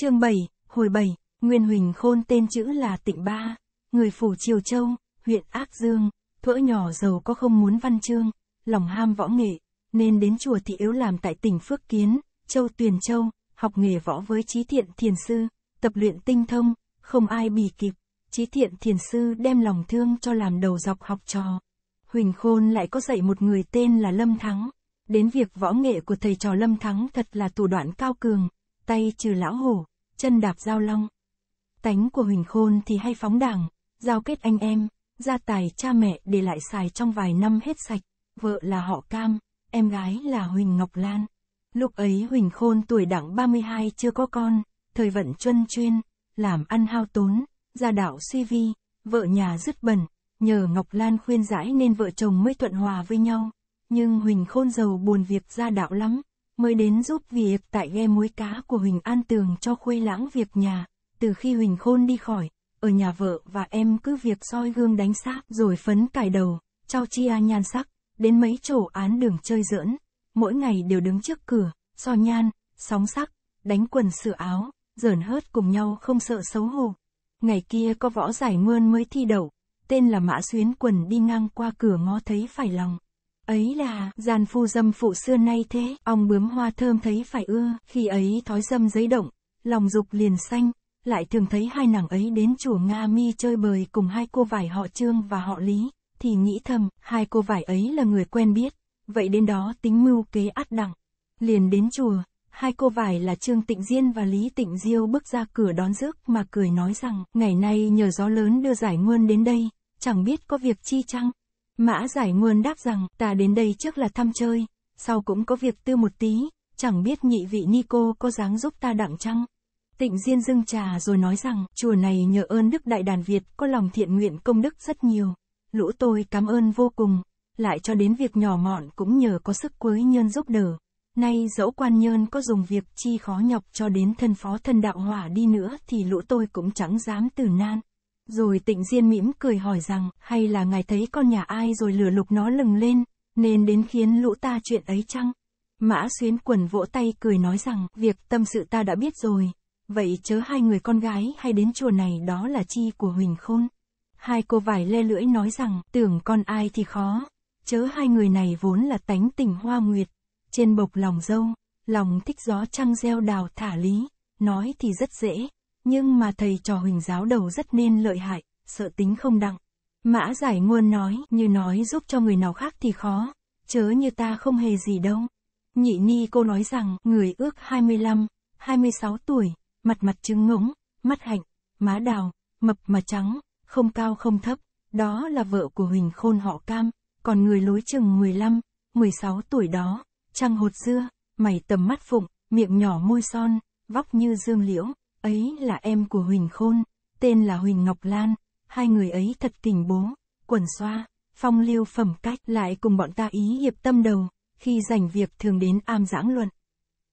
chương 7, hồi 7, Nguyên Huỳnh Khôn tên chữ là Tịnh Ba, người phủ Triều Châu, huyện Ác Dương, thuở nhỏ giàu có không muốn văn chương, lòng ham võ nghệ, nên đến chùa thị yếu làm tại tỉnh Phước Kiến, Châu Tuyền Châu, học nghề võ với trí thiện thiền sư, tập luyện tinh thông, không ai bì kịp, trí thiện thiền sư đem lòng thương cho làm đầu dọc học trò. Huỳnh Khôn lại có dạy một người tên là Lâm Thắng, đến việc võ nghệ của thầy trò Lâm Thắng thật là thủ đoạn cao cường, tay trừ lão hổ, chân đạp giao long. Tánh của Huỳnh Khôn thì hay phóng đảng, giao kết anh em, gia tài cha mẹ để lại xài trong vài năm hết sạch, vợ là họ Cam, em gái là Huỳnh Ngọc Lan. Lúc ấy Huỳnh Khôn tuổi đẳng 32 chưa có con, thời vận chuân chuyên, làm ăn hao tốn, gia đạo suy vi, vợ nhà dứt bẩn, nhờ Ngọc Lan khuyên giải nên vợ chồng mới thuận hòa với nhau. Nhưng Huỳnh Khôn giàu buồn việc gia đạo lắm, mới đến giúp việc tại ghe muối cá của Huỳnh An Tường cho khuê lãng việc nhà. Từ khi Huỳnh Khôn đi khỏi, ở nhà vợ và em cứ việc soi gương đánh sáp rồi phấn cải đầu, trao chia nhan sắc, đến mấy chỗ án đường chơi giỡn, mỗi ngày đều đứng trước cửa, so nhan, sóng sắc, đánh quần sửa áo, giởn hớt cùng nhau không sợ xấu hổ. Ngày kia có võ giải mươn mới thi đậu, tên là Mã Xuyến Quần đi ngang qua cửa ngó thấy phải lòng ấy là, gian phu dâm phụ xưa nay thế, ong bướm hoa thơm thấy phải ưa, khi ấy thói dâm giấy động, lòng dục liền xanh, lại thường thấy hai nàng ấy đến chùa Nga Mi chơi bời cùng hai cô vải họ Trương và họ Lý, thì nghĩ thầm, hai cô vải ấy là người quen biết, vậy đến đó tính mưu kế át đẳng. Liền đến chùa, hai cô vải là Trương Tịnh Diên và Lý Tịnh Diêu bước ra cửa đón rước mà cười nói rằng, ngày nay nhờ gió lớn đưa giải nguyên đến đây, chẳng biết có việc chi chăng? Mã giải nguồn đáp rằng, ta đến đây trước là thăm chơi, sau cũng có việc tư một tí, chẳng biết nhị vị ni cô có dáng giúp ta đặng chăng. Tịnh Diên dưng trà rồi nói rằng, chùa này nhờ ơn Đức Đại Đàn Việt có lòng thiện nguyện công đức rất nhiều, lũ tôi cảm ơn vô cùng, lại cho đến việc nhỏ mọn cũng nhờ có sức quới nhân giúp đỡ. Nay dẫu quan nhân có dùng việc chi khó nhọc cho đến thân phó thân đạo hỏa đi nữa thì lũ tôi cũng chẳng dám từ nan. Rồi tịnh diên mỉm cười hỏi rằng, hay là ngài thấy con nhà ai rồi lửa lục nó lừng lên, nên đến khiến lũ ta chuyện ấy chăng? Mã xuyến quần vỗ tay cười nói rằng, việc tâm sự ta đã biết rồi, vậy chớ hai người con gái hay đến chùa này đó là chi của Huỳnh Khôn. Hai cô vải le lưỡi nói rằng, tưởng con ai thì khó, chớ hai người này vốn là tánh tình hoa nguyệt, trên bộc lòng dâu, lòng thích gió trăng gieo đào thả lý, nói thì rất dễ, nhưng mà thầy trò huỳnh giáo đầu rất nên lợi hại, sợ tính không đặng. Mã giải nguồn nói, như nói giúp cho người nào khác thì khó, chớ như ta không hề gì đâu. Nhị ni cô nói rằng, người ước 25, 26 tuổi, mặt mặt trứng ngống, mắt hạnh, má đào, mập mà trắng, không cao không thấp, đó là vợ của Huỳnh Khôn họ Cam, còn người lối chừng 15, 16 tuổi đó, trăng hột dưa, mày tầm mắt phụng, miệng nhỏ môi son, vóc như dương liễu, ấy là em của Huỳnh Khôn, tên là Huỳnh Ngọc Lan, hai người ấy thật tình bố, quần xoa, phong lưu phẩm cách lại cùng bọn ta ý hiệp tâm đầu, khi rảnh việc thường đến am giảng luận.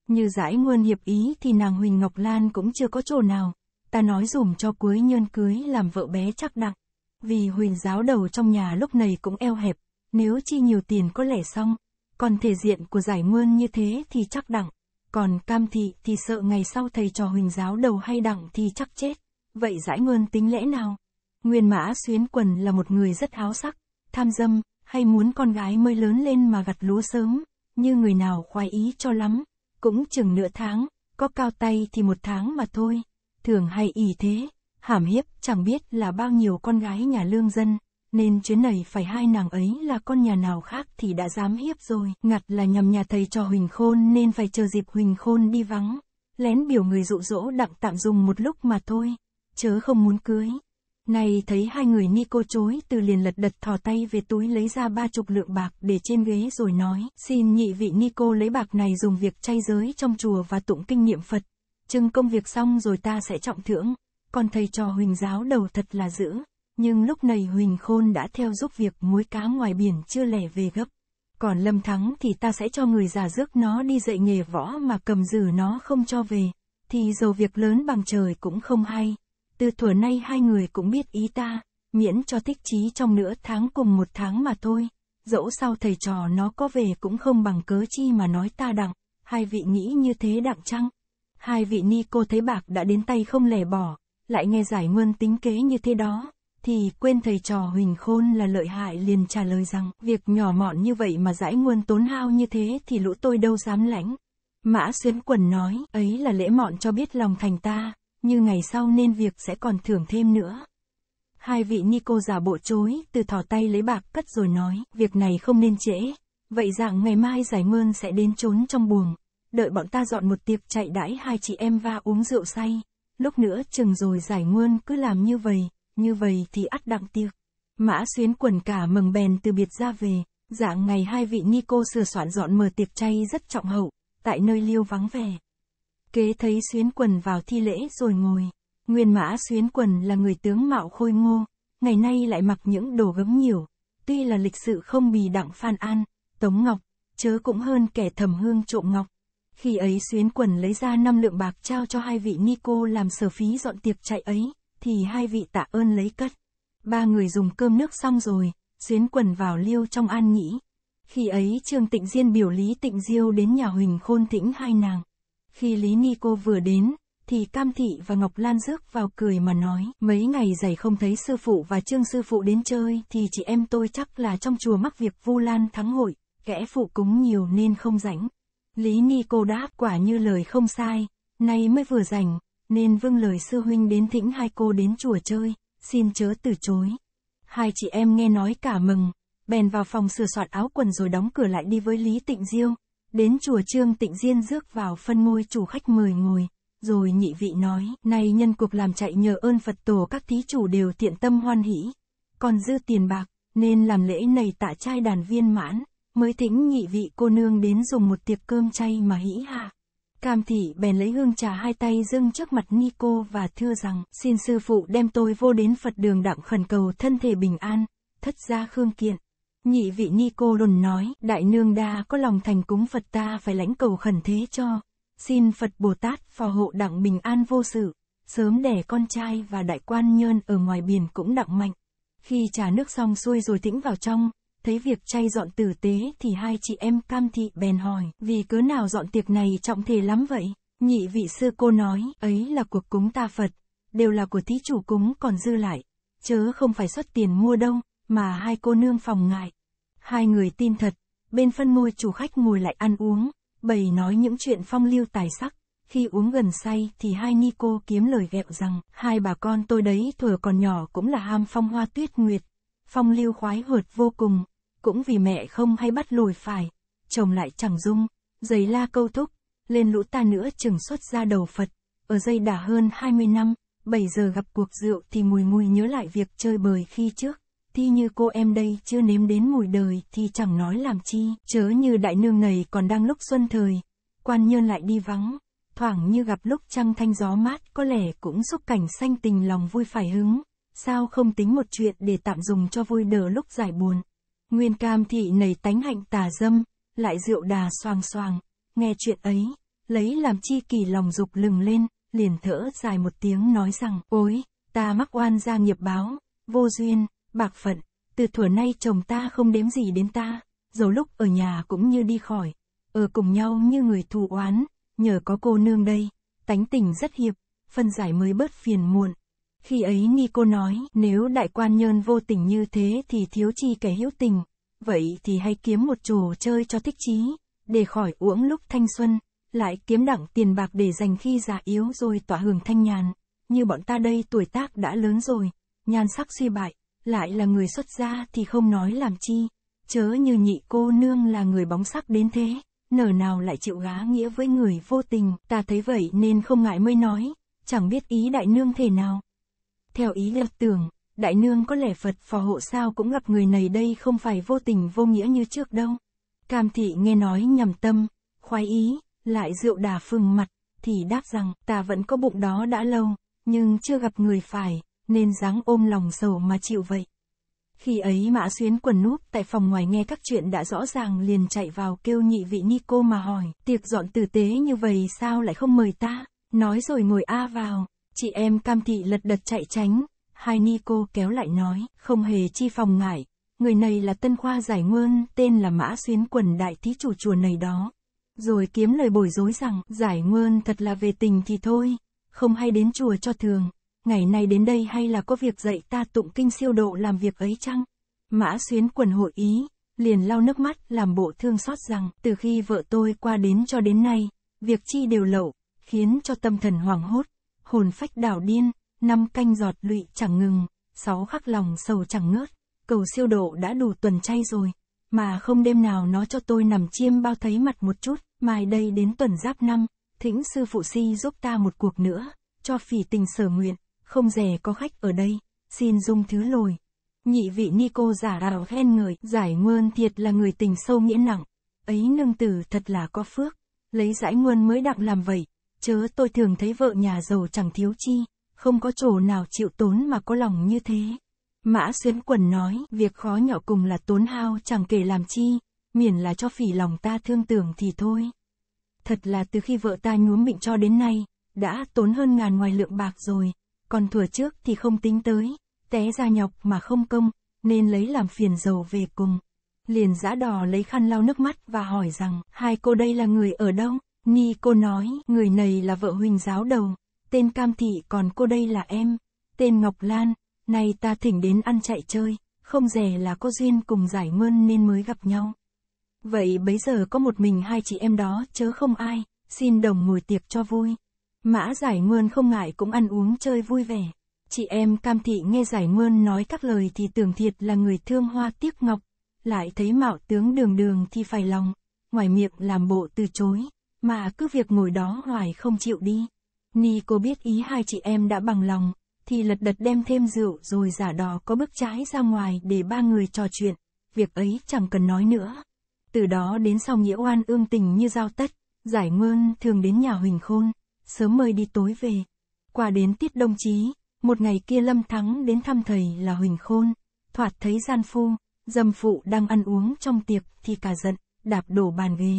Như giải nguồn hiệp ý thì nàng Huỳnh Ngọc Lan cũng chưa có chỗ nào, ta nói dùm cho cuối nhân cưới làm vợ bé chắc đặng. Vì Huỳnh giáo đầu trong nhà lúc này cũng eo hẹp, nếu chi nhiều tiền có lẻ xong, còn thể diện của giải nguyên như thế thì chắc đặng còn cam thị thì sợ ngày sau thầy trò huỳnh giáo đầu hay đặng thì chắc chết. Vậy giải nguyên tính lẽ nào? Nguyên mã xuyến quần là một người rất áo sắc, tham dâm, hay muốn con gái mới lớn lên mà gặt lúa sớm, như người nào khoái ý cho lắm, cũng chừng nửa tháng, có cao tay thì một tháng mà thôi, thường hay ý thế, hàm hiếp chẳng biết là bao nhiêu con gái nhà lương dân, nên chuyến này phải hai nàng ấy là con nhà nào khác thì đã dám hiếp rồi. Ngặt là nhầm nhà thầy cho Huỳnh Khôn nên phải chờ dịp Huỳnh Khôn đi vắng. Lén biểu người dụ dỗ đặng tạm dùng một lúc mà thôi, chớ không muốn cưới. Này thấy hai người ni cô chối từ liền lật đật thò tay về túi lấy ra ba chục lượng bạc để trên ghế rồi nói. Xin nhị vị ni cô lấy bạc này dùng việc chay giới trong chùa và tụng kinh niệm Phật. Chừng công việc xong rồi ta sẽ trọng thưởng. Còn thầy trò huỳnh giáo đầu thật là dữ nhưng lúc này Huỳnh Khôn đã theo giúp việc muối cá ngoài biển chưa lẻ về gấp. Còn Lâm Thắng thì ta sẽ cho người già rước nó đi dạy nghề võ mà cầm giữ nó không cho về, thì dầu việc lớn bằng trời cũng không hay. Từ thuở nay hai người cũng biết ý ta, miễn cho thích chí trong nửa tháng cùng một tháng mà thôi. Dẫu sao thầy trò nó có về cũng không bằng cớ chi mà nói ta đặng, hai vị nghĩ như thế đặng chăng? Hai vị ni cô thấy bạc đã đến tay không lẻ bỏ, lại nghe giải mơn tính kế như thế đó, thì quên thầy trò Huỳnh Khôn là lợi hại liền trả lời rằng, việc nhỏ mọn như vậy mà giải nguồn tốn hao như thế thì lũ tôi đâu dám lãnh. Mã xuyến quần nói, ấy là lễ mọn cho biết lòng thành ta, như ngày sau nên việc sẽ còn thưởng thêm nữa. Hai vị ni cô giả bộ chối, từ thỏ tay lấy bạc cất rồi nói, việc này không nên trễ. Vậy dạng ngày mai giải mơn sẽ đến trốn trong buồng, đợi bọn ta dọn một tiệc chạy đãi hai chị em va uống rượu say. Lúc nữa chừng rồi giải nguyên cứ làm như vậy, như vậy thì ắt đặng tiệc Mã xuyến quần cả mừng bèn từ biệt ra về. Dạng ngày hai vị ni cô sửa soạn dọn mở tiệc chay rất trọng hậu, tại nơi liêu vắng vẻ. Kế thấy xuyến quần vào thi lễ rồi ngồi. Nguyên mã xuyến quần là người tướng mạo khôi ngô, ngày nay lại mặc những đồ gấm nhiều. Tuy là lịch sự không bì đặng Phan An, Tống Ngọc, chớ cũng hơn kẻ thầm hương trộm ngọc. Khi ấy xuyến quần lấy ra năm lượng bạc trao cho hai vị ni cô làm sở phí dọn tiệc chạy ấy thì hai vị tạ ơn lấy cất. Ba người dùng cơm nước xong rồi, xuyến quần vào liêu trong an nhĩ. Khi ấy Trương Tịnh Diên biểu Lý Tịnh Diêu đến nhà Huỳnh Khôn Thĩnh hai nàng. Khi Lý Ni Cô vừa đến, thì Cam Thị và Ngọc Lan rước vào cười mà nói. Mấy ngày giày không thấy sư phụ và Trương sư phụ đến chơi thì chị em tôi chắc là trong chùa mắc việc vu lan thắng hội, kẽ phụ cúng nhiều nên không rảnh. Lý Ni Cô đáp quả như lời không sai, nay mới vừa rảnh, nên vâng lời sư huynh đến thỉnh hai cô đến chùa chơi, xin chớ từ chối. Hai chị em nghe nói cả mừng, bèn vào phòng sửa soạn áo quần rồi đóng cửa lại đi với Lý Tịnh Diêu, đến chùa Trương Tịnh Diên rước vào phân ngôi chủ khách mời ngồi, rồi nhị vị nói, nay nhân cuộc làm chạy nhờ ơn Phật tổ các thí chủ đều thiện tâm hoan hỷ, còn dư tiền bạc, nên làm lễ này tạ trai đàn viên mãn, mới thỉnh nhị vị cô nương đến dùng một tiệc cơm chay mà hỷ hạ. Cam thị bèn lấy hương trà hai tay dâng trước mặt nico và thưa rằng, xin sư phụ đem tôi vô đến Phật đường đặng khẩn cầu thân thể bình an, thất gia khương kiện. Nhị vị nico đồn nói, đại nương đa có lòng thành cúng Phật ta phải lãnh cầu khẩn thế cho, xin Phật Bồ Tát phò hộ đặng bình an vô sự, sớm đẻ con trai và đại quan nhơn ở ngoài biển cũng đặng mạnh. Khi trà nước xong xuôi rồi tĩnh vào trong, thấy việc chay dọn tử tế thì hai chị em cam thị bèn hỏi, vì cớ nào dọn tiệc này trọng thể lắm vậy? Nhị vị sư cô nói, ấy là cuộc cúng ta Phật, đều là của thí chủ cúng còn dư lại, chớ không phải xuất tiền mua đâu, mà hai cô nương phòng ngại. Hai người tin thật, bên phân môi chủ khách ngồi lại ăn uống, bày nói những chuyện phong lưu tài sắc. Khi uống gần say thì hai ni cô kiếm lời ghẹo rằng, hai bà con tôi đấy thuở còn nhỏ cũng là ham phong hoa tuyết nguyệt, phong lưu khoái hợt vô cùng, cũng vì mẹ không hay bắt lùi phải, chồng lại chẳng dung, giấy la câu thúc, lên lũ ta nữa chừng xuất ra đầu Phật, ở dây đã hơn 20 năm, 7 giờ gặp cuộc rượu thì mùi mùi nhớ lại việc chơi bời khi trước, thi như cô em đây chưa nếm đến mùi đời thì chẳng nói làm chi, chớ như đại nương này còn đang lúc xuân thời, quan nhơn lại đi vắng, thoảng như gặp lúc trăng thanh gió mát có lẽ cũng xúc cảnh xanh tình lòng vui phải hứng, sao không tính một chuyện để tạm dùng cho vui đỡ lúc giải buồn. Nguyên cam thị nầy tánh hạnh tà dâm, lại rượu đà xoàng xoàng, nghe chuyện ấy, lấy làm chi kỳ lòng dục lừng lên, liền thở dài một tiếng nói rằng, ôi, ta mắc oan gia nghiệp báo, vô duyên, bạc phận, từ thuở nay chồng ta không đếm gì đến ta, dầu lúc ở nhà cũng như đi khỏi, ở cùng nhau như người thù oán, nhờ có cô nương đây, tánh tình rất hiệp, phân giải mới bớt phiền muộn. Khi ấy ni cô nói, nếu đại quan nhân vô tình như thế thì thiếu chi kẻ hữu tình, vậy thì hãy kiếm một trò chơi cho thích chí, để khỏi uống lúc thanh xuân, lại kiếm đặng tiền bạc để dành khi già yếu rồi tỏa hưởng thanh nhàn, như bọn ta đây tuổi tác đã lớn rồi, nhan sắc suy bại, lại là người xuất gia thì không nói làm chi, chớ như nhị cô nương là người bóng sắc đến thế, nở nào lại chịu gá nghĩa với người vô tình, ta thấy vậy nên không ngại mới nói, chẳng biết ý đại nương thể nào. Theo ý lật tưởng, đại nương có lẽ Phật phò hộ sao cũng gặp người này đây không phải vô tình vô nghĩa như trước đâu. Cam thị nghe nói nhầm tâm, khoái ý, lại rượu đà phương mặt, thì đáp rằng ta vẫn có bụng đó đã lâu, nhưng chưa gặp người phải, nên dáng ôm lòng sầu mà chịu vậy. Khi ấy Mã Xuyến quần núp tại phòng ngoài nghe các chuyện đã rõ ràng liền chạy vào kêu nhị vị ni cô mà hỏi, tiệc dọn tử tế như vậy sao lại không mời ta, nói rồi ngồi a vào, Chị em cam thị lật đật chạy tránh, hai ni cô kéo lại nói, không hề chi phòng ngại, người này là tân khoa giải ngôn, tên là Mã Xuyến Quần đại thí chủ chùa này đó. Rồi kiếm lời bồi dối rằng, giải ngôn thật là về tình thì thôi, không hay đến chùa cho thường, ngày nay đến đây hay là có việc dạy ta tụng kinh siêu độ làm việc ấy chăng? Mã Xuyến Quần hội ý, liền lau nước mắt làm bộ thương xót rằng, từ khi vợ tôi qua đến cho đến nay, việc chi đều lậu, khiến cho tâm thần hoảng hốt hồn phách đảo điên, năm canh giọt lụy chẳng ngừng, sáu khắc lòng sầu chẳng ngớt, cầu siêu độ đã đủ tuần chay rồi, mà không đêm nào nó cho tôi nằm chiêm bao thấy mặt một chút, mai đây đến tuần giáp năm, thỉnh sư phụ si giúp ta một cuộc nữa, cho phỉ tình sở nguyện, không rẻ có khách ở đây, xin dung thứ lồi. Nhị vị ni cô giả rào khen người, giải nguồn thiệt là người tình sâu nghĩa nặng, ấy nương tử thật là có phước, lấy giải nguồn mới đặng làm vậy. Chớ tôi thường thấy vợ nhà giàu chẳng thiếu chi, không có chỗ nào chịu tốn mà có lòng như thế. Mã xuyến quần nói, việc khó nhỏ cùng là tốn hao chẳng kể làm chi, miễn là cho phỉ lòng ta thương tưởng thì thôi. Thật là từ khi vợ ta nhuốm bệnh cho đến nay, đã tốn hơn ngàn ngoài lượng bạc rồi, còn thừa trước thì không tính tới, té ra nhọc mà không công, nên lấy làm phiền giàu về cùng. Liền giã đò lấy khăn lau nước mắt và hỏi rằng, hai cô đây là người ở đâu? Ni cô nói, người này là vợ huynh giáo đầu, tên Cam Thị còn cô đây là em, tên Ngọc Lan, nay ta thỉnh đến ăn chạy chơi, không rẻ là có duyên cùng giải mơn nên mới gặp nhau. Vậy bấy giờ có một mình hai chị em đó chớ không ai, xin đồng ngồi tiệc cho vui. Mã giải mơn không ngại cũng ăn uống chơi vui vẻ. Chị em Cam Thị nghe giải mơn nói các lời thì tưởng thiệt là người thương hoa tiếc ngọc, lại thấy mạo tướng đường đường thì phải lòng, ngoài miệng làm bộ từ chối, mà cứ việc ngồi đó hoài không chịu đi. Ni cô biết ý hai chị em đã bằng lòng, thì lật đật đem thêm rượu rồi giả đò có bước trái ra ngoài để ba người trò chuyện, việc ấy chẳng cần nói nữa. Từ đó đến sau nghĩa oan ương tình như giao tất, giải ngơn thường đến nhà Huỳnh Khôn, sớm mời đi tối về. Qua đến tiết đồng chí, một ngày kia Lâm Thắng đến thăm thầy là Huỳnh Khôn, thoạt thấy gian phu, dâm phụ đang ăn uống trong tiệc thì cả giận, đạp đổ bàn ghế.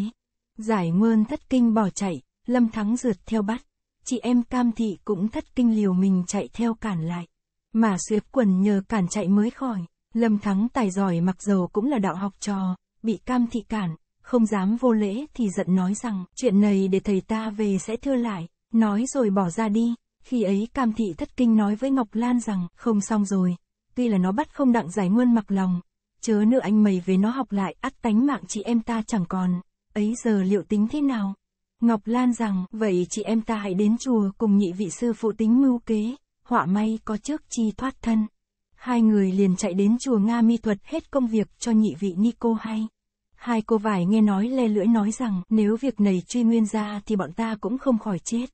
Giải mơn thất kinh bỏ chạy, Lâm Thắng rượt theo bắt. Chị em cam thị cũng thất kinh liều mình chạy theo cản lại. Mà xuyếp quần nhờ cản chạy mới khỏi. Lâm Thắng tài giỏi mặc dầu cũng là đạo học trò, bị cam thị cản, không dám vô lễ thì giận nói rằng chuyện này để thầy ta về sẽ thưa lại, nói rồi bỏ ra đi. Khi ấy cam thị thất kinh nói với Ngọc Lan rằng không xong rồi, tuy là nó bắt không đặng giải nguyên mặc lòng, chớ nữa anh mày về nó học lại ắt tánh mạng chị em ta chẳng còn ấy giờ liệu tính thế nào? Ngọc Lan rằng, vậy chị em ta hãy đến chùa cùng nhị vị sư phụ tính mưu kế, họa may có trước chi thoát thân. Hai người liền chạy đến chùa Nga Mi Thuật hết công việc cho nhị vị Ni cô hay. Hai cô vải nghe nói le lưỡi nói rằng nếu việc này truy nguyên ra thì bọn ta cũng không khỏi chết.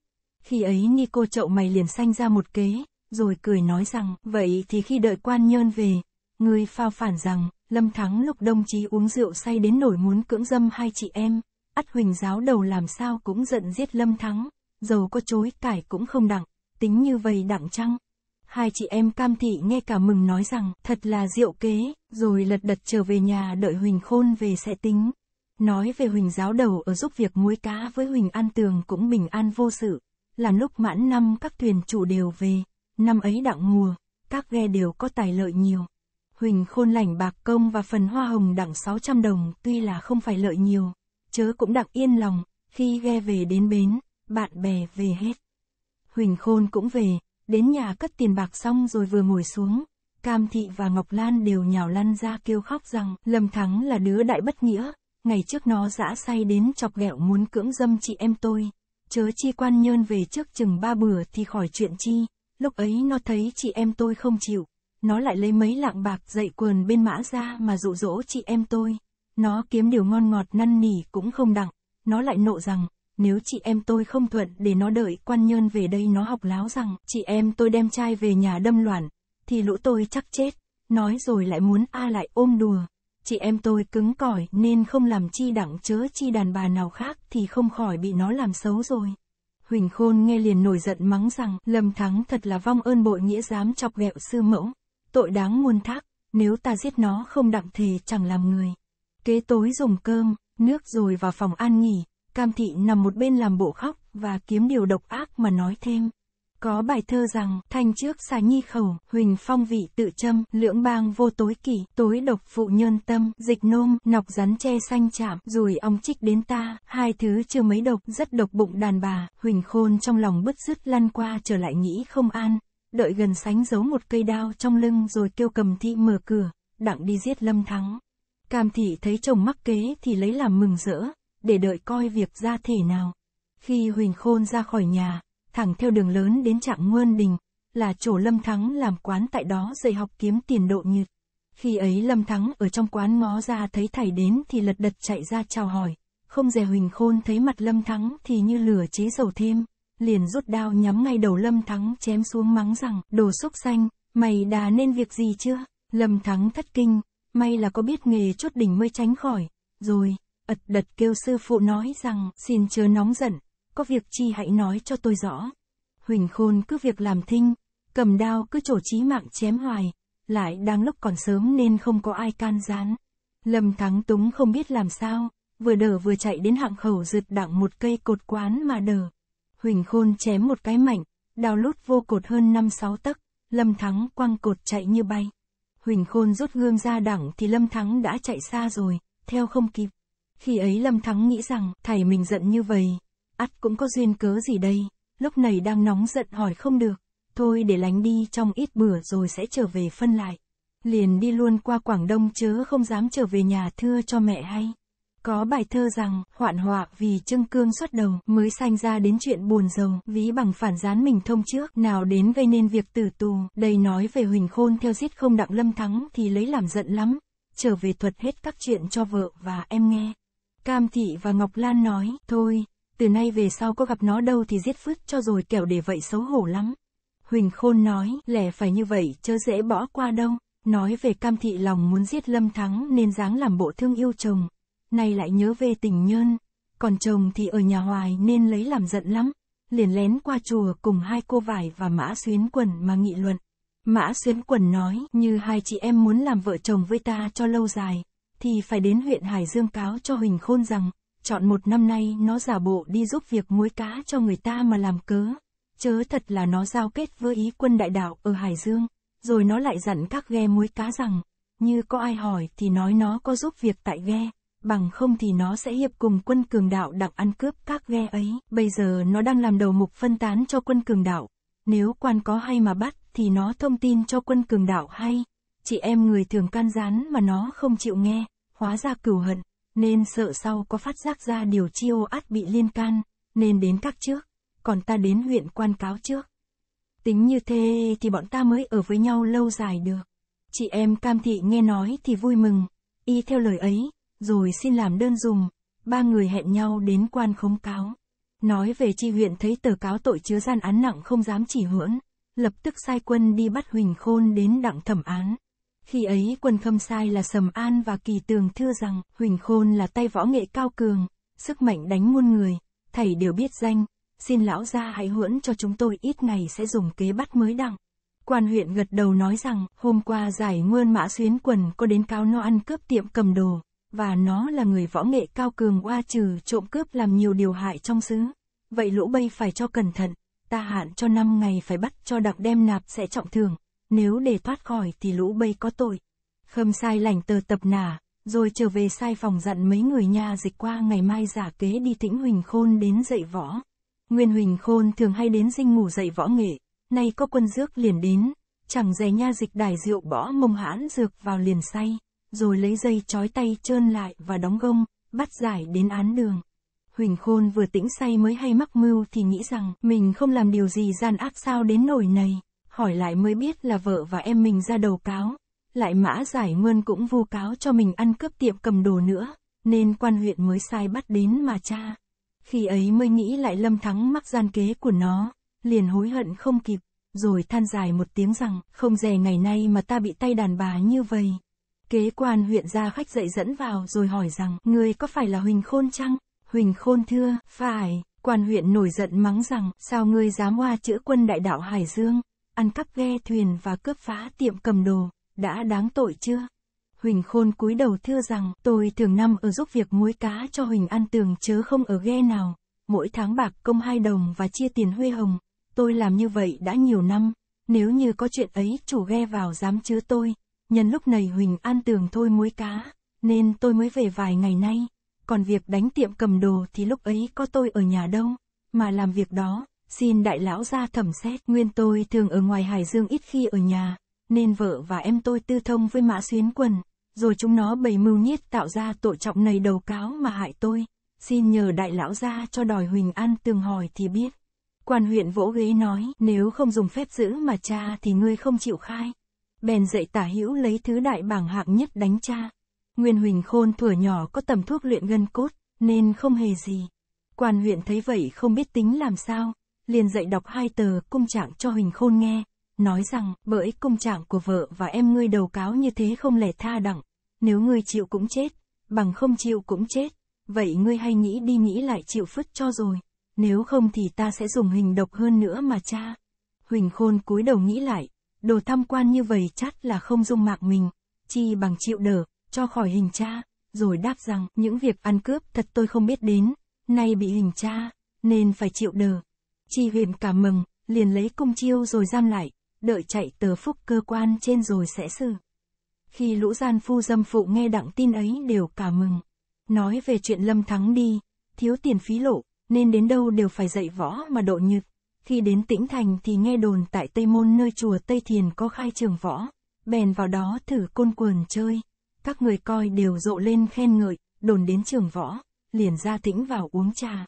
Khi ấy Ni cô chậu mày liền sanh ra một kế, rồi cười nói rằng, vậy thì khi đợi quan nhơn về, người phao phản rằng, Lâm Thắng Lục đồng chí uống rượu say đến nổi muốn cưỡng dâm hai chị em, ắt huỳnh giáo đầu làm sao cũng giận giết Lâm Thắng, dầu có chối cải cũng không đặng, tính như vầy đặng chăng. Hai chị em cam thị nghe cả mừng nói rằng thật là rượu kế, rồi lật đật trở về nhà đợi Huỳnh Khôn về sẽ tính. Nói về Huỳnh giáo đầu ở giúp việc muối cá với Huỳnh An Tường cũng bình an vô sự, làm lúc mãn năm các thuyền chủ đều về, năm ấy đặng mùa, các ghe đều có tài lợi nhiều. Huỳnh Khôn lành bạc công và phần hoa hồng đặng 600 đồng, tuy là không phải lợi nhiều, chớ cũng đặng yên lòng, khi ghe về đến bến, bạn bè về hết. Huỳnh Khôn cũng về, đến nhà cất tiền bạc xong rồi vừa ngồi xuống, Cam Thị và Ngọc Lan đều nhào lăn ra kêu khóc rằng Lâm Thắng là đứa đại bất nghĩa, ngày trước nó dã say đến chọc ghẹo muốn cưỡng dâm chị em tôi, chớ chi quan nhơn về trước chừng ba bữa thì khỏi chuyện chi, lúc ấy nó thấy chị em tôi không chịu, nó lại lấy mấy lạng bạc dậy quần bên mã ra mà dụ dỗ chị em tôi. Nó kiếm điều ngon ngọt năn nỉ cũng không đặng. Nó lại nộ rằng, nếu chị em tôi không thuận để nó đợi quan nhân về đây nó học láo rằng chị em tôi đem trai về nhà đâm loạn, thì lũ tôi chắc chết. Nói rồi lại muốn A lại ôm đùa. Chị em tôi cứng cỏi nên không làm chi đặng chớ chi đàn bà nào khác thì không khỏi bị nó làm xấu rồi. Huỳnh Khôn nghe liền nổi giận mắng rằng lầm Thắng thật là vong ơn bội nghĩa dám chọc ghẹo sư mẫu tội đáng muôn thác, nếu ta giết nó không đặng thì chẳng làm người. Kế tối dùng cơm, nước rồi vào phòng an nghỉ, cam thị nằm một bên làm bộ khóc và kiếm điều độc ác mà nói thêm. Có bài thơ rằng, thanh trước xà nhi khẩu, huỳnh phong vị tự châm, lưỡng bang vô tối kỷ, tối độc phụ nhân tâm, dịch nôm, nọc rắn che xanh chạm, rùi ong trích đến ta, hai thứ chưa mấy độc, rất độc bụng đàn bà, huỳnh khôn trong lòng bứt rứt lăn qua trở lại nghĩ không an, đợi gần sánh giấu một cây đao trong lưng rồi kêu cầm thị mở cửa, đặng đi giết lâm thắng. Cam thị thấy chồng mắc kế thì lấy làm mừng rỡ, để đợi coi việc ra thể nào. Khi Huỳnh Khôn ra khỏi nhà, thẳng theo đường lớn đến trạng Nguyên Đình, là chỗ Lâm Thắng làm quán tại đó dạy học kiếm tiền độ nhật. Khi ấy Lâm Thắng ở trong quán ngó ra thấy thầy đến thì lật đật chạy ra chào hỏi, không dè Huỳnh Khôn thấy mặt Lâm Thắng thì như lửa chế dầu thêm, liền rút đao nhắm ngay đầu Lâm Thắng chém xuống mắng rằng, đồ xúc xanh, mày đã nên việc gì chưa? Lâm Thắng thất kinh, may là có biết nghề chốt đỉnh mới tránh khỏi, rồi, ật đật kêu sư phụ nói rằng, xin chớ nóng giận, có việc chi hãy nói cho tôi rõ. Huỳnh Khôn cứ việc làm thinh, cầm đao cứ trổ trí mạng chém hoài, lại đang lúc còn sớm nên không có ai can gián. Lâm Thắng Túng không biết làm sao, vừa đờ vừa chạy đến hạng khẩu rượt đặng một cây cột quán mà đờ. Huỳnh Khôn chém một cái mạnh, đào lút vô cột hơn 5-6 tấc, Lâm Thắng quăng cột chạy như bay. Huỳnh Khôn rút gươm ra đẳng thì Lâm Thắng đã chạy xa rồi, theo không kịp. Khi ấy Lâm Thắng nghĩ rằng, thầy mình giận như vậy, ắt cũng có duyên cớ gì đây, lúc này đang nóng giận hỏi không được, thôi để lánh đi trong ít bữa rồi sẽ trở về phân lại. Liền đi luôn qua Quảng Đông chớ không dám trở về nhà thưa cho mẹ hay. Có bài thơ rằng, hoạn họa vì trưng cương xuất đầu, mới sanh ra đến chuyện buồn giàu, ví bằng phản gián mình thông trước, nào đến gây nên việc tử tù, đây nói về Huỳnh Khôn theo giết không đặng lâm thắng thì lấy làm giận lắm, trở về thuật hết các chuyện cho vợ và em nghe. Cam Thị và Ngọc Lan nói, thôi, từ nay về sau có gặp nó đâu thì giết phứt cho rồi kẻo để vậy xấu hổ lắm. Huỳnh Khôn nói, lẽ phải như vậy chớ dễ bỏ qua đâu. Nói về Cam Thị lòng muốn giết Lâm Thắng nên dáng làm bộ thương yêu chồng, nay lại nhớ về tình nhân. Còn chồng thì ở nhà hoài nên lấy làm giận lắm, liền lén qua chùa cùng hai cô vải và mã xuyến quần mà nghị luận. Mã xuyến quần nói như hai chị em muốn làm vợ chồng với ta cho lâu dài, thì phải đến huyện Hải Dương cáo cho Huỳnh Khôn rằng, chọn một năm nay nó giả bộ đi giúp việc muối cá cho người ta mà làm cớ. Chớ thật là nó giao kết với ý quân đại đạo ở Hải Dương, rồi nó lại dặn các ghe muối cá rằng, như có ai hỏi thì nói nó có giúp việc tại ghe bằng không thì nó sẽ hiệp cùng quân cường đạo đặc ăn cướp các ghe ấy. Bây giờ nó đang làm đầu mục phân tán cho quân cường đạo, nếu quan có hay mà bắt thì nó thông tin cho quân cường đạo hay, chị em người thường can gián mà nó không chịu nghe, hóa ra cửu hận, nên sợ sau có phát giác ra điều chiêu át bị liên can, nên đến các trước, còn ta đến huyện quan cáo trước. Tính như thế thì bọn ta mới ở với nhau lâu dài được. Chị em cam thị nghe nói thì vui mừng, y theo lời ấy, rồi xin làm đơn dùng. Ba người hẹn nhau đến quan khống cáo. Nói về chi huyện thấy tờ cáo tội chứa gian án nặng không dám chỉ hưởng, lập tức sai quân đi bắt Huỳnh Khôn đến đặng thẩm án. Khi ấy quân khâm sai là Sầm An và Kỳ Tường thưa rằng Huỳnh Khôn là tay võ nghệ cao cường, sức mạnh đánh muôn người, thầy đều biết danh, xin lão gia hãy hưỡn cho chúng tôi ít ngày sẽ dùng kế bắt mới đặng. Quan huyện gật đầu nói rằng, hôm qua giải nguyên mã xuyến quần có đến cáo no ăn cướp tiệm cầm đồ, và nó là người võ nghệ cao cường oa trừ trộm cướp làm nhiều điều hại trong xứ. Vậy lũ bây phải cho cẩn thận, ta hạn cho năm ngày phải bắt cho đặc đem nạp sẽ trọng thường, nếu để thoát khỏi thì lũ bây có tội. Khâm sai lành tờ tập nà rồi trở về sai phòng dặn mấy người nhà dịch qua ngày mai giả kế đi tĩnh Huỳnh Khôn đến dạy võ. Nguyên Huỳnh Khôn thường hay đến dinh ngủ dạy võ nghệ, nay có quân dước liền đến, chẳng dè nha dịch đài rượu bỏ mông hãn dược vào liền say rồi lấy dây trói tay trơn lại và đóng gông, bắt giải đến án đường. Huỳnh Khôn vừa tĩnh say mới hay mắc mưu thì nghĩ rằng mình không làm điều gì gian ác sao đến nổi này, hỏi lại mới biết là vợ và em mình ra đầu cáo. Lại mã giải nguyên cũng vu cáo cho mình ăn cướp tiệm cầm đồ nữa, nên quan huyện mới sai bắt đến mà cha. Khi ấy mới nghĩ lại Lâm Thắng mắc gian kế của nó, liền hối hận không kịp, rồi than dài một tiếng rằng không dè ngày nay mà ta bị tay đàn bà như vậy. Kế quan huyện ra khách dậy dẫn vào rồi hỏi rằng, người có phải là Huỳnh Khôn chăng? Huỳnh Khôn thưa, phải, quan huyện nổi giận mắng rằng, sao ngươi dám hoa chữa quân đại đạo Hải Dương, ăn cắp ghe thuyền và cướp phá tiệm cầm đồ, đã đáng tội chưa? Huỳnh Khôn cúi đầu thưa rằng, tôi thường năm ở giúp việc muối cá cho Huỳnh ăn tường chớ không ở ghe nào, mỗi tháng bạc công hai đồng và chia tiền huê hồng, tôi làm như vậy đã nhiều năm, nếu như có chuyện ấy chủ ghe vào dám chứa tôi, Nhân lúc này Huỳnh An tường thôi muối cá, nên tôi mới về vài ngày nay. Còn việc đánh tiệm cầm đồ thì lúc ấy có tôi ở nhà đâu, mà làm việc đó, xin đại lão ra thẩm xét. Nguyên tôi thường ở ngoài Hải Dương ít khi ở nhà, nên vợ và em tôi tư thông với mã xuyến quần, rồi chúng nó bày mưu nhiết tạo ra tội trọng này đầu cáo mà hại tôi. Xin nhờ đại lão ra cho đòi Huỳnh An tường hỏi thì biết. Quan huyện vỗ ghế nói, nếu không dùng phép giữ mà cha thì ngươi không chịu khai bèn dậy tả hữu lấy thứ đại bảng hạng nhất đánh cha. Nguyên Huỳnh Khôn thuở nhỏ có tầm thuốc luyện gân cốt, nên không hề gì. Quan huyện thấy vậy không biết tính làm sao, liền dạy đọc hai tờ cung trạng cho Huỳnh Khôn nghe, nói rằng, bởi cung trạng của vợ và em ngươi đầu cáo như thế không lẻ tha đẳng, nếu ngươi chịu cũng chết, bằng không chịu cũng chết, vậy ngươi hay nghĩ đi nghĩ lại chịu phứt cho rồi, nếu không thì ta sẽ dùng hình độc hơn nữa mà cha. Huỳnh Khôn cúi đầu nghĩ lại, đồ tham quan như vậy chắc là không dung mạc mình, chi bằng chịu đỡ, cho khỏi hình cha, rồi đáp rằng những việc ăn cướp thật tôi không biết đến, nay bị hình cha, nên phải chịu đờ. Chi huyền cả mừng, liền lấy cung chiêu rồi giam lại, đợi chạy tờ phúc cơ quan trên rồi sẽ xử. Khi lũ gian phu dâm phụ nghe đặng tin ấy đều cả mừng. Nói về chuyện lâm thắng đi, thiếu tiền phí lộ, nên đến đâu đều phải dạy võ mà độ nhược. Khi đến Tĩnh Thành thì nghe đồn tại Tây Môn nơi chùa Tây Thiền có khai trường võ, bèn vào đó thử côn quần chơi. Các người coi đều rộ lên khen ngợi, đồn đến trường võ, liền ra tĩnh vào uống trà.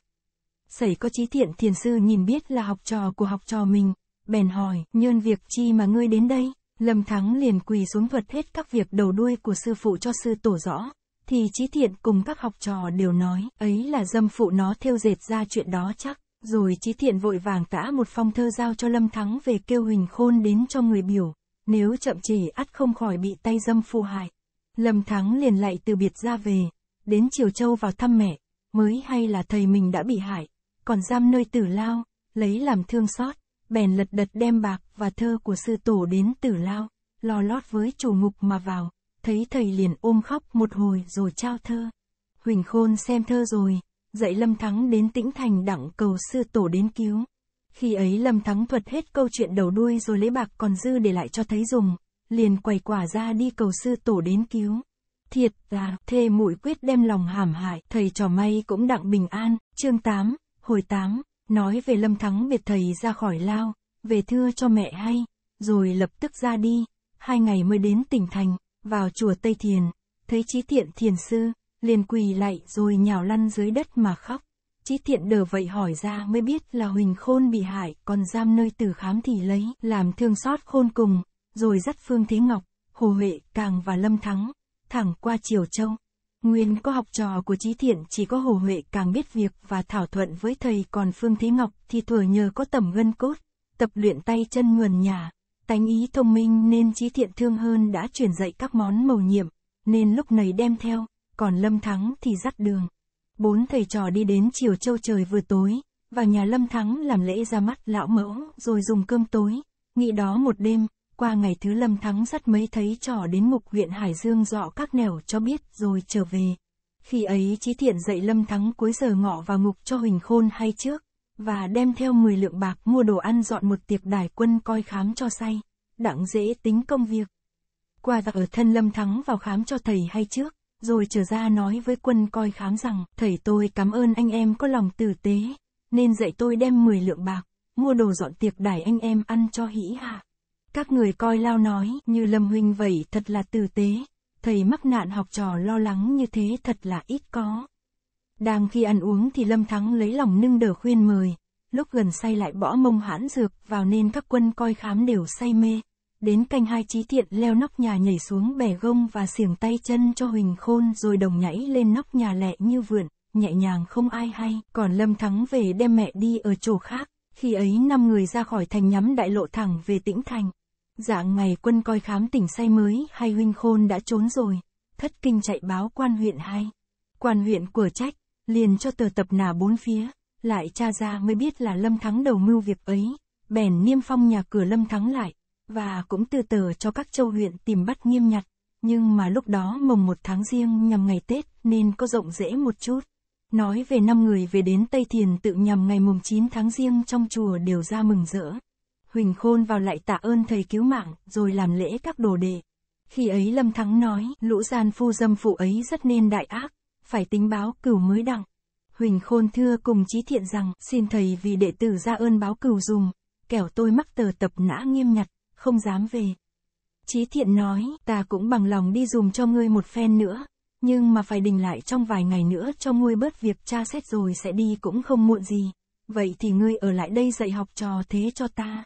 Sẩy có trí thiện thiền sư nhìn biết là học trò của học trò mình, bèn hỏi, nhân việc chi mà ngươi đến đây? Lâm Thắng liền quỳ xuống thuật hết các việc đầu đuôi của sư phụ cho sư tổ rõ, thì trí thiện cùng các học trò đều nói, ấy là dâm phụ nó thêu dệt ra chuyện đó chắc. Rồi Chí Thiện vội vàng tã một phong thơ giao cho Lâm Thắng về kêu Huỳnh Khôn đến cho người biểu, nếu chậm trễ ắt không khỏi bị tay dâm phù hại. Lâm Thắng liền lại từ biệt ra về, đến Triều Châu vào thăm mẹ, mới hay là thầy mình đã bị hại, còn giam nơi tử lao, lấy làm thương xót, bèn lật đật đem bạc và thơ của sư tổ đến tử lao, lo lót với chủ ngục mà vào, thấy thầy liền ôm khóc một hồi rồi trao thơ. Huỳnh Khôn xem thơ rồi, dạy Lâm Thắng đến Tĩnh Thành đặng cầu sư tổ đến cứu. Khi ấy Lâm Thắng thuật hết câu chuyện đầu đuôi rồi lấy bạc còn dư để lại cho thấy dùng, liền quầy quả ra đi cầu sư tổ đến cứu. Thiệt là, thê mũi quyết đem lòng hàm hại, thầy trò may cũng đặng bình an, chương 8, hồi 8, nói về Lâm Thắng biệt thầy ra khỏi lao, về thưa cho mẹ hay, rồi lập tức ra đi, hai ngày mới đến tỉnh thành, vào chùa Tây Thiền, thấy trí thiện thiền sư, liền quỳ lại rồi nhào lăn dưới đất mà khóc. Chí thiện đờ vậy hỏi ra mới biết là Huỳnh Khôn bị hại, còn giam nơi tử khám thì lấy, làm thương xót Khôn cùng, rồi dắt Phương Thế Ngọc, Hồ Huệ, Càng và Lâm Thắng, thẳng qua Triều Châu. Nguyên có học trò của Chí Thiện chỉ có Hồ Huệ càng biết việc và thảo thuận với thầy còn Phương Thế Ngọc thì thừa nhờ có tầm gân cốt, tập luyện tay chân mườn nhà, tánh ý thông minh nên Chí Thiện thương hơn đã truyền dạy các món màu nhiệm, nên lúc này đem theo, còn Lâm Thắng thì dắt đường. Bốn thầy trò đi đến chiều châu trời vừa tối, vào nhà Lâm Thắng làm lễ ra mắt lão mẫu, rồi dùng cơm tối, nghị đó một đêm, qua ngày thứ Lâm Thắng dắt mấy thấy trò đến mục huyện Hải Dương dọ các nẻo cho biết rồi trở về. Khi ấy Chí Thiện dạy Lâm Thắng cuối giờ ngọ vào ngục cho Huỳnh Khôn hay trước, và đem theo 10 lượng bạc mua đồ ăn dọn một tiệc đài quân coi khám cho say, đặng dễ tính công việc. Qua giặc ở thân Lâm Thắng vào khám cho thầy hay trước, rồi trở ra nói với quân coi khám rằng, thầy tôi cảm ơn anh em có lòng tử tế, nên dạy tôi đem 10 lượng bạc, mua đồ dọn tiệc đài anh em ăn cho hĩ hạ. Các người coi lao nói, như Lâm Huynh vậy thật là tử tế, thầy mắc nạn học trò lo lắng như thế thật là ít có. Đang khi ăn uống thì Lâm Thắng lấy lòng nâng đờ khuyên mời, lúc gần say lại bỏ mông hãn dược vào nên các quân coi khám đều say mê đến canh hai trí thiện leo nóc nhà nhảy xuống bẻ gông và xiềng tay chân cho Huỳnh Khôn rồi đồng nhảy lên nóc nhà lẹ như vượn, nhẹ nhàng không ai hay, còn Lâm Thắng về đem mẹ đi ở chỗ khác, khi ấy năm người ra khỏi thành nhắm đại lộ thẳng về tĩnh thành. Dạng ngày quân coi khám tỉnh say mới hay Huỳnh Khôn đã trốn rồi, thất kinh chạy báo quan huyện hay. Quan huyện của trách, liền cho tờ tập nà bốn phía, lại cha ra mới biết là Lâm Thắng đầu mưu việc ấy, bèn niêm phong nhà cửa Lâm Thắng lại, và cũng từ từ cho các châu huyện tìm bắt nghiêm nhặt, nhưng mà lúc đó mồng một tháng riêng nhằm ngày Tết nên có rộng rễ một chút. Nói về năm người về đến Tây Thiền tự nhằm ngày mùng 9 tháng riêng trong chùa đều ra mừng rỡ. Huỳnh Khôn vào lại tạ ơn thầy cứu mạng, rồi làm lễ các đồ đệ. Khi ấy Lâm Thắng nói, lũ gian phu dâm phụ ấy rất nên đại ác, phải tính báo cửu mới đặng. Huỳnh Khôn thưa cùng trí thiện rằng, xin thầy vì đệ tử ra ơn báo cửu dùng kẻo tôi mắc tờ tập nã nghiêm nhặt không dám về. Chí thiện nói, ta cũng bằng lòng đi dùm cho ngươi một phen nữa, nhưng mà phải đình lại trong vài ngày nữa cho ngươi bớt việc tra xét rồi sẽ đi cũng không muộn gì. Vậy thì ngươi ở lại đây dạy học trò thế cho ta.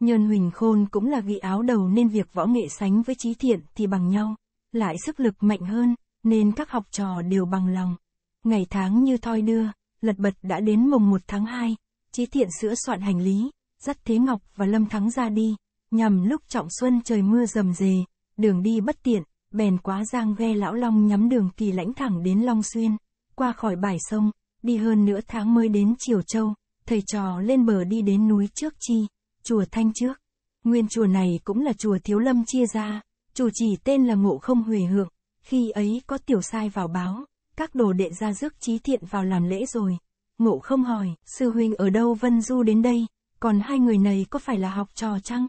Nhân Huỳnh Khôn cũng là vị áo đầu nên việc võ nghệ sánh với trí thiện thì bằng nhau, lại sức lực mạnh hơn, nên các học trò đều bằng lòng. Ngày tháng như thoi đưa, lật bật đã đến mùng 1 tháng 2, trí thiện sửa soạn hành lý, dắt Thế Ngọc và Lâm Thắng ra đi nhằm lúc trọng xuân trời mưa rầm rề, đường đi bất tiện, bèn quá giang ghe lão long nhắm đường kỳ lãnh thẳng đến Long Xuyên, qua khỏi bải sông, đi hơn nửa tháng mới đến Triều Châu, thầy trò lên bờ đi đến núi trước chi, chùa Thanh trước. Nguyên chùa này cũng là chùa Thiếu Lâm chia ra, chủ trì tên là Ngộ Không huề Hượng, khi ấy có tiểu sai vào báo, các đồ đệ ra rước trí thiện vào làm lễ rồi. Ngộ không hỏi, sư huynh ở đâu Vân Du đến đây, còn hai người này có phải là học trò chăng?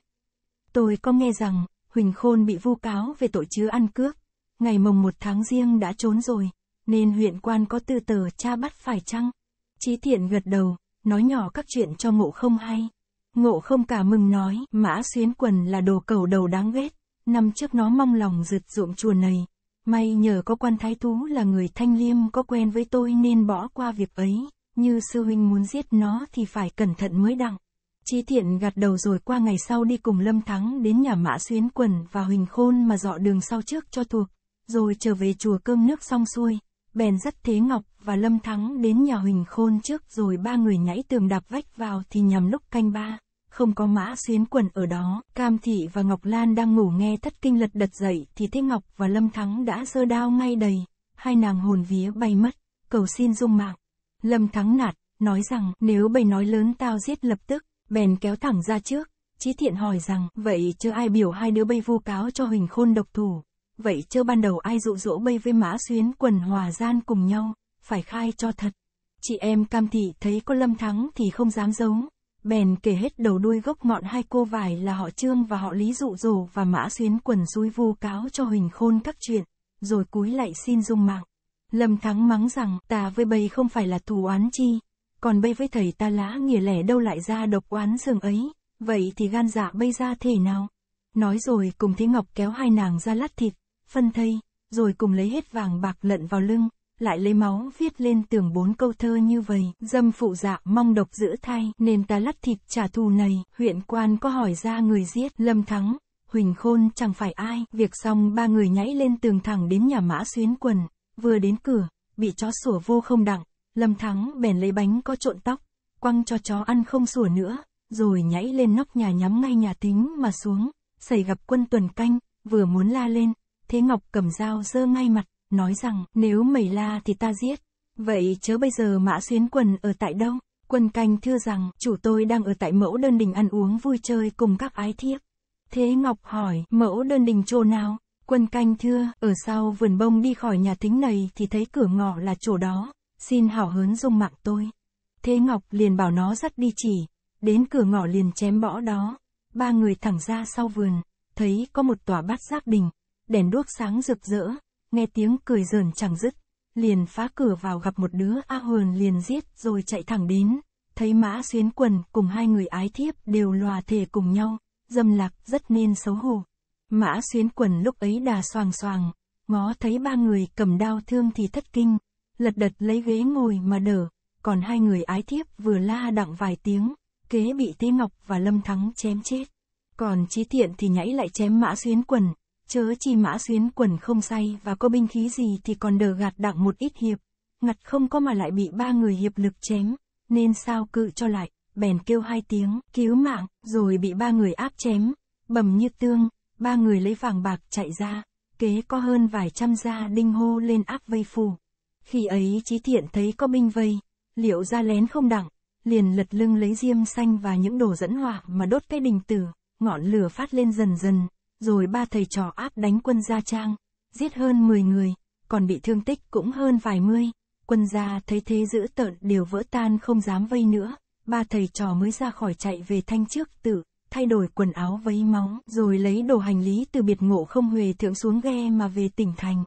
Tôi có nghe rằng, Huỳnh Khôn bị vu cáo về tội chứa ăn cướp. Ngày mồng một tháng riêng đã trốn rồi, nên huyện quan có tư tờ cha bắt phải chăng? Chí thiện gật đầu, nói nhỏ các chuyện cho ngộ không hay. Ngộ không cả mừng nói, mã xuyến quần là đồ cầu đầu đáng ghét, năm trước nó mong lòng rượt ruộng chùa này. May nhờ có quan thái thú là người thanh liêm có quen với tôi nên bỏ qua việc ấy, như sư huynh muốn giết nó thì phải cẩn thận mới đặng. Chí thiện gạt đầu rồi qua ngày sau đi cùng Lâm Thắng đến nhà Mã Xuyến Quần và Huỳnh Khôn mà dọ đường sau trước cho thuộc, rồi trở về chùa cơm nước xong xuôi, bèn dắt Thế Ngọc và Lâm Thắng đến nhà Huỳnh Khôn trước rồi ba người nhảy tường đạp vách vào thì nhằm lúc canh ba, không có Mã Xuyến Quần ở đó, Cam Thị và Ngọc Lan đang ngủ nghe thất kinh lật đật dậy thì Thế Ngọc và Lâm Thắng đã sơ đao ngay đầy, hai nàng hồn vía bay mất, cầu xin dung mạng. Lâm Thắng nạt, nói rằng nếu bày nói lớn tao giết lập tức bèn kéo thẳng ra trước. Chí thiện hỏi rằng, vậy chưa ai biểu hai đứa bây vu cáo cho Huỳnh Khôn độc thủ. Vậy chưa ban đầu ai dụ dỗ bây với mã xuyến quần hòa gian cùng nhau, phải khai cho thật. Chị em cam thị thấy có lâm thắng thì không dám giấu. Bèn kể hết đầu đuôi gốc ngọn hai cô vải là họ trương và họ lý dụ dỗ và mã xuyến quần xui vu cáo cho Huỳnh Khôn các chuyện, rồi cúi lại xin dung mạng. Lâm Thắng mắng rằng ta với bầy không phải là thù oán chi, còn bây với thầy ta lã nghĩa lẻ đâu lại ra độc oán giường ấy, vậy thì gan dạ bây ra thể nào? Nói rồi cùng Thế Ngọc kéo hai nàng ra lát thịt, phân thây, rồi cùng lấy hết vàng bạc lận vào lưng, lại lấy máu viết lên tường bốn câu thơ như vậy. Dâm phụ dạ mong độc giữ thai, nên ta lát thịt trả thù này. Huyện quan có hỏi ra người giết, Lâm Thắng, Huỳnh Khôn chẳng phải ai. Việc xong ba người nhảy lên tường thẳng đến nhà mã xuyến quần, vừa đến cửa, bị chó sủa vô không đặng, Lâm Thắng bèn lấy bánh có trộn tóc, quăng cho chó ăn không sủa nữa, rồi nhảy lên nóc nhà nhắm ngay nhà tính mà xuống, xảy gặp quân tuần canh, vừa muốn la lên, thế Ngọc cầm dao dơ ngay mặt, nói rằng nếu mày la thì ta giết, vậy chớ bây giờ mã xuyến quần ở tại đâu? Quân canh thưa rằng, chủ tôi đang ở tại mẫu đơn đình ăn uống vui chơi cùng các ái thiếp. Thế Ngọc hỏi, mẫu đơn đình chỗ nào? Quân canh thưa, ở sau vườn bông đi khỏi nhà tính này thì thấy cửa ngõ là chỗ đó xin hảo hớn dung mạng tôi. Thế Ngọc liền bảo nó dắt đi chỉ, đến cửa ngõ liền chém bõ đó. Ba người thẳng ra sau vườn, thấy có một tòa bát giác đình, đèn đuốc sáng rực rỡ, nghe tiếng cười rờn chẳng dứt, liền phá cửa vào gặp một đứa A Hờn liền giết rồi chạy thẳng đến, thấy mã xuyến quần cùng hai người ái thiếp đều lòa thề cùng nhau, dâm lạc rất nên xấu hổ. Mã xuyến quần lúc ấy đà soàng soàng, ngó thấy ba người cầm đao thương thì thất kinh, lật đật lấy ghế ngồi mà đỡ, còn hai người ái thiếp vừa la đặng vài tiếng, kế bị Tế Ngọc và Lâm Thắng chém chết. Còn Chí Thiện thì nhảy lại chém Mã Xuyến quần, chớ chi Mã Xuyến quần không say và có binh khí gì thì còn đờ gạt đặng một ít hiệp, ngặt không có mà lại bị ba người hiệp lực chém, nên sao cự cho lại, bèn kêu hai tiếng, cứu mạng, rồi bị ba người áp chém, bầm như tương, ba người lấy vàng bạc chạy ra, kế có hơn vài trăm gia đinh hô lên áp vây phù. Khi ấy trí Thiện thấy có binh vây, liệu ra lén không đẳng, liền lật lưng lấy diêm xanh và những đồ dẫn hỏa mà đốt cái đình tử, ngọn lửa phát lên dần dần, rồi ba thầy trò áp đánh quân Gia Trang, giết hơn 10 người, còn bị thương tích cũng hơn vài mươi, quân gia thấy thế dữ tợn đều vỡ tan không dám vây nữa, ba thầy trò mới ra khỏi chạy về thanh trước tử, thay đổi quần áo vấy máu, rồi lấy đồ hành lý từ biệt ngộ không huề thượng xuống ghe mà về tỉnh thành.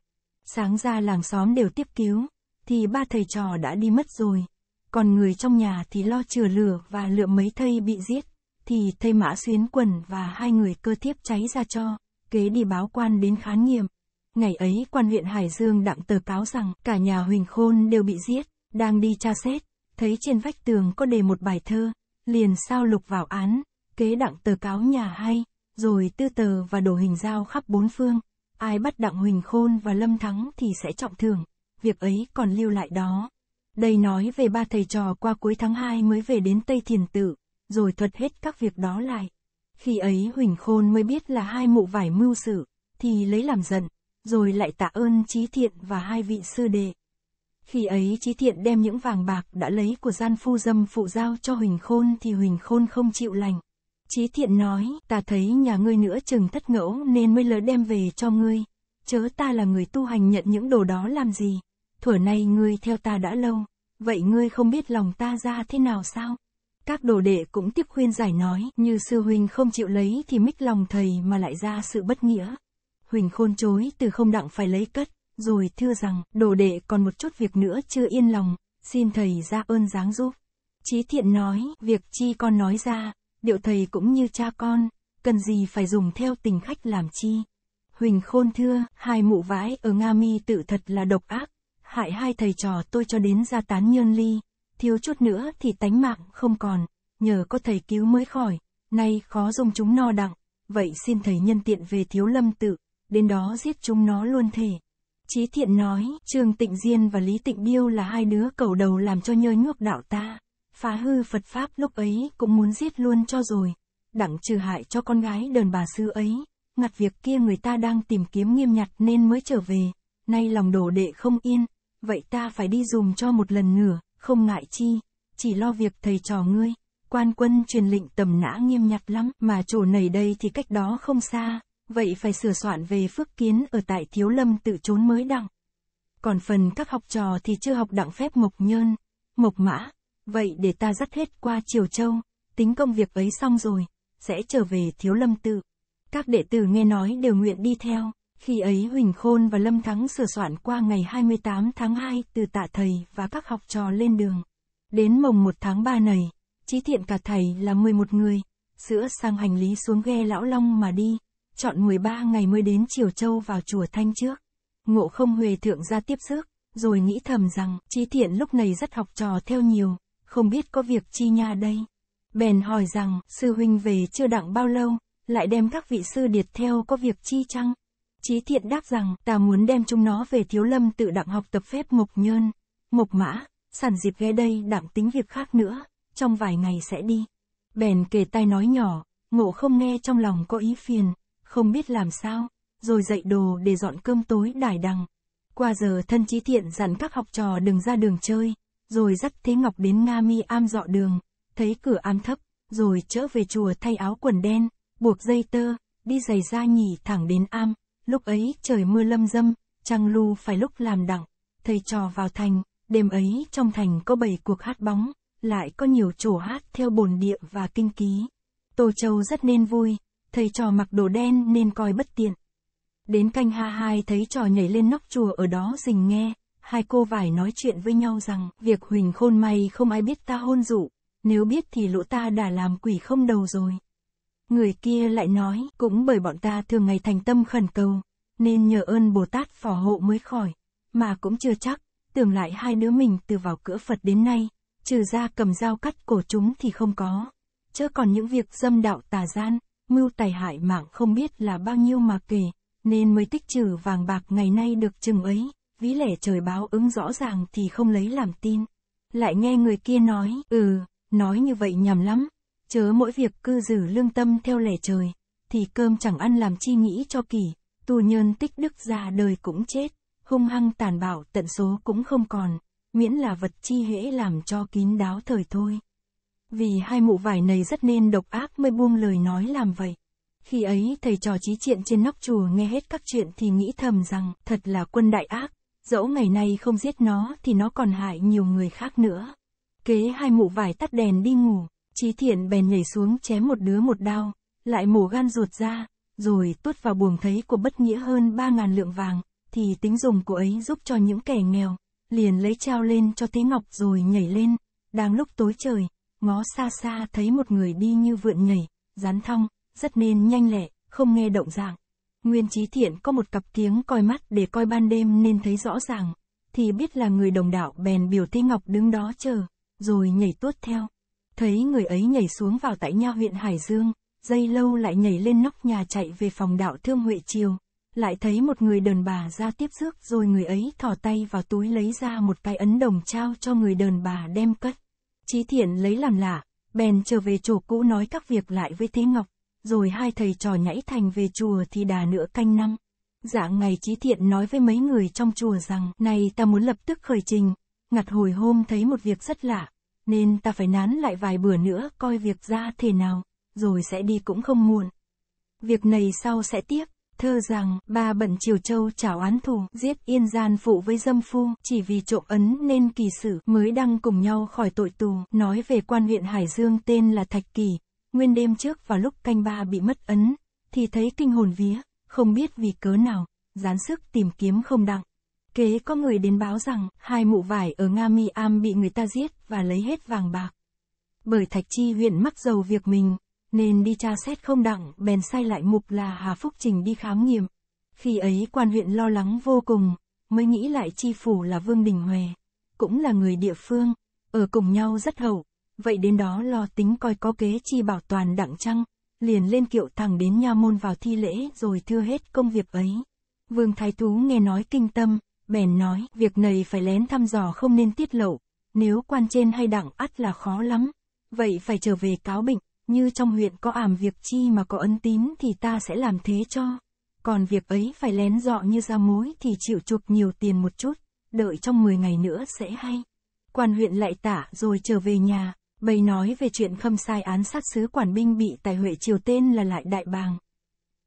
Sáng ra làng xóm đều tiếp cứu, thì ba thầy trò đã đi mất rồi. Còn người trong nhà thì lo chừa lửa và lượm mấy thây bị giết, thì thây mã xuyến quần và hai người cơ thiếp cháy ra cho, kế đi báo quan đến khán nghiệm. Ngày ấy quan huyện Hải Dương đặng tờ cáo rằng cả nhà Huỳnh Khôn đều bị giết, đang đi tra xét, thấy trên vách tường có đề một bài thơ, liền sao lục vào án, kế đặng tờ cáo nhà hay, rồi tư tờ và đổ hình giao khắp bốn phương ai bắt Đặng Huỳnh Khôn và Lâm Thắng thì sẽ trọng thưởng, việc ấy còn lưu lại đó. Đây nói về ba thầy trò qua cuối tháng 2 mới về đến Tây Thiền Tự, rồi thuật hết các việc đó lại. Khi ấy Huỳnh Khôn mới biết là hai mụ vải mưu sự, thì lấy làm giận, rồi lại tạ ơn Trí Thiện và hai vị sư đệ. Khi ấy Trí Thiện đem những vàng bạc đã lấy của gian phu dâm phụ giao cho Huỳnh Khôn thì Huỳnh Khôn không chịu lành. Chí Thiện nói, ta thấy nhà ngươi nữa chừng thất ngẫu nên mới lỡ đem về cho ngươi. Chớ ta là người tu hành nhận những đồ đó làm gì. Thuở nay ngươi theo ta đã lâu, vậy ngươi không biết lòng ta ra thế nào sao? Các đồ đệ cũng tiếp khuyên giải nói, như sư huynh không chịu lấy thì mít lòng thầy mà lại ra sự bất nghĩa. Huỳnh khôn chối từ không đặng phải lấy cất, rồi thưa rằng, đồ đệ còn một chút việc nữa chưa yên lòng, xin thầy ra ơn dáng giúp. Chí thiện nói, việc chi con nói ra, điệu thầy cũng như cha con, cần gì phải dùng theo tình khách làm chi. Huỳnh Khôn thưa, hai mụ vãi ở Nga Mi tự thật là độc ác, hại hai thầy trò tôi cho đến ra tán nhân ly, thiếu chút nữa thì tánh mạng không còn, nhờ có thầy cứu mới khỏi, nay khó dùng chúng no đặng, vậy xin thầy nhân tiện về thiếu lâm tự, đến đó giết chúng nó luôn thể. Chí thiện nói, Trương Tịnh Diên và Lý Tịnh Biêu là hai đứa cầu đầu làm cho nhơ nhuốc đạo ta phá hư Phật Pháp lúc ấy cũng muốn giết luôn cho rồi, đặng trừ hại cho con gái đờn bà sư ấy, ngặt việc kia người ta đang tìm kiếm nghiêm nhặt nên mới trở về, nay lòng đổ đệ không yên, vậy ta phải đi dùm cho một lần nửa, không ngại chi, chỉ lo việc thầy trò ngươi, quan quân truyền lệnh tầm nã nghiêm nhặt lắm, mà chỗ này đây thì cách đó không xa, vậy phải sửa soạn về phước kiến ở tại thiếu lâm tự trốn mới đặng. Còn phần các học trò thì chưa học đặng phép mộc nhơn, mộc mã, Vậy để ta dắt hết qua Triều Châu, tính công việc ấy xong rồi, sẽ trở về Thiếu Lâm Tự. Các đệ tử nghe nói đều nguyện đi theo, khi ấy Huỳnh Khôn và Lâm Thắng sửa soạn qua ngày 28 tháng 2 từ tạ thầy và các học trò lên đường. Đến mồng 1 tháng 3 này, trí thiện cả thầy là 11 người, sữa sang hành lý xuống ghe Lão Long mà đi, chọn 13 ngày mới đến Triều Châu vào chùa Thanh trước. Ngộ không Huệ Thượng ra tiếp sức, rồi nghĩ thầm rằng, trí thiện lúc này rất học trò theo nhiều, không biết có việc chi nha đây. Bèn hỏi rằng, sư huynh về chưa đặng bao lâu, lại đem các vị sư điệt theo có việc chi chăng? Chí thiện đáp rằng, ta muốn đem chúng nó về thiếu lâm tự đặng học tập phép mộc nhơn, mộc mã, sản dịp ghé đây đặng tính việc khác nữa, trong vài ngày sẽ đi. Bèn kề tai nói nhỏ, ngộ không nghe trong lòng có ý phiền, không biết làm sao, rồi dậy đồ để dọn cơm tối đài đằng. Qua giờ thân chí thiện dặn các học trò đừng ra đường chơi, rồi dắt Thế Ngọc đến Nga Mi Am dọ đường, thấy cửa am thấp, rồi trở về chùa thay áo quần đen, buộc dây tơ, đi giày da nhỉ thẳng đến am, lúc ấy trời mưa lâm dâm, trăng lu phải lúc làm đặng, thầy trò vào thành, đêm ấy trong thành có bảy cuộc hát bóng, lại có nhiều chỗ hát theo bồn địa và kinh ký. Tô Châu rất nên vui, thầy trò mặc đồ đen nên coi bất tiện. Đến canh ha hai thấy trò nhảy lên nóc chùa ở đó dình nghe, hai cô vải nói chuyện với nhau rằng, việc Huỳnh Khôn may không ai biết ta hôn dụ, nếu biết thì lũ ta đã làm quỷ không đầu rồi. Người kia lại nói, cũng bởi bọn ta thường ngày thành tâm khẩn cầu, nên nhờ ơn Bồ Tát phò hộ mới khỏi, mà cũng chưa chắc, tưởng lại hai đứa mình từ vào cửa Phật đến nay, trừ ra cầm dao cắt cổ chúng thì không có, chớ còn những việc dâm đạo tà gian, mưu tài hại mạng không biết là bao nhiêu mà kể, nên mới tích trừ vàng bạc ngày nay được chừng ấy ví lẻ trời báo ứng rõ ràng thì không lấy làm tin. Lại nghe người kia nói, ừ, nói như vậy nhầm lắm, chớ mỗi việc cư xử lương tâm theo lẻ trời, thì cơm chẳng ăn làm chi nghĩ cho kỳ, tù nhân tích đức ra đời cũng chết, hung hăng tàn bạo tận số cũng không còn, miễn là vật chi hễ làm cho kín đáo thời thôi. Vì hai mụ vải này rất nên độc ác mới buông lời nói làm vậy. Khi ấy thầy trò trí triện trên nóc chùa nghe hết các chuyện thì nghĩ thầm rằng thật là quân đại ác, dẫu ngày nay không giết nó thì nó còn hại nhiều người khác nữa. Kế hai mụ vải tắt đèn đi ngủ, trí Thiện bèn nhảy xuống chém một đứa một đao, lại mổ gan ruột ra, rồi tuốt vào buồng thấy của bất nghĩa hơn ba ngàn lượng vàng, thì tính dùng của ấy giúp cho những kẻ nghèo, liền lấy treo lên cho Thế Ngọc rồi nhảy lên, đang lúc tối trời, ngó xa xa thấy một người đi như vượn nhảy, rắn thong, rất nên nhanh lẹ, không nghe động dạng. Nguyên Chí Thiện có một cặp kiếng coi mắt để coi ban đêm nên thấy rõ ràng, thì biết là người đồng đạo bèn biểu Ti Ngọc đứng đó chờ, rồi nhảy tuốt theo. Thấy người ấy nhảy xuống vào tại nha huyện Hải Dương, dây lâu lại nhảy lên nóc nhà chạy về phòng đạo Thương Huệ Triều. Lại thấy một người đờn bà ra tiếp rước rồi người ấy thò tay vào túi lấy ra một cái ấn đồng trao cho người đờn bà đem cất. Chí Thiện lấy làm lạ, bèn trở về chỗ cũ nói các việc lại với Thế Ngọc rồi hai thầy trò nhảy thành về chùa thì đà nữa canh năm. Dạng ngày trí thiện nói với mấy người trong chùa rằng, này ta muốn lập tức khởi trình, ngặt hồi hôm thấy một việc rất lạ, nên ta phải nán lại vài bữa nữa coi việc ra thế nào, rồi sẽ đi cũng không muộn. Việc này sau sẽ tiếp, thơ rằng, ba bận triều châu trảo án thù, giết yên gian phụ với dâm phu, chỉ vì trộm ấn nên kỳ sử mới đăng cùng nhau khỏi tội tù, nói về quan huyện Hải Dương tên là Thạch Kỳ, Nguyên đêm trước vào lúc canh ba bị mất ấn, thì thấy kinh hồn vía, không biết vì cớ nào, dán sức tìm kiếm không đặng. Kế có người đến báo rằng, hai mụ vải ở Nga Mi Am bị người ta giết và lấy hết vàng bạc. Bởi Thạch Chi huyện mắc dầu việc mình, nên đi tra xét không đặng, bèn sai lại mục là Hà Phúc Trình đi khám nghiệm. Khi ấy quan huyện lo lắng vô cùng, mới nghĩ lại chi phủ là Vương Đình Hòe, cũng là người địa phương, ở cùng nhau rất hậu, vậy đến đó lo tính coi có kế chi bảo toàn đặng chăng, liền lên kiệu thẳng đến nha môn vào thi lễ rồi thưa hết công việc ấy. Vương Thái thú nghe nói kinh tâm, bèn nói, việc này phải lén thăm dò không nên tiết lộ, nếu quan trên hay đặng ắt là khó lắm, vậy phải trở về cáo bệnh, như trong huyện có ảm việc chi mà có ân tín thì ta sẽ làm thế cho. Còn việc ấy phải lén dọ như ra mối thì chịu chuộc nhiều tiền một chút, đợi trong 10 ngày nữa sẽ hay. Quan huyện lại tả rồi trở về nhà, bây nói về chuyện khâm sai án sát sứ quản binh bị tại Huệ Triều tên là Lại Đại Bàng.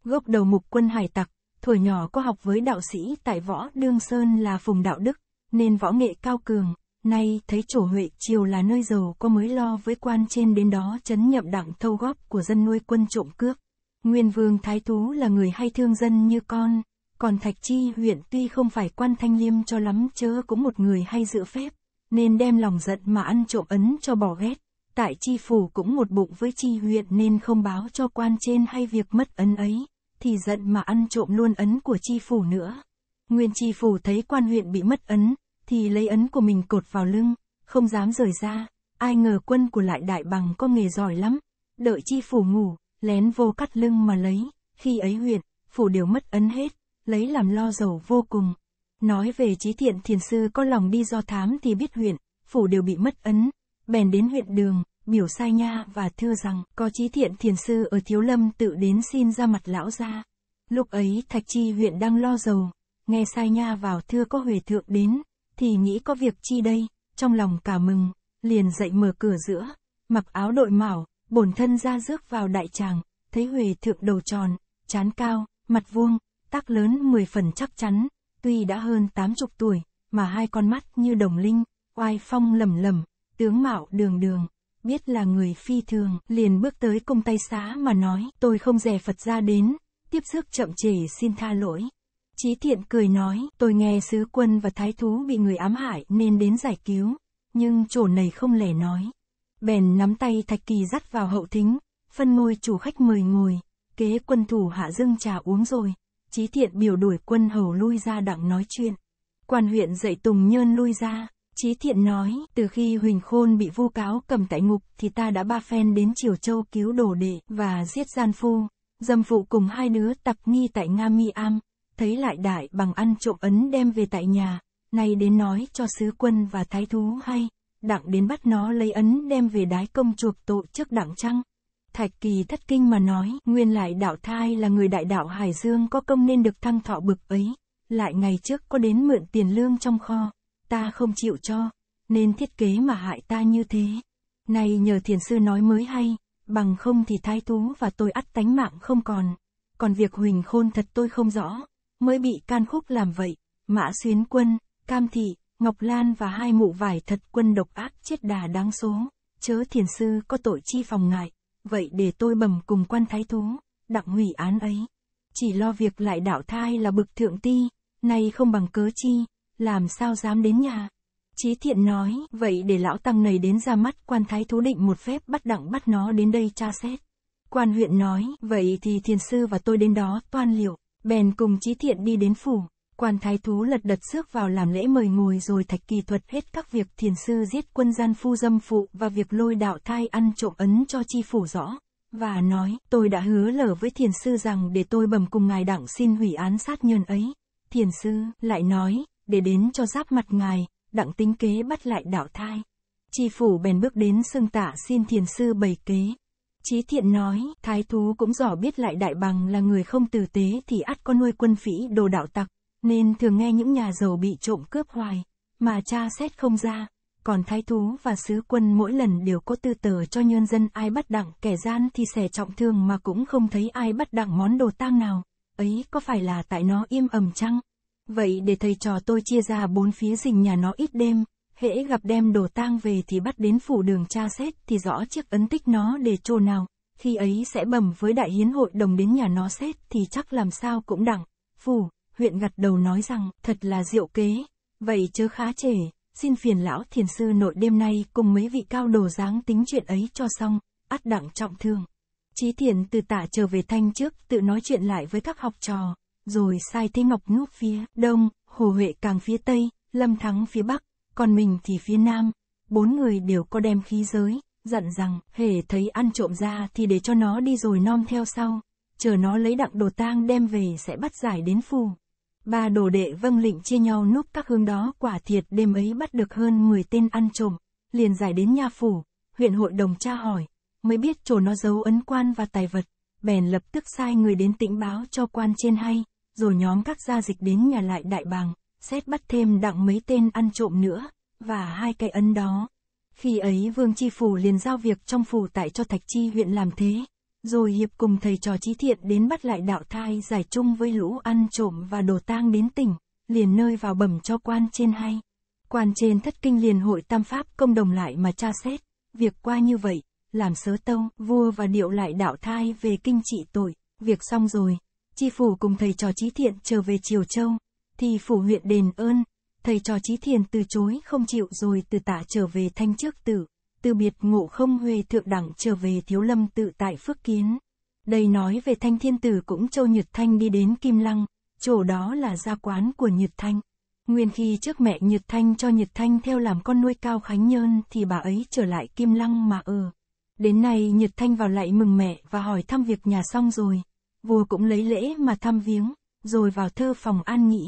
Gốc đầu mục quân hải tặc, thuở nhỏ có học với đạo sĩ tại võ Đương Sơn là Phùng Đạo Đức, nên võ nghệ cao cường, nay thấy chỗ Huệ Triều là nơi giàu có mới lo với quan trên đến đó chấn nhậm đặng thâu góp của dân nuôi quân trộm cướp. Nguyên Vương Thái Tú là người hay thương dân như con, còn Thạch Chi huyện tuy không phải quan thanh liêm cho lắm chớ cũng một người hay dự phép, nên đem lòng giận mà ăn trộm ấn cho bỏ ghét tại chi phủ cũng một bụng với chi huyện nên không báo cho quan trên hay việc mất ấn ấy, thì giận mà ăn trộm luôn ấn của chi phủ nữa. Nguyên chi phủ thấy quan huyện bị mất ấn, thì lấy ấn của mình cột vào lưng, không dám rời ra, ai ngờ quân của lại đại bằng có nghề giỏi lắm, đợi chi phủ ngủ, lén vô cắt lưng mà lấy, khi ấy huyện, phủ đều mất ấn hết, lấy làm lo giàu vô cùng. Nói về trí thiện thiền sư có lòng đi do thám thì biết huyện, phủ đều bị mất ấn, bèn đến huyện đường, biểu sai nha và thưa rằng có trí thiện thiền sư ở Thiếu Lâm tự đến xin ra mặt lão gia. Lúc ấy Thạch Chi huyện đang lo dầu, nghe sai nha vào thưa có huệ thượng đến, thì nghĩ có việc chi đây, trong lòng cả mừng, liền dậy mở cửa giữa, mặc áo đội mảo, bổn thân ra rước vào đại tràng, thấy huệ thượng đầu tròn, chán cao, mặt vuông, tác lớn mười phần chắc chắn, tuy đã hơn tám chục tuổi, mà hai con mắt như đồng linh, oai phong lầm lầm, tướng mạo đường đường, biết là người phi thường, liền bước tới công tay xá mà nói, tôi không dè Phật ra đến, tiếp sức chậm trễ xin tha lỗi. Chí thiện cười nói, tôi nghe sứ quân và thái thú bị người ám hại nên đến giải cứu, nhưng chỗ này không lẻ nói. Bèn nắm tay Thạch Kỳ dắt vào hậu thính, phân ngôi chủ khách mời ngồi, kế quân thủ hạ dưng trà uống rồi, Chí thiện biểu đuổi quân hầu lui ra đặng nói chuyện. Quan huyện dạy Tùng Nhơn lui ra, Chí Thiện nói, từ khi Huỳnh Khôn bị vu cáo cầm tại ngục thì ta đã ba phen đến Triều Châu cứu đồ đệ và giết gian phu, dâm phụ cùng hai đứa tập nghi tại Nga Mi Am, thấy lại đại bằng ăn trộm ấn đem về tại nhà, nay đến nói cho sứ quân và thái thú hay, đặng đến bắt nó lấy ấn đem về đái công chuộc tội trước đặng trăng. Thạch Kỳ thất kinh mà nói, nguyên lại đạo thai là người đại đạo Hải Dương có công nên được thăng thọ bực ấy, lại ngày trước có đến mượn tiền lương trong kho, ta không chịu cho, nên thiết kế mà hại ta như thế. Nay nhờ thiền sư nói mới hay, bằng không thì thái tú và tôi ắt tánh mạng không còn. Còn việc huỳnh khôn thật tôi không rõ, mới bị can khúc làm vậy, mã xuyến quân, cam thị, ngọc lan và hai mụ vải thật quân độc ác chết đà đáng số, chớ thiền sư có tội chi phòng ngại, vậy để tôi bầm cùng quan thái thú đặng hủy án ấy. Chỉ lo việc lại đảo thai là bực thượng ti, nay không bằng cớ chi, làm sao dám đến nhà. Chí thiện nói, vậy để lão tăng này đến ra mắt quan thái thú định một phép bắt đặng bắt nó đến đây tra xét. Quan huyện nói, vậy thì thiền sư và tôi đến đó toan liệu, bèn cùng chí thiện đi đến phủ. Quan thái thú lật đật xước vào làm lễ mời ngồi rồi thạch kỳ thuật hết các việc thiền sư giết quân gian phu dâm phụ và việc lôi đạo thai ăn trộm ấn cho chi phủ rõ. Và nói, tôi đã hứa lở với thiền sư rằng để tôi bầm cùng ngài đặng xin hủy án sát nhân ấy. Thiền sư, lại nói, để đến cho giáp mặt ngài, đặng tính kế bắt lại đảo thai. Chi phủ bèn bước đến xưng tả xin thiền sư bày kế. Chí thiện nói, thái thú cũng rõ biết lại đại bằng là người không tử tế thì ắt con nuôi quân phỉ đồ đạo tặc, nên thường nghe những nhà giàu bị trộm cướp hoài, mà cha xét không ra. Còn thái thú và sứ quân mỗi lần đều có tư tờ cho nhân dân ai bắt đặng kẻ gian thì xẻ trọng thương mà cũng không thấy ai bắt đặng món đồ tang nào. Ấy có phải là tại nó im ầm chăng? Vậy để thầy trò tôi chia ra bốn phía rình nhà nó ít đêm, hễ gặp đem đồ tang về thì bắt đến phủ đường tra xét thì rõ chiếc ấn tích nó để chỗ nào, khi ấy sẽ bẩm với đại hiến hội đồng đến nhà nó xét thì chắc làm sao cũng đẳng. Phủ, huyện gật đầu nói rằng, thật là diệu kế, vậy chớ khá trễ, xin phiền lão thiền sư nội đêm nay cùng mấy vị cao đồ dáng tính chuyện ấy cho xong, ắt đặng trọng thương. trí thiền từ tạ trở về thanh trước tự nói chuyện lại với các học trò rồi sai Thế Ngọc núp phía đông, Hồ Huệ càng phía tây, Lâm Thắng phía bắc, còn mình thì phía nam. Bốn người đều có đem khí giới, dặn rằng, hề thấy ăn trộm ra thì để cho nó đi rồi nom theo sau, chờ nó lấy đặng đồ tang đem về sẽ bắt giải đến phù. Ba đồ đệ vâng lệnh chia nhau núp các hướng đó quả thiệt đêm ấy bắt được hơn 10 tên ăn trộm, liền giải đến nha phủ, huyện hội đồng tra hỏi, mới biết chỗ nó giấu ấn quan và tài vật, bèn lập tức sai người đến tỉnh báo cho quan trên hay rồi nhóm các gia dịch đến nhà lại đại bàng, xét bắt thêm đặng mấy tên ăn trộm nữa, và hai cây ấn đó. Khi ấy Vương Chi Phủ liền giao việc trong phủ tại cho Thạch Chi huyện làm thế, rồi hiệp cùng thầy trò trí thiện đến bắt lại đạo thai giải chung với lũ ăn trộm và đồ tang đến tỉnh, liền nơi vào bẩm cho quan trên hay. Quan trên thất kinh liền hội tam pháp công đồng lại mà tra xét, việc qua như vậy, làm sớ tông, vua và điệu lại đạo thai về kinh trị tội, việc xong rồi, Chi phủ cùng thầy trò trí thiện trở về Triều Châu, thì phủ huyện đền ơn, thầy trò trí thiện từ chối không chịu rồi từ tạ trở về thanh trước tử, từ biệt ngộ không huê thượng đẳng trở về thiếu lâm tự tại Phước Kiến. Đây nói về thanh thiên tử cũng châu Nhật Thanh đi đến Kim Lăng, chỗ đó là gia quán của Nhật Thanh. Nguyên khi trước mẹ Nhật Thanh cho Nhật Thanh theo làm con nuôi Cao Khánh Nhơn thì bà ấy trở lại Kim Lăng mà ở. Đến nay Nhật Thanh vào lại mừng mẹ và hỏi thăm việc nhà xong rồi, vua cũng lấy lễ mà thăm viếng, rồi vào thư phòng an nghỉ.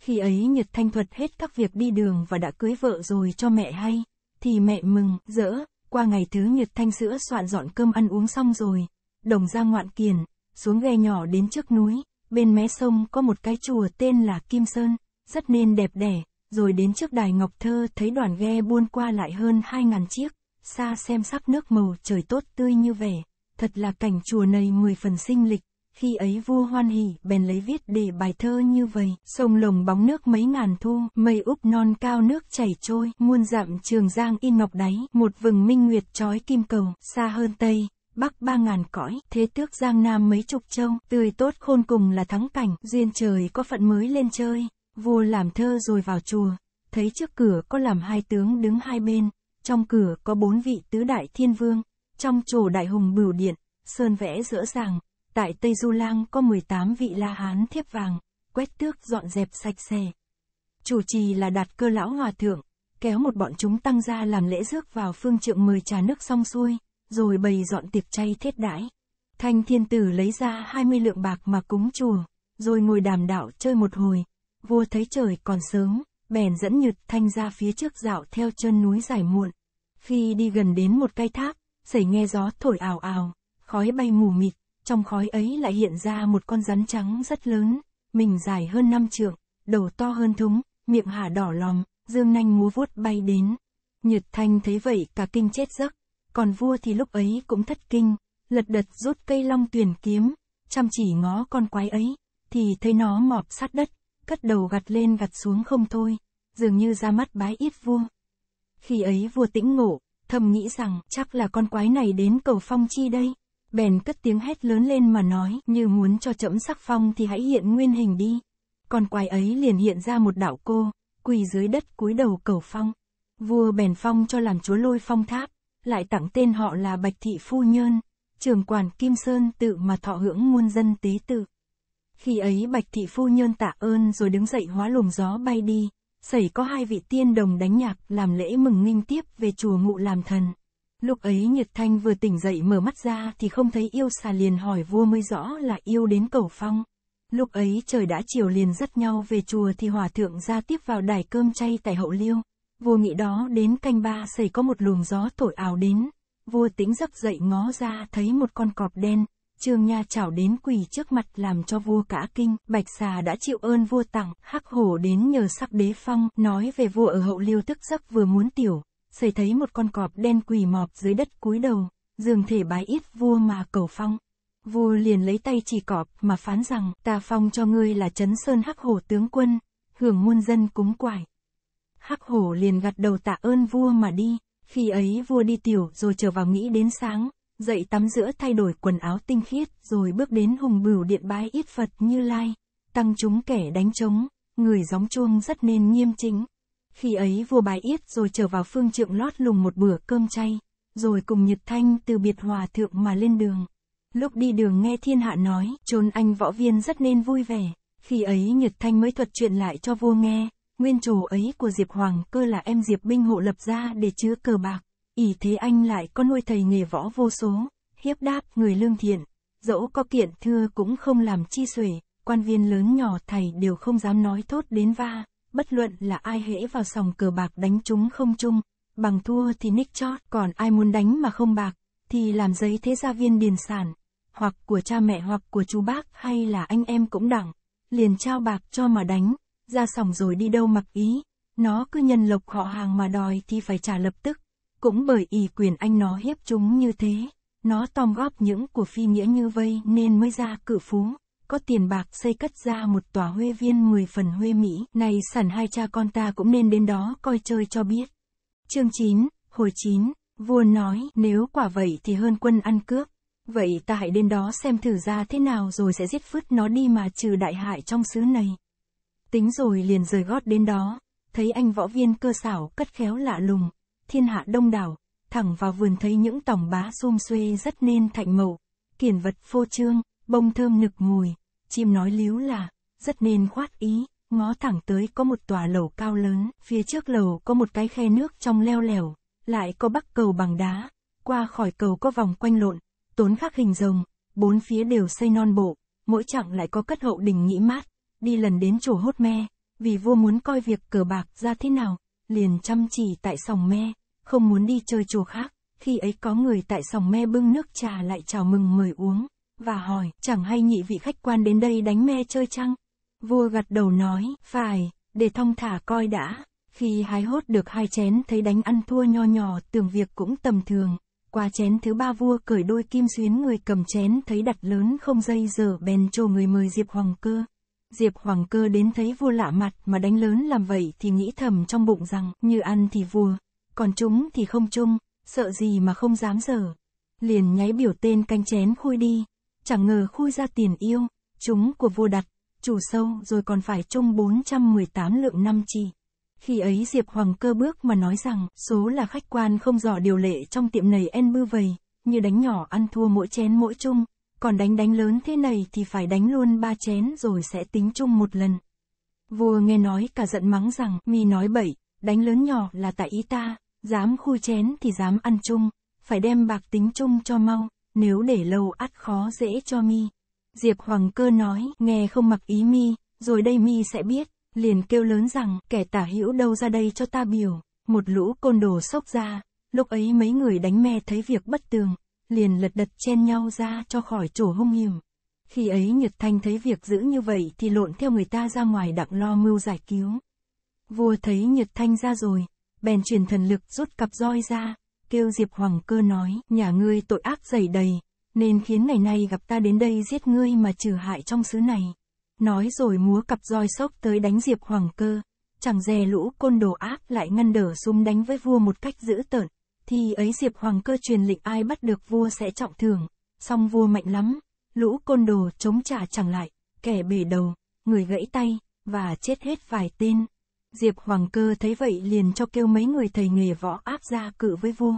Khi ấy Nhật Thanh Thuật hết các việc đi đường và đã cưới vợ rồi cho mẹ hay, thì mẹ mừng, rỡ. qua ngày thứ Nhật Thanh sữa soạn dọn cơm ăn uống xong rồi, đồng ra ngoạn kiền, xuống ghe nhỏ đến trước núi, bên mé sông có một cái chùa tên là Kim Sơn, rất nên đẹp đẽ, rồi đến trước đài Ngọc Thơ thấy đoàn ghe buôn qua lại hơn hai ngàn chiếc, xa xem sắc nước màu trời tốt tươi như vẻ, thật là cảnh chùa này mười phần sinh lịch khi ấy vua hoan hỉ bèn lấy viết để bài thơ như vầy sông lồng bóng nước mấy ngàn thu mây úp non cao nước chảy trôi muôn dặm trường giang in ngọc đáy một vừng minh nguyệt trói kim cầu xa hơn tây bắc ba ngàn cõi thế tước giang nam mấy chục châu tươi tốt khôn cùng là thắng cảnh duyên trời có phận mới lên chơi vua làm thơ rồi vào chùa thấy trước cửa có làm hai tướng đứng hai bên trong cửa có bốn vị tứ đại thiên vương trong chùa đại hùng bửu điện sơn vẽ giữa ràng Tại Tây Du Lang có 18 vị La Hán thiếp vàng, quét tước dọn dẹp sạch sẽ. Chủ trì là đạt cơ lão hòa thượng, kéo một bọn chúng tăng ra làm lễ rước vào phương trượng mời trà nước xong xuôi, rồi bày dọn tiệc chay thiết đãi. Thanh thiên tử lấy ra 20 lượng bạc mà cúng chùa, rồi ngồi đàm đạo chơi một hồi. Vua thấy trời còn sớm, bèn dẫn nhật thanh ra phía trước dạo theo chân núi dài muộn. Khi đi gần đến một cây tháp, xảy nghe gió thổi ào ào, khói bay mù mịt, trong khói ấy lại hiện ra một con rắn trắng rất lớn, mình dài hơn năm trượng, đầu to hơn thúng, miệng hả đỏ lòm, dương nanh múa vuốt bay đến. Nhật Thanh thấy vậy cả kinh chết giấc, còn vua thì lúc ấy cũng thất kinh, lật đật rút cây long tuyển kiếm, chăm chỉ ngó con quái ấy, thì thấy nó mọp sát đất, cất đầu gặt lên gặt xuống không thôi, dường như ra mắt bái ít vua. Khi ấy vua tĩnh ngộ, thầm nghĩ rằng chắc là con quái này đến cầu phong chi đây bèn cất tiếng hét lớn lên mà nói, như muốn cho chấm sắc phong thì hãy hiện nguyên hình đi. Con quái ấy liền hiện ra một đạo cô, quỳ dưới đất cúi đầu cầu phong. Vua bèn phong cho làm chúa lôi phong tháp, lại tặng tên họ là Bạch Thị Phu Nhơn, trường quản Kim Sơn tự mà thọ hưởng muôn dân tế tự. Khi ấy Bạch Thị Phu Nhơn tạ ơn rồi đứng dậy hóa luồng gió bay đi, xảy có hai vị tiên đồng đánh nhạc làm lễ mừng nghinh tiếp về chùa ngụ làm thần. Lúc ấy Nhật Thanh vừa tỉnh dậy mở mắt ra thì không thấy yêu xà liền hỏi vua mới rõ là yêu đến cầu phong. Lúc ấy trời đã chiều liền dắt nhau về chùa thì hòa thượng ra tiếp vào đài cơm chay tại hậu liêu. Vua nghĩ đó đến canh ba xảy có một luồng gió thổi ảo đến. Vua tính giấc dậy ngó ra thấy một con cọp đen. Trương Nha chảo đến quỳ trước mặt làm cho vua cả kinh. Bạch xà đã chịu ơn vua tặng, hắc hổ đến nhờ sắc đế phong, nói về vua ở hậu liêu tức giấc vừa muốn tiểu, xảy thấy một con cọp đen quỳ mọp dưới đất cúi đầu, dường thể bái ít vua mà cầu phong. Vua liền lấy tay chỉ cọp mà phán rằng, ta phong cho ngươi là chấn sơn hắc hổ tướng quân, hưởng muôn dân cúng quải. Hắc hổ liền gặt đầu tạ ơn vua mà đi, khi ấy vua đi tiểu rồi trở vào nghĩ đến sáng, dậy tắm giữa thay đổi quần áo tinh khiết rồi bước đến hùng bửu điện bái ít Phật như lai, tăng chúng kẻ đánh trống, người gióng chuông rất nên nghiêm chính. Khi ấy vua bài yết rồi trở vào phương trượng lót lùng một bữa cơm chay, rồi cùng Nhật Thanh từ biệt hòa thượng mà lên đường. Lúc đi đường nghe thiên hạ nói, trốn anh võ viên rất nên vui vẻ. Khi ấy Nhật Thanh mới thuật chuyện lại cho vua nghe, nguyên trồ ấy của Diệp Hoàng cơ là em Diệp Binh hộ lập ra để chứa cờ bạc. ỷ thế anh lại có nuôi thầy nghề võ vô số, hiếp đáp người lương thiện. Dẫu có kiện thưa cũng không làm chi xuể, quan viên lớn nhỏ thầy đều không dám nói thốt đến va bất luận là ai hễ vào sòng cờ bạc đánh chúng không chung, bằng thua thì nick chót, còn ai muốn đánh mà không bạc, thì làm giấy thế gia viên điền sản, hoặc của cha mẹ hoặc của chú bác hay là anh em cũng đẳng, liền trao bạc cho mà đánh, ra sòng rồi đi đâu mặc ý, nó cứ nhân lộc họ hàng mà đòi thì phải trả lập tức, cũng bởi ỷ quyền anh nó hiếp chúng như thế, nó tom góp những của phi nghĩa như vây nên mới ra cử phú có tiền bạc xây cất ra một tòa huê viên 10 phần huê Mỹ, này sẵn hai cha con ta cũng nên đến đó coi chơi cho biết. Chương 9, hồi 9, vua nói, nếu quả vậy thì hơn quân ăn cướp. Vậy ta hãy đến đó xem thử ra thế nào rồi sẽ giết phứt nó đi mà trừ đại hại trong xứ này. Tính rồi liền rời gót đến đó, thấy anh võ viên cơ xảo cất khéo lạ lùng, thiên hạ đông đảo, thẳng vào vườn thấy những tổng bá xum xuê rất nên thạnh mậu, kiển vật phô trương, bông thơm nực mùi, chim nói líu là, rất nên khoát ý, ngó thẳng tới có một tòa lầu cao lớn, phía trước lầu có một cái khe nước trong leo lẻo, lại có bắc cầu bằng đá, qua khỏi cầu có vòng quanh lộn, tốn khắc hình rồng, bốn phía đều xây non bộ, mỗi chặng lại có cất hậu đình nghĩ mát, đi lần đến chỗ hốt me, vì vua muốn coi việc cờ bạc ra thế nào, liền chăm chỉ tại sòng me, không muốn đi chơi chùa khác, khi ấy có người tại sòng me bưng nước trà lại chào mừng mời uống và hỏi, chẳng hay nhị vị khách quan đến đây đánh me chơi chăng? Vua gật đầu nói, phải, để thông thả coi đã. Khi hái hốt được hai chén thấy đánh ăn thua nho nhỏ tưởng việc cũng tầm thường. Qua chén thứ ba vua cởi đôi kim xuyến người cầm chén thấy đặt lớn không dây dở bèn trồ người mời Diệp Hoàng Cơ. Diệp Hoàng Cơ đến thấy vua lạ mặt mà đánh lớn làm vậy thì nghĩ thầm trong bụng rằng như ăn thì vua, còn chúng thì không chung, sợ gì mà không dám dở Liền nháy biểu tên canh chén khui đi, Chẳng ngờ khui ra tiền yêu, chúng của vua đặt, chủ sâu rồi còn phải trông 418 lượng năm chi. Khi ấy Diệp Hoàng cơ bước mà nói rằng, số là khách quan không dò điều lệ trong tiệm này en bư vầy, như đánh nhỏ ăn thua mỗi chén mỗi chung, còn đánh đánh lớn thế này thì phải đánh luôn ba chén rồi sẽ tính chung một lần. Vua nghe nói cả giận mắng rằng, mi nói bậy, đánh lớn nhỏ là tại ý ta, dám khui chén thì dám ăn chung, phải đem bạc tính chung cho mau nếu để lâu ắt khó dễ cho mi. Diệp Hoàng Cơ nói, nghe không mặc ý mi, rồi đây mi sẽ biết, liền kêu lớn rằng, kẻ tả hữu đâu ra đây cho ta biểu, một lũ côn đồ xốc ra, lúc ấy mấy người đánh me thấy việc bất tường, liền lật đật chen nhau ra cho khỏi chỗ hung hiểm. Khi ấy Nhật Thanh thấy việc giữ như vậy thì lộn theo người ta ra ngoài đặng lo mưu giải cứu. Vua thấy Nhật Thanh ra rồi, bèn truyền thần lực rút cặp roi ra, kêu Diệp Hoàng Cơ nói, nhà ngươi tội ác dày đầy, nên khiến ngày nay gặp ta đến đây giết ngươi mà trừ hại trong xứ này. Nói rồi múa cặp roi sốc tới đánh Diệp Hoàng Cơ, chẳng dè lũ côn đồ ác lại ngăn đỡ xung đánh với vua một cách dữ tợn. Thì ấy Diệp Hoàng Cơ truyền lệnh ai bắt được vua sẽ trọng thưởng, song vua mạnh lắm, lũ côn đồ chống trả chẳng lại, kẻ bể đầu, người gãy tay, và chết hết vài tên. Diệp Hoàng Cơ thấy vậy liền cho kêu mấy người thầy nghề võ áp ra cự với vua.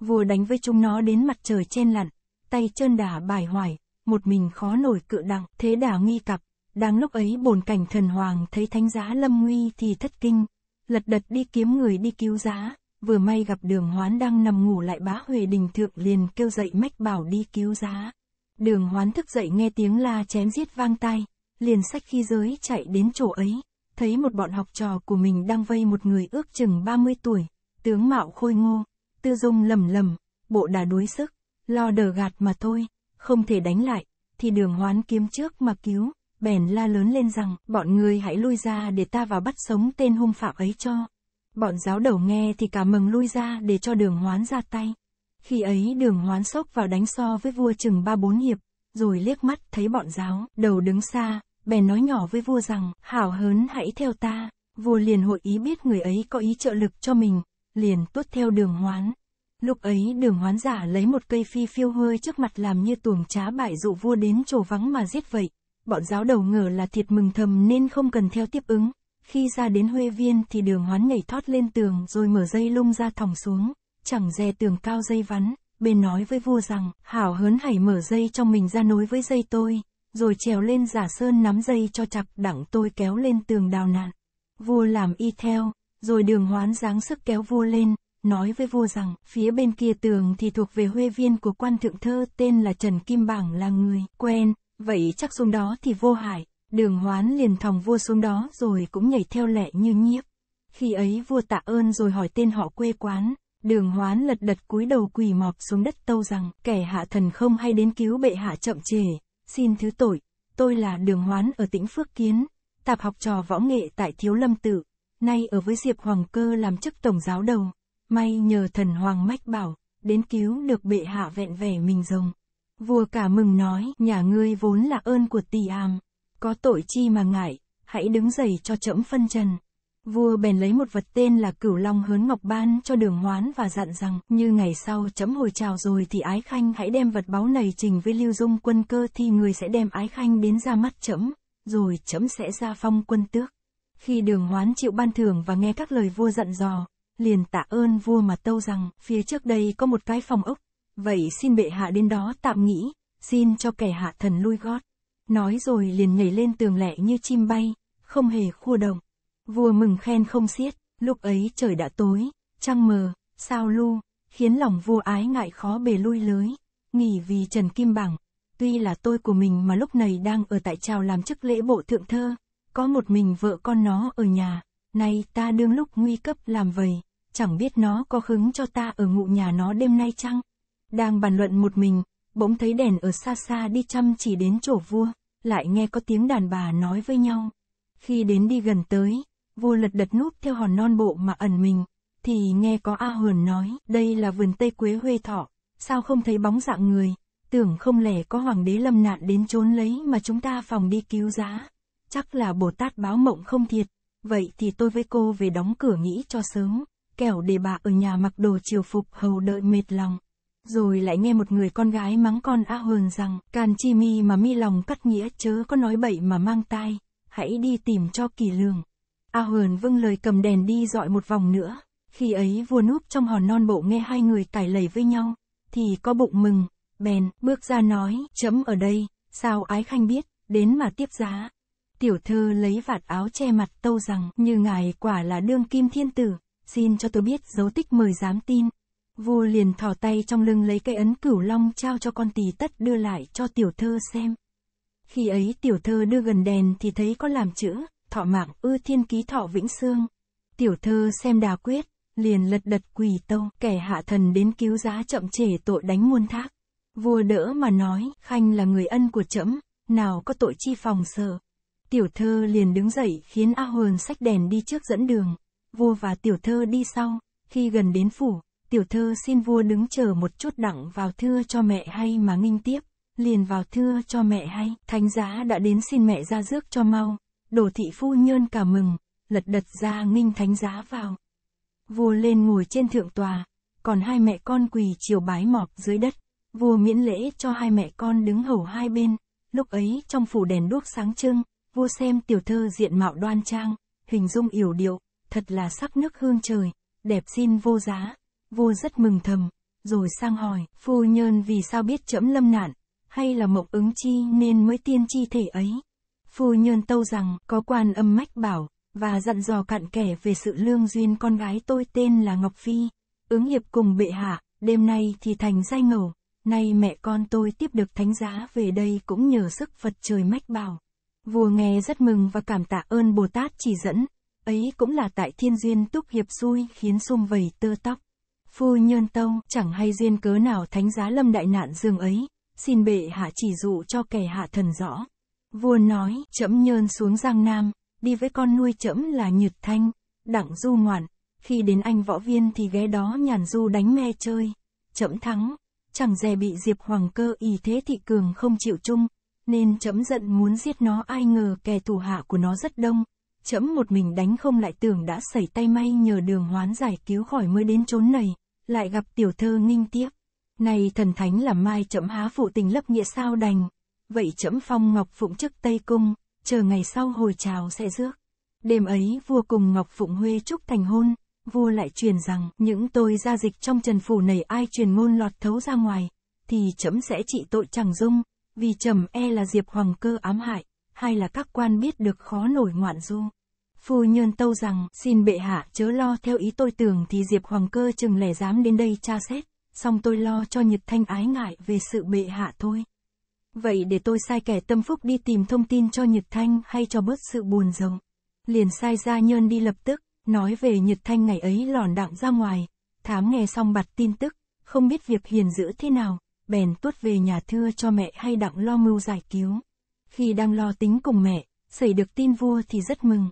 Vua đánh với chúng nó đến mặt trời chen lặn, tay chân đà bài hoài, một mình khó nổi cự đặng, thế đà nghi cặp. Đang lúc ấy bồn cảnh thần hoàng thấy thánh giá lâm nguy thì thất kinh, lật đật đi kiếm người đi cứu giá, vừa may gặp đường hoán đang nằm ngủ lại bá huệ đình thượng liền kêu dậy mách bảo đi cứu giá. Đường hoán thức dậy nghe tiếng la chém giết vang tai, liền sách khi giới chạy đến chỗ ấy thấy một bọn học trò của mình đang vây một người ước chừng 30 tuổi, tướng mạo khôi ngô, tư dung lầm lầm, bộ đà đuối sức, lo đờ gạt mà thôi, không thể đánh lại, thì đường hoán kiếm trước mà cứu, bèn la lớn lên rằng, bọn người hãy lui ra để ta vào bắt sống tên hung phạm ấy cho. Bọn giáo đầu nghe thì cả mừng lui ra để cho đường hoán ra tay. Khi ấy đường hoán sốc vào đánh so với vua chừng ba bốn hiệp, rồi liếc mắt thấy bọn giáo đầu đứng xa, bèn nói nhỏ với vua rằng, hảo hớn hãy theo ta. Vua liền hội ý biết người ấy có ý trợ lực cho mình, liền tuốt theo đường hoán. Lúc ấy đường hoán giả lấy một cây phi phiêu hơi trước mặt làm như tuồng trá bại dụ vua đến trổ vắng mà giết vậy. Bọn giáo đầu ngờ là thiệt mừng thầm nên không cần theo tiếp ứng. Khi ra đến Huê Viên thì đường hoán nhảy thoát lên tường rồi mở dây lung ra thòng xuống, chẳng dè tường cao dây vắn, bên nói với vua rằng, hảo hớn hãy mở dây trong mình ra nối với dây tôi rồi trèo lên giả sơn nắm dây cho chặt đặng tôi kéo lên tường đào nạn. Vua làm y theo, rồi đường hoán dáng sức kéo vua lên, nói với vua rằng, phía bên kia tường thì thuộc về huê viên của quan thượng thơ tên là Trần Kim Bảng là người quen, vậy chắc xuống đó thì vô hại, đường hoán liền thòng vua xuống đó rồi cũng nhảy theo lệ như nhiếp. Khi ấy vua tạ ơn rồi hỏi tên họ quê quán, đường hoán lật đật cúi đầu quỳ mọp xuống đất tâu rằng, kẻ hạ thần không hay đến cứu bệ hạ chậm trễ, xin thứ tội, tôi là Đường Hoán ở tỉnh Phước Kiến, tạp học trò võ nghệ tại Thiếu Lâm Tự, nay ở với Diệp Hoàng Cơ làm chức tổng giáo đầu, may nhờ thần Hoàng Mách Bảo, đến cứu được bệ hạ vẹn vẻ mình rồng. Vua cả mừng nói, nhà ngươi vốn là ơn của tỳ àm, có tội chi mà ngại, hãy đứng dậy cho trẫm phân trần vua bèn lấy một vật tên là cửu long hớn ngọc ban cho đường hoán và dặn rằng, như ngày sau chấm hồi chào rồi thì ái khanh hãy đem vật báu này trình với lưu dung quân cơ thì người sẽ đem ái khanh đến ra mắt chấm, rồi chấm sẽ ra phong quân tước. Khi đường hoán chịu ban thưởng và nghe các lời vua dặn dò, liền tạ ơn vua mà tâu rằng, phía trước đây có một cái phòng ốc, vậy xin bệ hạ đến đó tạm nghỉ xin cho kẻ hạ thần lui gót. Nói rồi liền nhảy lên tường lẻ như chim bay, không hề khua động Vua mừng khen không xiết, lúc ấy trời đã tối, trăng mờ, sao lu, khiến lòng vua ái ngại khó bề lui lưới, nghỉ vì Trần Kim Bằng. Tuy là tôi của mình mà lúc này đang ở tại trào làm chức lễ bộ thượng thơ, có một mình vợ con nó ở nhà, nay ta đương lúc nguy cấp làm vầy, chẳng biết nó có hứng cho ta ở ngụ nhà nó đêm nay chăng? Đang bàn luận một mình, bỗng thấy đèn ở xa xa đi chăm chỉ đến chỗ vua, lại nghe có tiếng đàn bà nói với nhau. Khi đến đi gần tới, vua lật đật núp theo hòn non bộ mà ẩn mình, thì nghe có A huyền nói, đây là vườn Tây Quế Huê Thọ, sao không thấy bóng dạng người, tưởng không lẽ có hoàng đế lâm nạn đến trốn lấy mà chúng ta phòng đi cứu giá. Chắc là Bồ Tát báo mộng không thiệt, vậy thì tôi với cô về đóng cửa nghĩ cho sớm, kẻo để bà ở nhà mặc đồ chiều phục hầu đợi mệt lòng. Rồi lại nghe một người con gái mắng con A huyền rằng, can chi mi mà mi lòng cắt nghĩa chớ có nói bậy mà mang tai, hãy đi tìm cho kỳ lường. A huyền vâng lời cầm đèn đi dọi một vòng nữa. Khi ấy vua núp trong hòn non bộ nghe hai người cải lầy với nhau, thì có bụng mừng, bèn, bước ra nói, chấm ở đây, sao ái khanh biết, đến mà tiếp giá. Tiểu thư lấy vạt áo che mặt tâu rằng, như ngài quả là đương kim thiên tử, xin cho tôi biết dấu tích mời dám tin. Vua liền thò tay trong lưng lấy cây ấn cửu long trao cho con tỳ tất đưa lại cho tiểu thư xem. Khi ấy tiểu thư đưa gần đèn thì thấy có làm chữ, thọ mạng ư thiên ký thọ vĩnh xương. Tiểu thơ xem đà quyết, liền lật đật quỳ tâu, kẻ hạ thần đến cứu giá chậm trễ tội đánh muôn thác. Vua đỡ mà nói, khanh là người ân của trẫm, nào có tội chi phòng sợ Tiểu thơ liền đứng dậy khiến A Hồn sách đèn đi trước dẫn đường. Vua và tiểu thơ đi sau, khi gần đến phủ, tiểu thơ xin vua đứng chờ một chút đặng vào thưa cho mẹ hay mà nghinh tiếp. Liền vào thưa cho mẹ hay, thánh giá đã đến xin mẹ ra rước cho mau, Đồ thị phu nhơn cả mừng, lật đật ra nghinh thánh giá vào. Vua lên ngồi trên thượng tòa, còn hai mẹ con quỳ chiều bái mọp dưới đất. Vua miễn lễ cho hai mẹ con đứng hầu hai bên, lúc ấy trong phủ đèn đuốc sáng trưng, vua xem tiểu thơ diện mạo đoan trang, hình dung yểu điệu, thật là sắc nước hương trời, đẹp xin vô giá. Vua rất mừng thầm, rồi sang hỏi, phu nhơn vì sao biết trẫm lâm nạn, hay là mộng ứng chi nên mới tiên chi thể ấy phu nhân tâu rằng có quan âm mách bảo và dặn dò cặn kẽ về sự lương duyên con gái tôi tên là ngọc phi ứng hiệp cùng bệ hạ đêm nay thì thành say ngầu nay mẹ con tôi tiếp được thánh giá về đây cũng nhờ sức phật trời mách bảo vua nghe rất mừng và cảm tạ ơn bồ tát chỉ dẫn ấy cũng là tại thiên duyên túc hiệp xui khiến xung vầy tơ tóc phu nhân tâu chẳng hay duyên cớ nào thánh giá lâm đại nạn dương ấy xin bệ hạ chỉ dụ cho kẻ hạ thần rõ Vua nói, chấm nhơn xuống Giang Nam, đi với con nuôi chấm là Nhật Thanh, đặng du ngoạn, khi đến anh võ viên thì ghé đó nhàn du đánh me chơi, chấm thắng, chẳng dè bị Diệp Hoàng cơ ý thế thị cường không chịu chung, nên chấm giận muốn giết nó ai ngờ kẻ thủ hạ của nó rất đông, chấm một mình đánh không lại tưởng đã xảy tay may nhờ đường hoán giải cứu khỏi mới đến chốn này, lại gặp tiểu thơ Ninh tiếp. Này thần thánh là mai chậm há phụ tình lấp nghĩa sao đành vậy trẫm phong Ngọc Phụng chức Tây Cung, chờ ngày sau hồi chào sẽ rước. Đêm ấy vua cùng Ngọc Phụng Huê chúc thành hôn, vua lại truyền rằng những tôi gia dịch trong trần phủ này ai truyền ngôn lọt thấu ra ngoài, thì trẫm sẽ trị tội chẳng dung, vì trầm e là Diệp Hoàng cơ ám hại, hay là các quan biết được khó nổi ngoạn du. Phu nhân tâu rằng, xin bệ hạ chớ lo theo ý tôi tưởng thì Diệp Hoàng cơ chừng lẻ dám đến đây tra xét, song tôi lo cho Nhật Thanh ái ngại về sự bệ hạ thôi. Vậy để tôi sai kẻ tâm phúc đi tìm thông tin cho Nhật Thanh hay cho bớt sự buồn rầu, Liền sai gia nhân đi lập tức, nói về Nhật Thanh ngày ấy lòn đặng ra ngoài. Thám nghe xong bặt tin tức, không biết việc hiền giữ thế nào, bèn tuốt về nhà thưa cho mẹ hay đặng lo mưu giải cứu. Khi đang lo tính cùng mẹ, xảy được tin vua thì rất mừng.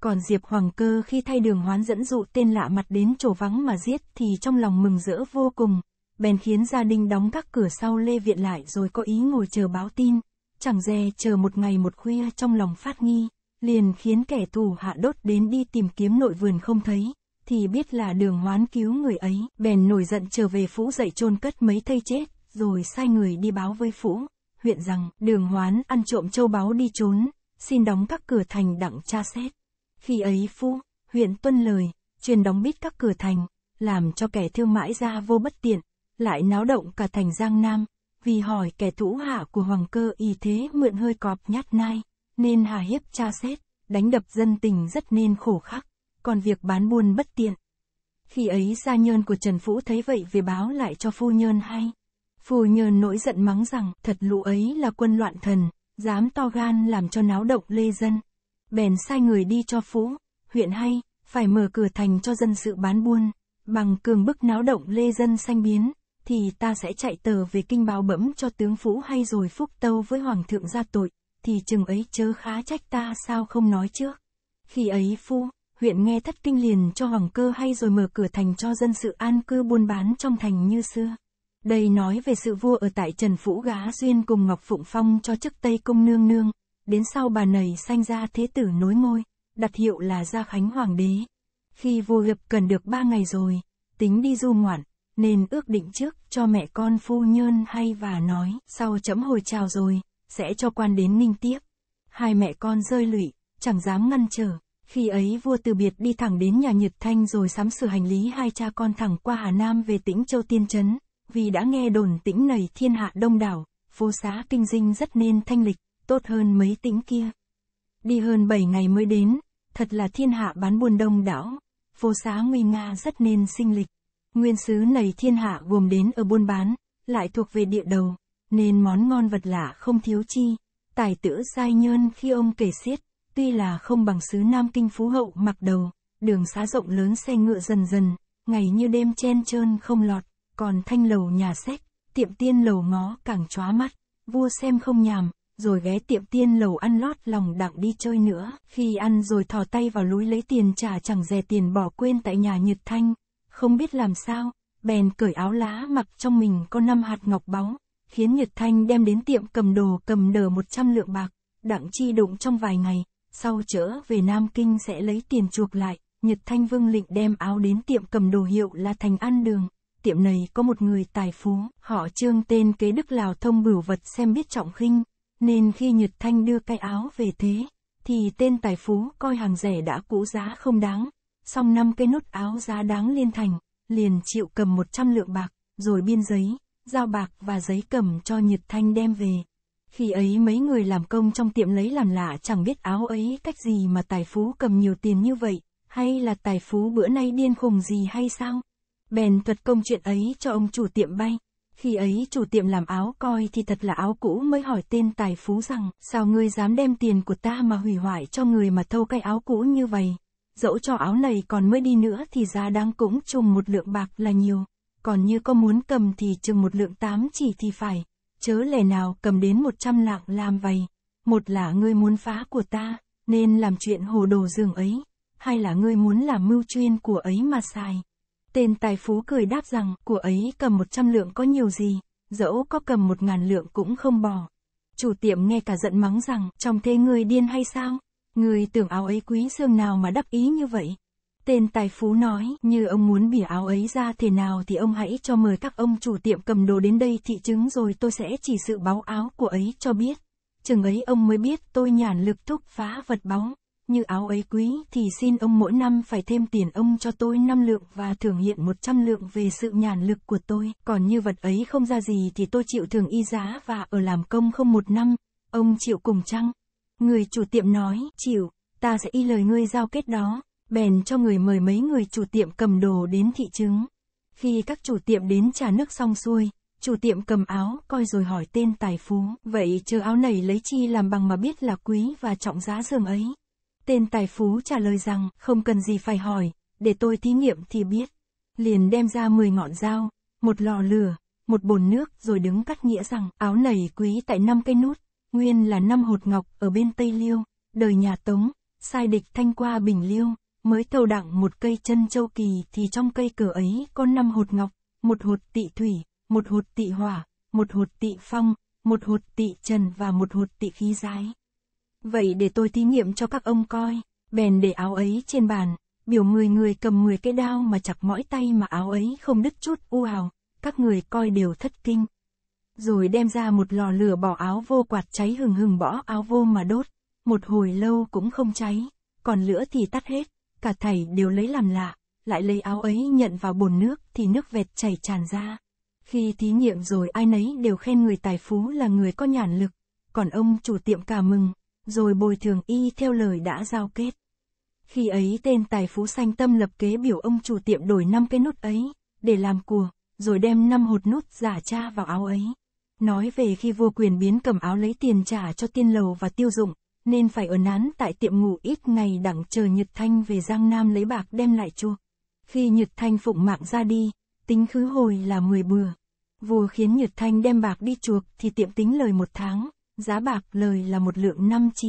Còn Diệp Hoàng Cơ khi thay đường hoán dẫn dụ tên lạ mặt đến chỗ vắng mà giết thì trong lòng mừng rỡ vô cùng bèn khiến gia đình đóng các cửa sau lê viện lại rồi có ý ngồi chờ báo tin, chẳng dè chờ một ngày một khuya trong lòng phát nghi, liền khiến kẻ thù hạ đốt đến đi tìm kiếm nội vườn không thấy, thì biết là đường hoán cứu người ấy, bèn nổi giận trở về phủ dậy chôn cất mấy thây chết, rồi sai người đi báo với phủ, huyện rằng đường hoán ăn trộm châu báu đi trốn, xin đóng các cửa thành đặng tra xét. Khi ấy phu huyện tuân lời, truyền đóng bít các cửa thành, làm cho kẻ thương mãi ra vô bất tiện, lại náo động cả thành Giang Nam, vì hỏi kẻ thủ hạ của Hoàng cơ y thế mượn hơi cọp nhát nai, nên hà hiếp tra xét, đánh đập dân tình rất nên khổ khắc, còn việc bán buôn bất tiện. Khi ấy gia nhơn của Trần Phũ thấy vậy về báo lại cho phu nhơn hay. Phu nhân nổi giận mắng rằng thật lũ ấy là quân loạn thần, dám to gan làm cho náo động lê dân. Bèn sai người đi cho Phú, huyện hay, phải mở cửa thành cho dân sự bán buôn, bằng cường bức náo động lê dân sanh biến thì ta sẽ chạy tờ về kinh báo bẩm cho tướng phủ hay rồi phúc tâu với Hoàng thượng ra tội, thì chừng ấy chớ khá trách ta sao không nói trước. Khi ấy phu, huyện nghe thất kinh liền cho hoàng cơ hay rồi mở cửa thành cho dân sự an cư buôn bán trong thành như xưa. Đây nói về sự vua ở tại Trần Phũ Gá Duyên cùng Ngọc Phụng Phong cho chức Tây Công Nương Nương, đến sau bà này sanh ra thế tử nối ngôi, đặt hiệu là Gia Khánh Hoàng đế. Khi vua gặp cần được ba ngày rồi, tính đi du ngoạn, nên ước định trước cho mẹ con phu nhơn hay và nói, sau chấm hồi chào rồi, sẽ cho quan đến ninh tiếp. Hai mẹ con rơi lụy, chẳng dám ngăn trở. Khi ấy vua từ biệt đi thẳng đến nhà Nhật Thanh rồi sắm sửa hành lý hai cha con thẳng qua Hà Nam về tĩnh Châu Tiên Trấn, vì đã nghe đồn tĩnh này thiên hạ đông đảo, phố xá kinh dinh rất nên thanh lịch, tốt hơn mấy tĩnh kia. Đi hơn bảy ngày mới đến, thật là thiên hạ bán buôn đông đảo, phố xá nguy nga rất nên sinh lịch. Nguyên sứ này thiên hạ gồm đến ở buôn bán, lại thuộc về địa đầu, nên món ngon vật lạ không thiếu chi. Tài tử sai nhơn khi ông kể xiết, tuy là không bằng sứ Nam Kinh Phú Hậu mặc đầu, đường xá rộng lớn xe ngựa dần dần, ngày như đêm chen trơn không lọt, còn thanh lầu nhà sách, tiệm tiên lầu ngó càng chóa mắt, vua xem không nhàm, rồi ghé tiệm tiên lầu ăn lót lòng đặng đi chơi nữa, khi ăn rồi thò tay vào lối lấy tiền trả chẳng dè tiền bỏ quên tại nhà Nhật Thanh không biết làm sao, bèn cởi áo lá mặc trong mình có năm hạt ngọc báu, khiến Nhật Thanh đem đến tiệm cầm đồ cầm đờ 100 lượng bạc, đặng chi đụng trong vài ngày, sau trở về Nam Kinh sẽ lấy tiền chuộc lại, Nhật Thanh Vương Lịnh đem áo đến tiệm cầm đồ hiệu là Thành An Đường, tiệm này có một người tài phú, họ trương tên kế đức Lào thông bửu vật xem biết trọng khinh, nên khi Nhật Thanh đưa cái áo về thế, thì tên tài phú coi hàng rẻ đã cũ giá không đáng, xong năm cây nút áo giá đáng liên thành, liền chịu cầm 100 lượng bạc, rồi biên giấy, giao bạc và giấy cầm cho Nhật Thanh đem về. Khi ấy mấy người làm công trong tiệm lấy làm lạ chẳng biết áo ấy cách gì mà tài phú cầm nhiều tiền như vậy, hay là tài phú bữa nay điên khùng gì hay sao? Bèn thuật công chuyện ấy cho ông chủ tiệm bay. Khi ấy chủ tiệm làm áo coi thì thật là áo cũ mới hỏi tên tài phú rằng, sao ngươi dám đem tiền của ta mà hủy hoại cho người mà thâu cái áo cũ như vậy? dẫu cho áo này còn mới đi nữa thì giá đáng cũng chùm một lượng bạc là nhiều, còn như có muốn cầm thì chừng một lượng tám chỉ thì phải, chớ lẻ nào cầm đến một trăm lạng làm vầy, một là ngươi muốn phá của ta, nên làm chuyện hồ đồ giường ấy, hai là ngươi muốn làm mưu chuyên của ấy mà xài. Tên tài phú cười đáp rằng, của ấy cầm một trăm lượng có nhiều gì, dẫu có cầm một ngàn lượng cũng không bỏ. Chủ tiệm nghe cả giận mắng rằng, trong thế ngươi điên hay sao? Người tưởng áo ấy quý xương nào mà đắc ý như vậy. Tên tài phú nói, như ông muốn bỉa áo ấy ra thế nào thì ông hãy cho mời các ông chủ tiệm cầm đồ đến đây thị chứng rồi tôi sẽ chỉ sự báo áo của ấy cho biết. Chừng ấy ông mới biết tôi nhàn lực thúc phá vật bóng. Như áo ấy quý thì xin ông mỗi năm phải thêm tiền ông cho tôi 5 lượng và thưởng hiện 100 lượng về sự nhàn lực của tôi. Còn như vật ấy không ra gì thì tôi chịu thường y giá và ở làm công không một năm. Ông chịu cùng chăng? Người chủ tiệm nói, chịu, ta sẽ y lời ngươi giao kết đó, bèn cho người mời mấy người chủ tiệm cầm đồ đến thị trứng. Khi các chủ tiệm đến trà nước xong xuôi, chủ tiệm cầm áo, coi rồi hỏi tên tài phú, vậy chờ áo này lấy chi làm bằng mà biết là quý và trọng giá giường ấy. Tên tài phú trả lời rằng, không cần gì phải hỏi, để tôi thí nghiệm thì biết. Liền đem ra 10 ngọn dao, một lò lửa, một bồn nước rồi đứng cắt nghĩa rằng áo này quý tại năm cây nút nguyên là năm hột ngọc ở bên Tây Liêu, đời nhà Tống, sai địch thanh qua Bình Liêu, mới thâu đặng một cây chân châu kỳ thì trong cây cửa ấy có năm hột ngọc, một hột tị thủy, một hột tị hỏa, một hột tị phong, một hột tị trần và một hột tị khí giái. Vậy để tôi thí nghiệm cho các ông coi, bèn để áo ấy trên bàn, biểu mười người cầm mười cái đao mà chặt mỗi tay mà áo ấy không đứt chút u hào, các người coi đều thất kinh rồi đem ra một lò lửa bỏ áo vô quạt cháy hừng hừng bỏ áo vô mà đốt, một hồi lâu cũng không cháy, còn lửa thì tắt hết, cả thầy đều lấy làm lạ, lại lấy áo ấy nhận vào bồn nước thì nước vẹt chảy tràn ra. Khi thí nghiệm rồi ai nấy đều khen người tài phú là người có nhàn lực, còn ông chủ tiệm cả mừng, rồi bồi thường y theo lời đã giao kết. Khi ấy tên tài phú sanh tâm lập kế biểu ông chủ tiệm đổi năm cái nút ấy, để làm của, rồi đem năm hột nút giả cha vào áo ấy. Nói về khi vua quyền biến cầm áo lấy tiền trả cho tiên lầu và tiêu dụng, nên phải ở nán tại tiệm ngủ ít ngày đặng chờ Nhật Thanh về Giang Nam lấy bạc đem lại chua. Khi Nhật Thanh phụng mạng ra đi, tính khứ hồi là 10 bừa. Vua khiến Nhật Thanh đem bạc đi chuộc thì tiệm tính lời một tháng, giá bạc lời là một lượng năm chi.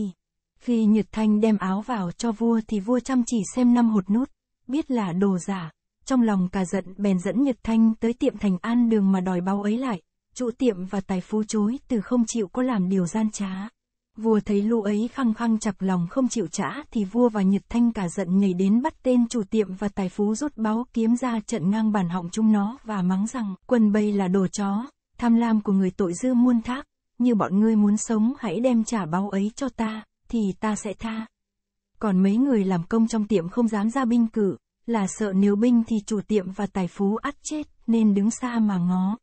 Khi Nhật Thanh đem áo vào cho vua thì vua chăm chỉ xem năm hột nút, biết là đồ giả. Trong lòng cả giận bèn dẫn Nhật Thanh tới tiệm Thành An đường mà đòi bao ấy lại, chủ tiệm và tài phú chối từ không chịu có làm điều gian trá. Vua thấy lũ ấy khăng khăng chặt lòng không chịu trả thì vua và Nhật Thanh cả giận nhảy đến bắt tên chủ tiệm và tài phú rút báo kiếm ra trận ngang bàn họng chúng nó và mắng rằng quân bây là đồ chó, tham lam của người tội dư muôn thác, như bọn ngươi muốn sống hãy đem trả báo ấy cho ta, thì ta sẽ tha. Còn mấy người làm công trong tiệm không dám ra binh cử, là sợ nếu binh thì chủ tiệm và tài phú ắt chết, nên đứng xa mà ngó.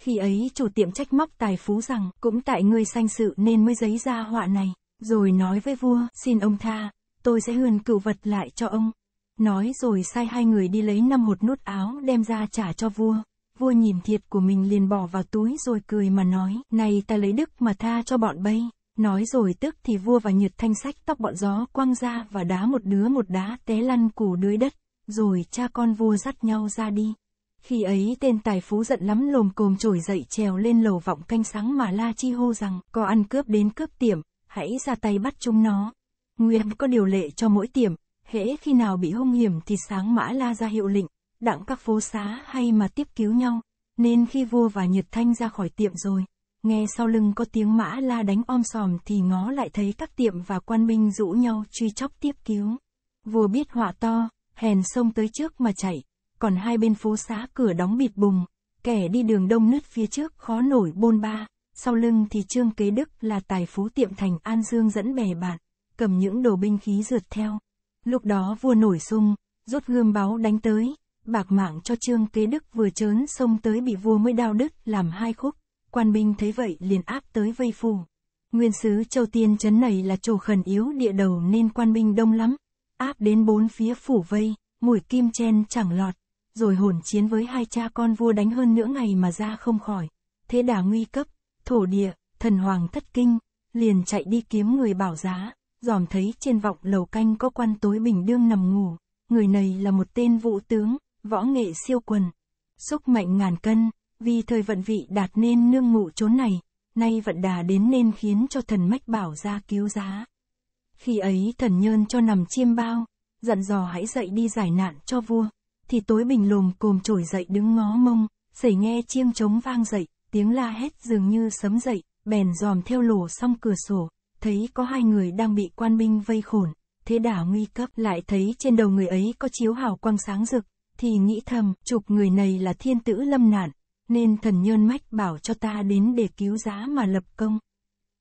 Khi ấy chủ tiệm trách móc tài phú rằng, cũng tại ngươi sanh sự nên mới giấy ra họa này, rồi nói với vua, xin ông tha, tôi sẽ hươn cựu vật lại cho ông. Nói rồi sai hai người đi lấy năm hột nút áo đem ra trả cho vua. Vua nhìn thiệt của mình liền bỏ vào túi rồi cười mà nói, này ta lấy đức mà tha cho bọn bay. Nói rồi tức thì vua và nhật thanh sách tóc bọn gió quăng ra và đá một đứa một đá té lăn củ đuối đất. Rồi cha con vua dắt nhau ra đi. Khi ấy tên tài phú giận lắm lồm cồm trồi dậy trèo lên lầu vọng canh sáng mà la chi hô rằng, có ăn cướp đến cướp tiệm, hãy ra tay bắt chúng nó. Nguyên có điều lệ cho mỗi tiệm, hễ khi nào bị hung hiểm thì sáng mã la ra hiệu lệnh, đặng các phố xá hay mà tiếp cứu nhau. Nên khi vua và nhiệt Thanh ra khỏi tiệm rồi, nghe sau lưng có tiếng mã la đánh om sòm thì ngó lại thấy các tiệm và quan binh rũ nhau truy chóc tiếp cứu. Vua biết họa to, hèn sông tới trước mà chạy, còn hai bên phố xã cửa đóng bịt bùng, kẻ đi đường đông nứt phía trước khó nổi bôn ba, sau lưng thì Trương Kế Đức là tài phú tiệm thành An Dương dẫn bè bạn, cầm những đồ binh khí rượt theo. Lúc đó vua nổi sung, rút gươm báo đánh tới, bạc mạng cho Trương Kế Đức vừa trớn xông tới bị vua mới đao đứt làm hai khúc, quan binh thấy vậy liền áp tới vây phủ. Nguyên sứ Châu Tiên chấn này là chỗ khẩn yếu địa đầu nên quan binh đông lắm, áp đến bốn phía phủ vây, mũi kim chen chẳng lọt, rồi hồn chiến với hai cha con vua đánh hơn nửa ngày mà ra không khỏi. Thế đà nguy cấp, thổ địa, thần hoàng thất kinh, liền chạy đi kiếm người bảo giá, dòm thấy trên vọng lầu canh có quan tối bình đương nằm ngủ, người này là một tên vũ tướng, võ nghệ siêu quần, xúc mạnh ngàn cân, vì thời vận vị đạt nên nương ngụ chốn này, nay vận đà đến nên khiến cho thần mách bảo ra cứu giá. Khi ấy thần nhơn cho nằm chiêm bao, dặn dò hãy dậy đi giải nạn cho vua thì tối bình lồm cồm trổi dậy đứng ngó mông, xảy nghe chiêng trống vang dậy, tiếng la hét dường như sấm dậy, bèn dòm theo lỗ xong cửa sổ, thấy có hai người đang bị quan binh vây khổn, thế đảo nguy cấp lại thấy trên đầu người ấy có chiếu hào quang sáng rực, thì nghĩ thầm, chụp người này là thiên tử lâm nạn, nên thần nhơn mách bảo cho ta đến để cứu giá mà lập công.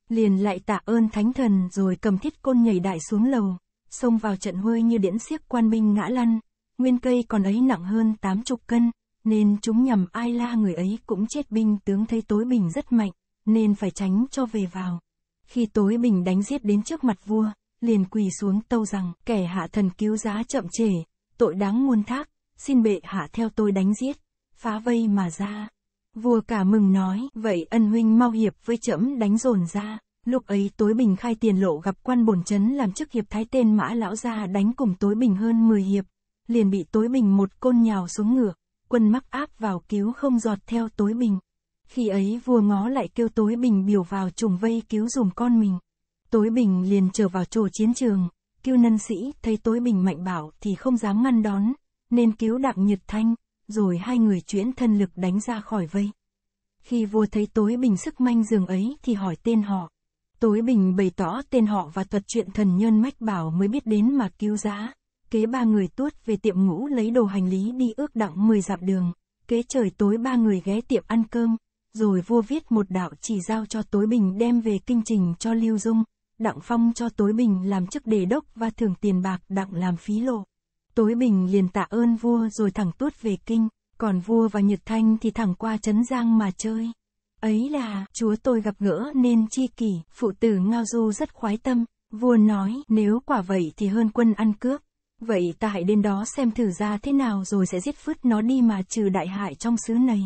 Liền lại tạ ơn thánh thần rồi cầm thiết côn nhảy đại xuống lầu, xông vào trận hơi như điễn xiếc quan binh ngã lăn, nguyên cây còn ấy nặng hơn 80 cân, nên chúng nhằm ai la người ấy cũng chết binh tướng thấy tối bình rất mạnh, nên phải tránh cho về vào. Khi tối bình đánh giết đến trước mặt vua, liền quỳ xuống tâu rằng kẻ hạ thần cứu giá chậm trễ, tội đáng muôn thác, xin bệ hạ theo tôi đánh giết, phá vây mà ra. Vua cả mừng nói, vậy ân huynh mau hiệp với trẫm đánh dồn ra. Lúc ấy tối bình khai tiền lộ gặp quan bổn chấn làm chức hiệp thái tên mã lão gia đánh cùng tối bình hơn 10 hiệp, liền bị tối bình một côn nhào xuống ngược, quân mắc áp vào cứu không giọt theo tối bình. Khi ấy vua ngó lại kêu tối bình biểu vào trùng vây cứu dùm con mình. Tối bình liền trở vào chỗ chiến trường, kêu nân sĩ thấy tối bình mạnh bảo thì không dám ngăn đón, nên cứu đặng nhiệt thanh, rồi hai người chuyển thân lực đánh ra khỏi vây. Khi vua thấy tối bình sức manh dường ấy thì hỏi tên họ. Tối bình bày tỏ tên họ và thuật chuyện thần nhân mách bảo mới biết đến mà cứu giá kế ba người tuốt về tiệm ngũ lấy đồ hành lý đi ước đặng 10 dặm đường, kế trời tối ba người ghé tiệm ăn cơm, rồi vua viết một đạo chỉ giao cho Tối Bình đem về kinh trình cho Lưu Dung, Đặng Phong cho Tối Bình làm chức đề đốc và thưởng tiền bạc Đặng làm phí lộ. Tối Bình liền tạ ơn vua rồi thẳng tuốt về kinh, còn vua và Nhật Thanh thì thẳng qua Trấn Giang mà chơi. Ấy là, chúa tôi gặp gỡ nên chi kỷ, phụ tử Ngao Du rất khoái tâm, vua nói nếu quả vậy thì hơn quân ăn cướp. Vậy ta hãy đến đó xem thử ra thế nào rồi sẽ giết phứt nó đi mà trừ đại hại trong xứ này.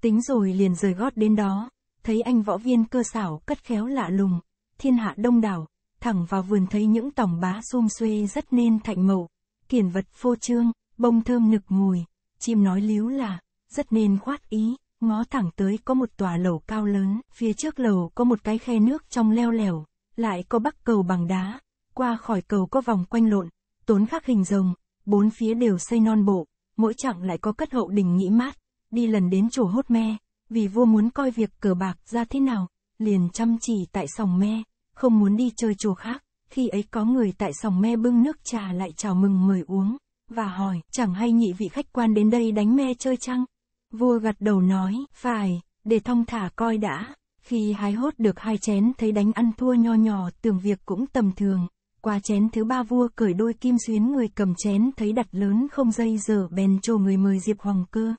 Tính rồi liền rời gót đến đó, thấy anh võ viên cơ xảo cất khéo lạ lùng, thiên hạ đông đảo, thẳng vào vườn thấy những tổng bá xôm xuê rất nên thạnh mậu, kiển vật phô trương, bông thơm nực mùi, chim nói líu là, rất nên khoát ý, ngó thẳng tới có một tòa lầu cao lớn, phía trước lầu có một cái khe nước trong leo lẻo, lại có bắc cầu bằng đá, qua khỏi cầu có vòng quanh lộn, tốn khắc hình rồng, bốn phía đều xây non bộ, mỗi chặng lại có cất hậu đình nghĩ mát, đi lần đến chỗ hốt me, vì vua muốn coi việc cờ bạc ra thế nào, liền chăm chỉ tại sòng me, không muốn đi chơi chùa khác, khi ấy có người tại sòng me bưng nước trà lại chào mừng mời uống, và hỏi, chẳng hay nhị vị khách quan đến đây đánh me chơi chăng? Vua gật đầu nói, phải, để thong thả coi đã, khi hái hốt được hai chén thấy đánh ăn thua nho nhỏ tưởng việc cũng tầm thường, qua chén thứ ba vua cởi đôi kim xuyến người cầm chén thấy đặt lớn không dây giờ bèn trồ người mời Diệp Hoàng Cơ.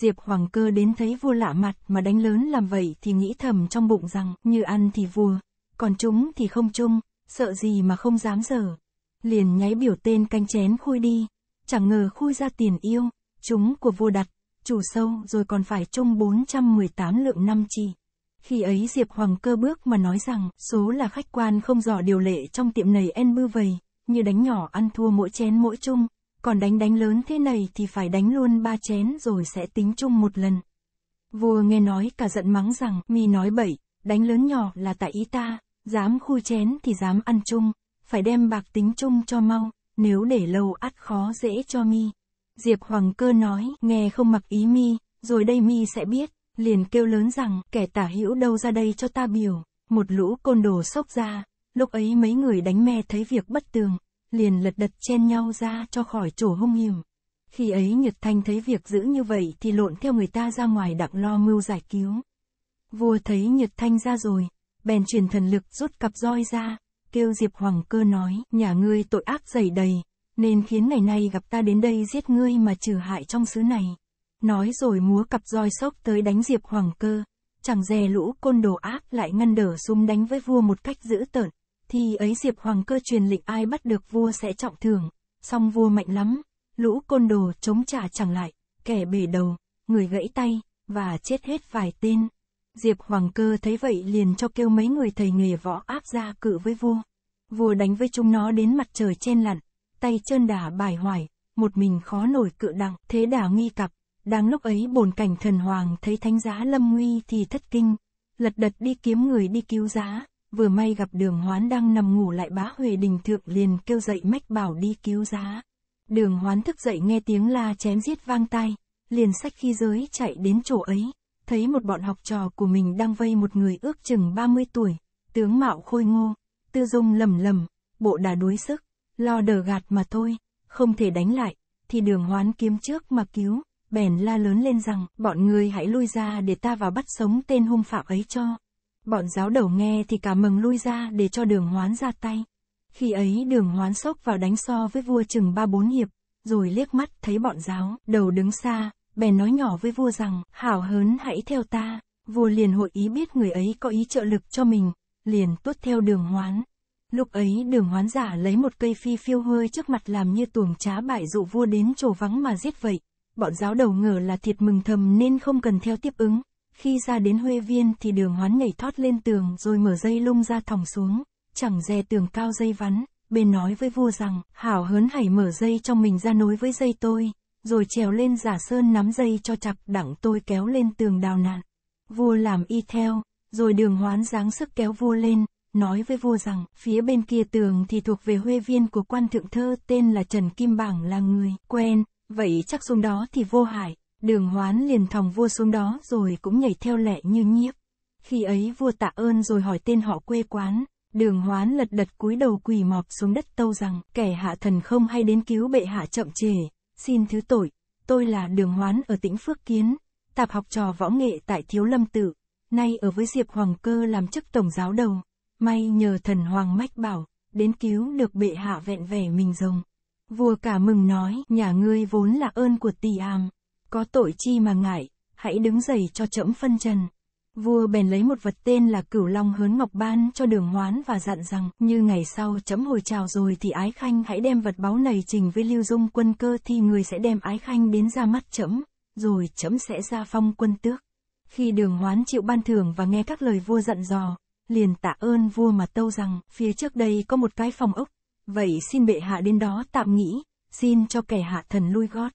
Diệp Hoàng Cơ đến thấy vua lạ mặt mà đánh lớn làm vậy thì nghĩ thầm trong bụng rằng, như ăn thì vua, còn chúng thì không chung, sợ gì mà không dám giờ. Liền nháy biểu tên canh chén khui đi, chẳng ngờ khui ra tiền yêu, chúng của vua đặt, chủ sâu rồi còn phải chung 418 lượng năm chi. Khi ấy Diệp Hoàng cơ bước mà nói rằng, số là khách quan không dò điều lệ trong tiệm này en bư vầy, như đánh nhỏ ăn thua mỗi chén mỗi chung, còn đánh đánh lớn thế này thì phải đánh luôn ba chén rồi sẽ tính chung một lần. Vua nghe nói cả giận mắng rằng, mi nói bậy, đánh lớn nhỏ là tại ý ta, dám khui chén thì dám ăn chung, phải đem bạc tính chung cho mau, nếu để lâu ắt khó dễ cho mi. Diệp Hoàng cơ nói, nghe không mặc ý mi, rồi đây mi sẽ biết liền kêu lớn rằng, kẻ tả hữu đâu ra đây cho ta biểu. Một lũ côn đồ xốc ra, lúc ấy mấy người đánh me thấy việc bất tường, liền lật đật chen nhau ra cho khỏi chỗ hung hiểm. Khi ấy Nhật Thanh thấy việc giữ như vậy thì lộn theo người ta ra ngoài đặng lo mưu giải cứu. Vua thấy Nhật Thanh ra rồi, bèn truyền thần lực rút cặp roi ra, kêu Diệp Hoàng cơ nói, nhà ngươi tội ác dày đầy, nên khiến ngày nay gặp ta đến đây giết ngươi mà trừ hại trong xứ này. Nói rồi múa cặp roi sốc tới đánh Diệp Hoàng Cơ. Chẳng dè lũ côn đồ ác lại ngăn đỡ súng đánh với vua một cách dữ tợn. Thì ấy Diệp Hoàng Cơ truyền lệnh ai bắt được vua sẽ trọng thưởng. Song vua mạnh lắm, lũ côn đồ chống trả chẳng lại, kẻ bể đầu, người gãy tay, và chết hết vài tên. Diệp Hoàng Cơ thấy vậy liền cho kêu mấy người thầy nghề võ áp ra cự với vua. Vua đánh với chúng nó đến mặt trời chen lặn, tay chân đà bài hoài, một mình khó nổi cự đặng, thế đà nghi cặp, đang lúc ấy bổn cảnh thần hoàng thấy thánh giá lâm nguy thì thất kinh, lật đật đi kiếm người đi cứu giá, vừa may gặp đường hoán đang nằm ngủ lại bá huệ đình thượng liền kêu dậy mách bảo đi cứu giá. Đường hoán thức dậy nghe tiếng la chém giết vang tai, liền sách khi giới chạy đến chỗ ấy, thấy một bọn học trò của mình đang vây một người ước chừng 30 tuổi, tướng mạo khôi ngô, tư dung lầm lầm, bộ đà đuối sức, lo đờ gạt mà thôi, không thể đánh lại, thì đường hoán kiếm trước mà cứu, bèn la lớn lên rằng, bọn người hãy lui ra để ta vào bắt sống tên hung phạm ấy cho. Bọn giáo đầu nghe thì cả mừng lui ra để cho đường hoán ra tay. Khi ấy đường hoán sốc vào đánh so với vua chừng ba bốn hiệp, rồi liếc mắt thấy bọn giáo, đầu đứng xa, bèn nói nhỏ với vua rằng, hảo hớn hãy theo ta. Vua liền hội ý biết người ấy có ý trợ lực cho mình, liền tuốt theo đường hoán. Lúc ấy đường hoán giả lấy một cây phi phiêu hơi trước mặt làm như tuồng trá bại dụ vua đến trổ vắng mà giết vậy bọn giáo đầu ngờ là thiệt mừng thầm nên không cần theo tiếp ứng. Khi ra đến Huê Viên thì đường hoán nhảy thoát lên tường rồi mở dây lung ra thòng xuống, chẳng dè tường cao dây vắn, bên nói với vua rằng, hảo hớn hãy mở dây trong mình ra nối với dây tôi, rồi trèo lên giả sơn nắm dây cho chặt đặng tôi kéo lên tường đào nạn. Vua làm y theo, rồi đường hoán dáng sức kéo vua lên, nói với vua rằng, phía bên kia tường thì thuộc về huê viên của quan thượng thơ tên là Trần Kim Bảng là người quen, vậy chắc xuống đó thì vô hại, đường hoán liền thòng vua xuống đó rồi cũng nhảy theo lệ như nhiếp. Khi ấy vua tạ ơn rồi hỏi tên họ quê quán, đường hoán lật đật cúi đầu quỳ mọp xuống đất tâu rằng kẻ hạ thần không hay đến cứu bệ hạ chậm trễ, xin thứ tội, tôi là đường hoán ở tỉnh Phước Kiến, tạp học trò võ nghệ tại Thiếu Lâm Tự, nay ở với Diệp Hoàng Cơ làm chức tổng giáo đầu, may nhờ thần Hoàng Mách bảo, đến cứu được bệ hạ vẹn vẻ mình rồng. Vua cả mừng nói, nhà ngươi vốn là ơn của tỳ am, có tội chi mà ngại, hãy đứng dậy cho trẫm phân trần. Vua bèn lấy một vật tên là cửu long hớn ngọc ban cho đường hoán và dặn rằng, như ngày sau chấm hồi chào rồi thì ái khanh hãy đem vật báo này trình với lưu dung quân cơ thì người sẽ đem ái khanh đến ra mắt chấm, rồi chấm sẽ ra phong quân tước. Khi đường hoán chịu ban thưởng và nghe các lời vua dặn dò, liền tạ ơn vua mà tâu rằng, phía trước đây có một cái phòng ốc Vậy xin bệ hạ đến đó tạm nghĩ, xin cho kẻ hạ thần lui gót.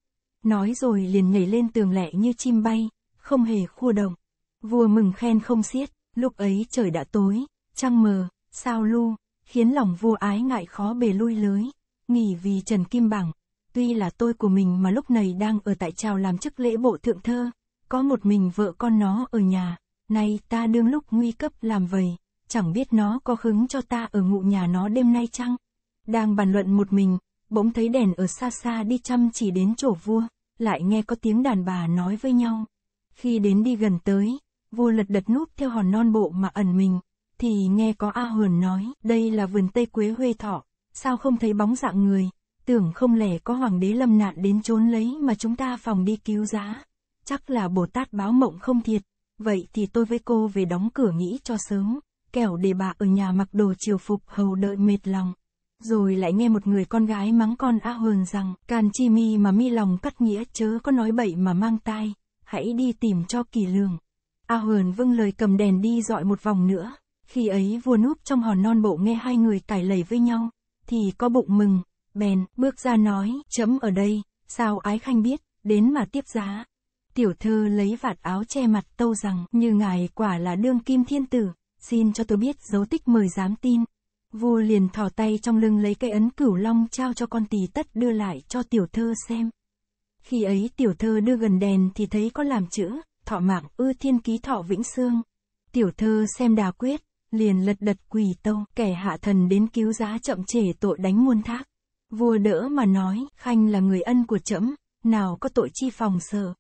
Nói rồi liền nhảy lên tường lẹ như chim bay, không hề khua đồng. Vua mừng khen không xiết, lúc ấy trời đã tối, trăng mờ, sao lu, khiến lòng vua ái ngại khó bề lui lưới. Nghỉ vì Trần Kim Bằng, tuy là tôi của mình mà lúc này đang ở tại trào làm chức lễ bộ thượng thơ, có một mình vợ con nó ở nhà, nay ta đương lúc nguy cấp làm vầy, chẳng biết nó có hứng cho ta ở ngụ nhà nó đêm nay chăng? Đang bàn luận một mình, bỗng thấy đèn ở xa xa đi chăm chỉ đến chỗ vua, lại nghe có tiếng đàn bà nói với nhau. Khi đến đi gần tới, vua lật đật núp theo hòn non bộ mà ẩn mình, thì nghe có A Hườn nói, đây là vườn Tây Quế Huê Thọ, sao không thấy bóng dạng người, tưởng không lẽ có hoàng đế lâm nạn đến trốn lấy mà chúng ta phòng đi cứu giá. Chắc là Bồ Tát báo mộng không thiệt, vậy thì tôi với cô về đóng cửa nghĩ cho sớm, kẻo để bà ở nhà mặc đồ chiều phục hầu đợi mệt lòng. Rồi lại nghe một người con gái mắng con A Hờn rằng, can chi mi mà mi lòng cắt nghĩa chớ có nói bậy mà mang tai, hãy đi tìm cho kỳ lường. A Hờn vâng lời cầm đèn đi dọi một vòng nữa, khi ấy vua núp trong hòn non bộ nghe hai người cải lầy với nhau, thì có bụng mừng, bèn, bước ra nói, chấm ở đây, sao ái khanh biết, đến mà tiếp giá. Tiểu thơ lấy vạt áo che mặt tâu rằng, như ngài quả là đương kim thiên tử, xin cho tôi biết dấu tích mời dám tin. Vua liền thò tay trong lưng lấy cây ấn cửu long trao cho con tỳ tất đưa lại cho tiểu thơ xem. Khi ấy tiểu thơ đưa gần đèn thì thấy có làm chữ, thọ mạng ư thiên ký thọ vĩnh xương. Tiểu thơ xem đà quyết, liền lật đật quỳ tâu, kẻ hạ thần đến cứu giá chậm trễ tội đánh muôn thác. Vua đỡ mà nói, khanh là người ân của trẫm, nào có tội chi phòng sợ.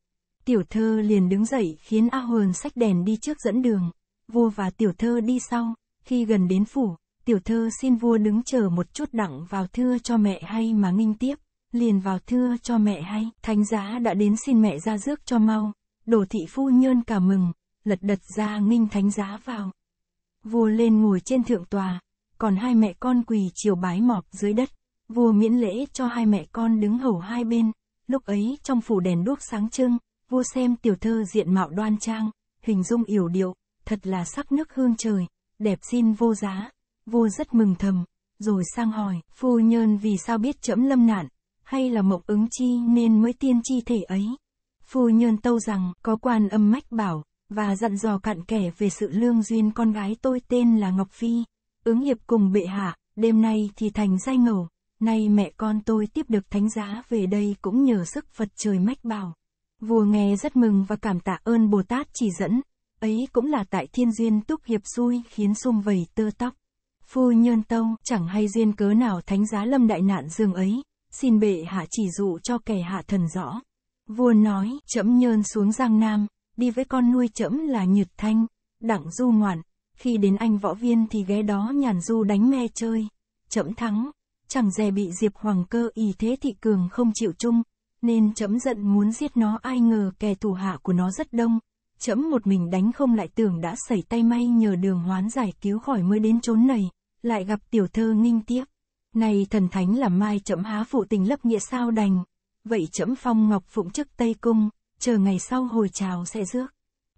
Tiểu thơ liền đứng dậy khiến A Hồn sách đèn đi trước dẫn đường. Vua và tiểu thơ đi sau, khi gần đến phủ, tiểu thơ xin vua đứng chờ một chút đặng vào thưa cho mẹ hay mà nghinh tiếp, liền vào thưa cho mẹ hay, thánh giá đã đến xin mẹ ra rước cho mau, đồ thị phu nhơn cả mừng, lật đật ra nghinh thánh giá vào. Vua lên ngồi trên thượng tòa, còn hai mẹ con quỳ chiều bái mọp dưới đất, vua miễn lễ cho hai mẹ con đứng hầu hai bên, lúc ấy trong phủ đèn đuốc sáng trưng, vua xem tiểu thơ diện mạo đoan trang, hình dung yểu điệu, thật là sắc nước hương trời, đẹp xin vô giá vua rất mừng thầm, rồi sang hỏi, phu nhân vì sao biết trẫm lâm nạn, hay là mộc ứng chi nên mới tiên chi thể ấy. Phu nhân tâu rằng, có quan âm mách bảo, và dặn dò cặn kẻ về sự lương duyên con gái tôi tên là Ngọc Phi, ứng hiệp cùng bệ hạ, đêm nay thì thành say ngầu, nay mẹ con tôi tiếp được thánh giá về đây cũng nhờ sức Phật trời mách bảo. Vua nghe rất mừng và cảm tạ ơn Bồ Tát chỉ dẫn, ấy cũng là tại thiên duyên túc hiệp xui khiến xung vầy tơ tóc. Phu Nhân Tông, chẳng hay duyên cớ nào thánh giá lâm đại nạn dương ấy, xin bệ hạ chỉ dụ cho kẻ hạ thần rõ. Vua nói, Trẫm nhơn xuống Giang Nam, đi với con nuôi trẫm là Nhật Thanh, đặng du ngoạn, khi đến anh võ viên thì ghé đó nhàn du đánh me chơi, trẫm thắng, chẳng dè bị Diệp Hoàng cơ ý thế thị cường không chịu chung, nên trẫm giận muốn giết nó ai ngờ kẻ thủ hạ của nó rất đông, trẫm một mình đánh không lại tưởng đã xảy tay may nhờ đường hoán giải cứu khỏi mới đến trốn này lại gặp tiểu thơ nghinh tiếp. Này thần thánh là mai chậm há phụ tình lấp nghĩa sao đành. Vậy chậm phong Ngọc Phụng chức Tây Cung, chờ ngày sau hồi chào sẽ rước.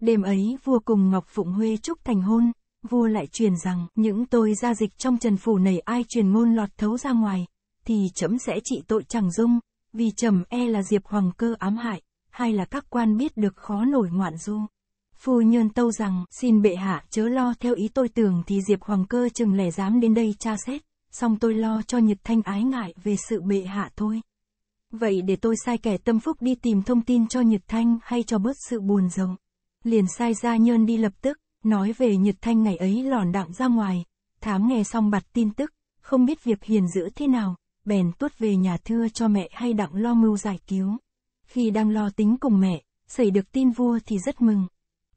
Đêm ấy vua cùng Ngọc Phụng Huê chúc thành hôn, vua lại truyền rằng những tôi gia dịch trong trần phủ này ai truyền ngôn lọt thấu ra ngoài, thì chấm sẽ trị tội chẳng dung, vì chậm e là diệp hoàng cơ ám hại, hay là các quan biết được khó nổi ngoạn du. Phu nhân tâu rằng, xin bệ hạ chớ lo theo ý tôi tưởng thì Diệp Hoàng cơ chừng lẻ dám đến đây tra xét, song tôi lo cho Nhật Thanh ái ngại về sự bệ hạ thôi. Vậy để tôi sai kẻ tâm phúc đi tìm thông tin cho Nhật Thanh hay cho bớt sự buồn rầu. Liền sai gia nhân đi lập tức, nói về Nhật Thanh ngày ấy lòn đặng ra ngoài, thám nghe xong bặt tin tức, không biết việc hiền giữ thế nào, bèn tuốt về nhà thưa cho mẹ hay đặng lo mưu giải cứu. Khi đang lo tính cùng mẹ, xảy được tin vua thì rất mừng,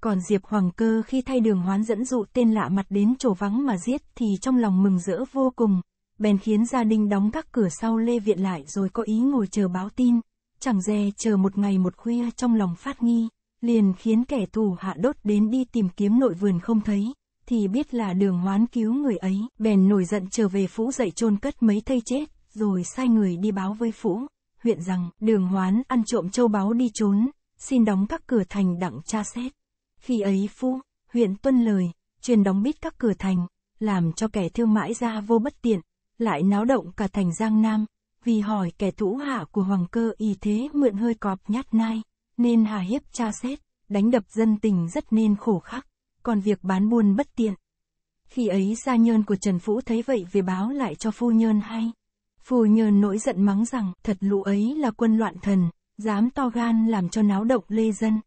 còn Diệp Hoàng Cơ khi thay đường hoán dẫn dụ tên lạ mặt đến chỗ vắng mà giết thì trong lòng mừng rỡ vô cùng, bèn khiến gia đình đóng các cửa sau lê viện lại rồi có ý ngồi chờ báo tin, chẳng dè chờ một ngày một khuya trong lòng phát nghi, liền khiến kẻ thù hạ đốt đến đi tìm kiếm nội vườn không thấy, thì biết là đường hoán cứu người ấy, bèn nổi giận trở về phủ dậy chôn cất mấy thây chết, rồi sai người đi báo với phủ, huyện rằng đường hoán ăn trộm châu báu đi trốn, xin đóng các cửa thành đặng tra xét. Khi ấy phu, huyện tuân lời, truyền đóng bít các cửa thành, làm cho kẻ thương mãi ra vô bất tiện, lại náo động cả thành Giang Nam, vì hỏi kẻ thủ hạ của Hoàng cơ y thế mượn hơi cọp nhát nai, nên hà hiếp tra xét, đánh đập dân tình rất nên khổ khắc, còn việc bán buôn bất tiện. Khi ấy gia nhơn của Trần Phũ thấy vậy về báo lại cho phu nhơn hay. Phu nhơn nổi giận mắng rằng thật lũ ấy là quân loạn thần, dám to gan làm cho náo động lê dân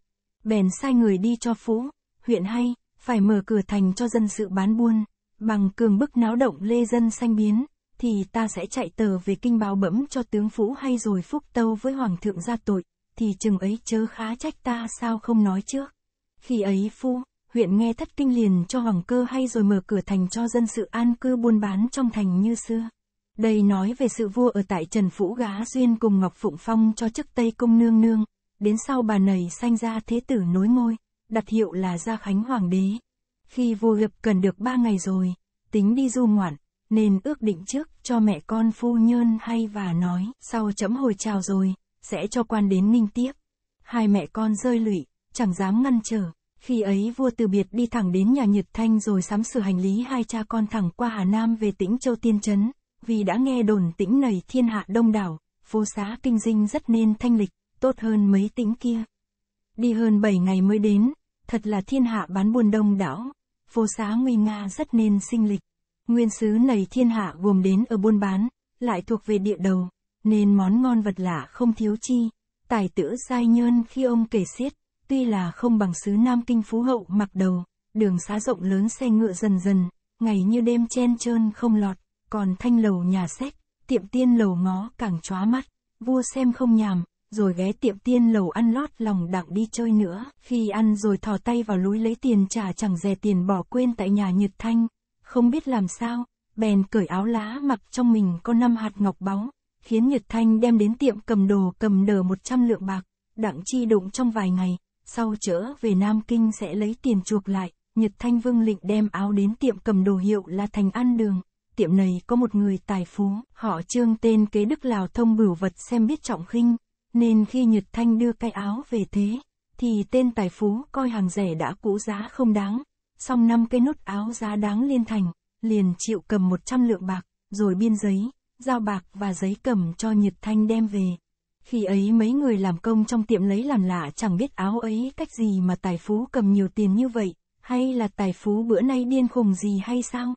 bèn sai người đi cho phú, huyện hay, phải mở cửa thành cho dân sự bán buôn, bằng cường bức náo động lê dân sanh biến, thì ta sẽ chạy tờ về kinh báo bẩm cho tướng phú hay rồi phúc tâu với hoàng thượng ra tội, thì chừng ấy chớ khá trách ta sao không nói trước. Khi ấy phu, huyện nghe thất kinh liền cho hoàng cơ hay rồi mở cửa thành cho dân sự an cư buôn bán trong thành như xưa. Đây nói về sự vua ở tại Trần Phủ Gá Duyên cùng Ngọc Phụng Phong cho chức Tây công Nương Nương, Đến sau bà nầy sanh ra thế tử nối ngôi, đặt hiệu là Gia Khánh Hoàng đế. Khi vua gặp cần được ba ngày rồi, tính đi du ngoạn, nên ước định trước cho mẹ con phu nhơn hay và nói, sau chấm hồi chào rồi, sẽ cho quan đến ninh tiếp. Hai mẹ con rơi lụy, chẳng dám ngăn trở. Khi ấy vua từ biệt đi thẳng đến nhà Nhật Thanh rồi sắm sửa hành lý hai cha con thẳng qua Hà Nam về tỉnh Châu Tiên Trấn, vì đã nghe đồn tỉnh này thiên hạ đông đảo, phố xá kinh dinh rất nên thanh lịch tốt hơn mấy tính kia. Đi hơn 7 ngày mới đến, thật là thiên hạ bán buôn đông đảo, phố xá nguy nga rất nên sinh lịch. Nguyên sứ này thiên hạ gồm đến ở buôn bán, lại thuộc về địa đầu, nên món ngon vật lạ không thiếu chi. Tài tử sai nhơn khi ông kể xiết, tuy là không bằng sứ Nam Kinh Phú Hậu mặc đầu, đường xá rộng lớn xe ngựa dần dần, ngày như đêm chen trơn không lọt, còn thanh lầu nhà xét tiệm tiên lầu ngó càng chóa mắt, vua xem không nhàm, rồi ghé tiệm tiên lầu ăn lót lòng đặng đi chơi nữa. Khi ăn rồi thò tay vào lối lấy tiền trả chẳng dè tiền bỏ quên tại nhà Nhật Thanh, không biết làm sao, bèn cởi áo lá mặc trong mình có năm hạt ngọc bóng khiến Nhật Thanh đem đến tiệm cầm đồ cầm đờ 100 lượng bạc, đặng chi đụng trong vài ngày, sau trở về Nam Kinh sẽ lấy tiền chuộc lại. Nhật Thanh Vương Lịnh đem áo đến tiệm cầm đồ hiệu là Thành An Đường, tiệm này có một người tài phú, họ trương tên kế đức Lào thông bửu vật xem biết trọng khinh, nên khi Nhật Thanh đưa cái áo về thế, thì tên tài phú coi hàng rẻ đã cũ giá không đáng, xong năm cái nút áo giá đáng liên thành, liền chịu cầm 100 lượng bạc, rồi biên giấy, giao bạc và giấy cầm cho Nhật Thanh đem về. Khi ấy mấy người làm công trong tiệm lấy làm lạ chẳng biết áo ấy cách gì mà tài phú cầm nhiều tiền như vậy, hay là tài phú bữa nay điên khùng gì hay sao?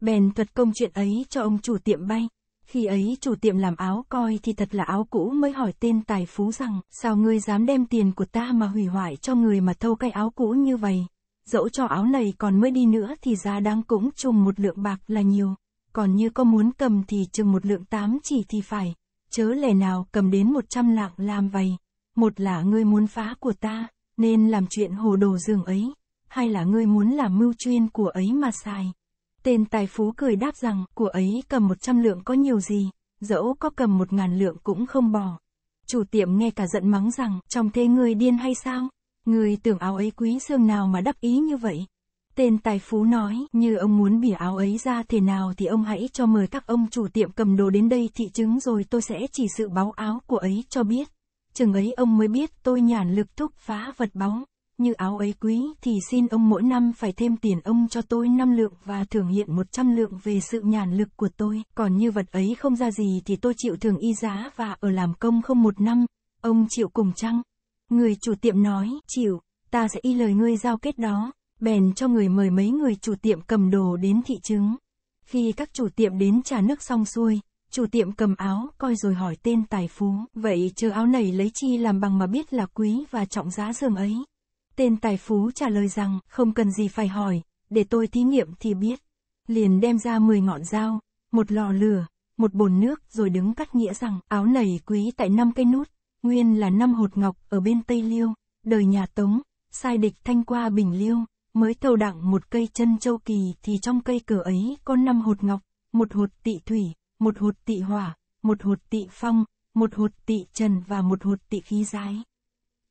Bèn thuật công chuyện ấy cho ông chủ tiệm bay, khi ấy chủ tiệm làm áo coi thì thật là áo cũ mới hỏi tên tài phú rằng, sao ngươi dám đem tiền của ta mà hủy hoại cho người mà thâu cái áo cũ như vậy? Dẫu cho áo này còn mới đi nữa thì giá đáng cũng chùm một lượng bạc là nhiều. Còn như có muốn cầm thì chừng một lượng tám chỉ thì phải. Chớ lẻ nào cầm đến một trăm lạng làm vậy. Một là ngươi muốn phá của ta, nên làm chuyện hồ đồ giường ấy. Hai là ngươi muốn làm mưu chuyên của ấy mà xài. Tên tài phú cười đáp rằng, của ấy cầm một trăm lượng có nhiều gì, dẫu có cầm một ngàn lượng cũng không bỏ. Chủ tiệm nghe cả giận mắng rằng, trong thế người điên hay sao? Người tưởng áo ấy quý xương nào mà đắc ý như vậy? Tên tài phú nói, như ông muốn bỉa áo ấy ra thế nào thì ông hãy cho mời các ông chủ tiệm cầm đồ đến đây thị chứng rồi tôi sẽ chỉ sự báo áo của ấy cho biết. Chừng ấy ông mới biết tôi nhàn lực thúc phá vật bóng như áo ấy quý thì xin ông mỗi năm phải thêm tiền ông cho tôi 5 lượng và thưởng hiện 100 lượng về sự nhàn lực của tôi, còn như vật ấy không ra gì thì tôi chịu thường y giá và ở làm công không một năm, ông chịu cùng chăng? Người chủ tiệm nói, chịu, ta sẽ y lời ngươi giao kết đó, bèn cho người mời mấy người chủ tiệm cầm đồ đến thị trứng. Khi các chủ tiệm đến trà nước xong xuôi, chủ tiệm cầm áo coi rồi hỏi tên tài phú, vậy chờ áo này lấy chi làm bằng mà biết là quý và trọng giá giường ấy. Tên tài phú trả lời rằng, không cần gì phải hỏi, để tôi thí nghiệm thì biết. Liền đem ra 10 ngọn dao, một lò lửa, một bồn nước rồi đứng cắt nghĩa rằng áo nầy quý tại năm cây nút, nguyên là năm hột ngọc ở bên Tây Liêu, đời nhà Tống, sai địch thanh qua Bình Liêu, mới thầu đặng một cây chân châu kỳ thì trong cây cửa ấy có năm hột ngọc, một hột tị thủy, một hột tị hỏa, một hột tị phong, một hột tị trần và một hột tị khí giái.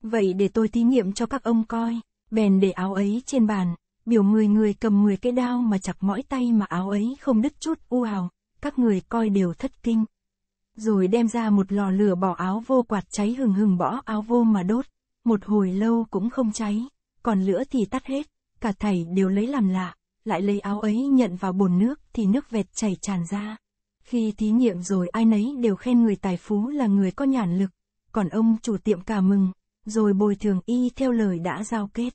Vậy để tôi thí nghiệm cho các ông coi, bèn để áo ấy trên bàn, biểu mười người cầm mười cái đao mà chặt mỗi tay mà áo ấy không đứt chút u hào, các người coi đều thất kinh. Rồi đem ra một lò lửa bỏ áo vô quạt cháy hừng hừng bỏ áo vô mà đốt, một hồi lâu cũng không cháy, còn lửa thì tắt hết, cả thầy đều lấy làm lạ, lại lấy áo ấy nhận vào bồn nước thì nước vẹt chảy tràn ra. Khi thí nghiệm rồi ai nấy đều khen người tài phú là người có nhàn lực, còn ông chủ tiệm cả mừng, rồi bồi thường y theo lời đã giao kết.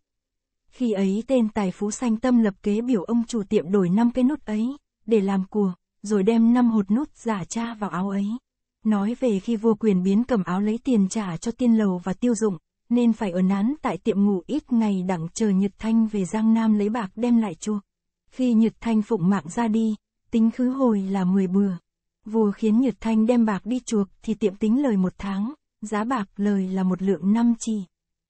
Khi ấy tên tài phú xanh tâm lập kế biểu ông chủ tiệm đổi năm cái nút ấy, để làm của, rồi đem năm hột nút giả cha vào áo ấy. Nói về khi vua quyền biến cầm áo lấy tiền trả cho tiên lầu và tiêu dụng, nên phải ở nán tại tiệm ngủ ít ngày đặng chờ Nhật Thanh về Giang Nam lấy bạc đem lại chuộc. Khi Nhật Thanh phụng mạng ra đi, tính khứ hồi là 10 bừa. Vua khiến Nhật Thanh đem bạc đi chuộc thì tiệm tính lời một tháng, giá bạc lời là một lượng năm chi.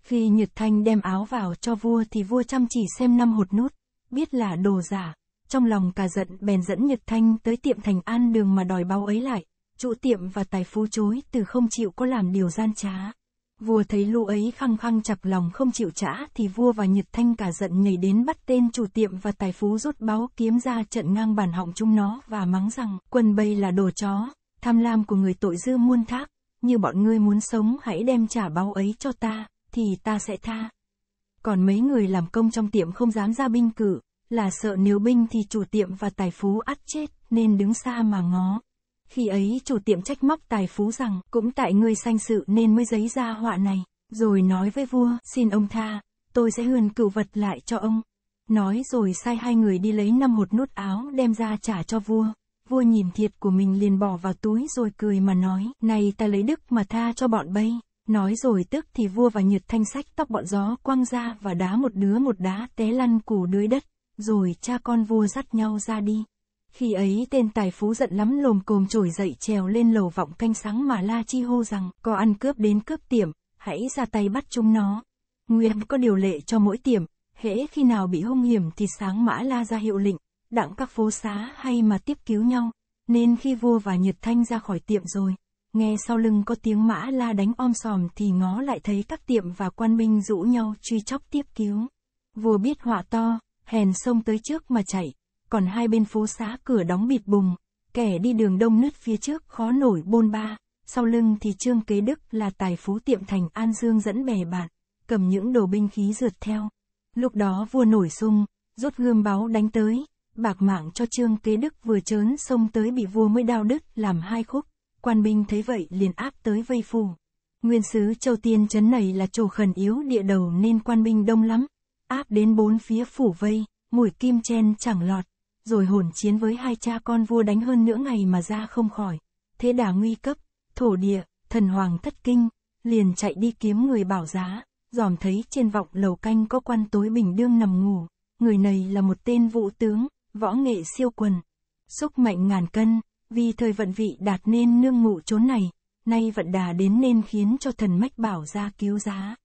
Khi Nhật Thanh đem áo vào cho vua thì vua chăm chỉ xem năm hột nút, biết là đồ giả, trong lòng cả giận bèn dẫn Nhật Thanh tới tiệm thành an đường mà đòi bao ấy lại, chủ tiệm và tài phú chối từ không chịu có làm điều gian trá. Vua thấy lũ ấy khăng khăng chặt lòng không chịu trả thì vua và Nhật Thanh cả giận nhảy đến bắt tên chủ tiệm và tài phú rút báo kiếm ra trận ngang bản họng chúng nó và mắng rằng quân bây là đồ chó, tham lam của người tội dư muôn thác, như bọn ngươi muốn sống hãy đem trả báo ấy cho ta, thì ta sẽ tha. Còn mấy người làm công trong tiệm không dám ra binh cử, là sợ nếu binh thì chủ tiệm và tài phú ắt chết, nên đứng xa mà ngó. Khi ấy chủ tiệm trách móc tài phú rằng, cũng tại ngươi sanh sự nên mới giấy ra họa này, rồi nói với vua, xin ông tha, tôi sẽ hườn cửu vật lại cho ông. Nói rồi sai hai người đi lấy năm hột nút áo đem ra trả cho vua vua nhìn thiệt của mình liền bỏ vào túi rồi cười mà nói, này ta lấy đức mà tha cho bọn bay. Nói rồi tức thì vua và Nhật Thanh sách tóc bọn gió quăng ra và đá một đứa một đá té lăn củ đưới đất, rồi cha con vua dắt nhau ra đi. Khi ấy tên tài phú giận lắm lồm cồm trổi dậy trèo lên lầu vọng canh sáng mà la chi hô rằng, có ăn cướp đến cướp tiệm, hãy ra tay bắt chúng nó. Nguyên có điều lệ cho mỗi tiệm, hễ khi nào bị hung hiểm thì sáng mã la ra hiệu lệnh, đặng các phố xá hay mà tiếp cứu nhau, nên khi vua và Nhật Thanh ra khỏi tiệm rồi, nghe sau lưng có tiếng mã la đánh om sòm thì ngó lại thấy các tiệm và quan binh rũ nhau truy chóc tiếp cứu. Vua biết họa to, hèn sông tới trước mà chạy, còn hai bên phố xá cửa đóng bịt bùng, kẻ đi đường đông nứt phía trước khó nổi bôn ba, sau lưng thì Trương Kế Đức là tài phú tiệm thành An Dương dẫn bè bạn, cầm những đồ binh khí rượt theo. Lúc đó vua nổi sung, rút gươm báo đánh tới, bạc mạng cho Trương Kế Đức vừa trớn xông tới bị vua mới đao đứt làm hai khúc, quan binh thấy vậy liền áp tới vây phù. Nguyên sứ Châu Tiên chấn này là chỗ khẩn yếu địa đầu nên quan binh đông lắm, áp đến bốn phía phủ vây, mùi kim chen chẳng lọt, rồi hồn chiến với hai cha con vua đánh hơn nửa ngày mà ra không khỏi. Thế đà nguy cấp, thổ địa, thần hoàng thất kinh, liền chạy đi kiếm người bảo giá, dòm thấy trên vọng lầu canh có quan tối bình đương nằm ngủ, người này là một tên vũ tướng, võ nghệ siêu quần, xúc mạnh ngàn cân, vì thời vận vị đạt nên nương ngụ chốn này, nay vận đà đến nên khiến cho thần mách bảo ra cứu giá.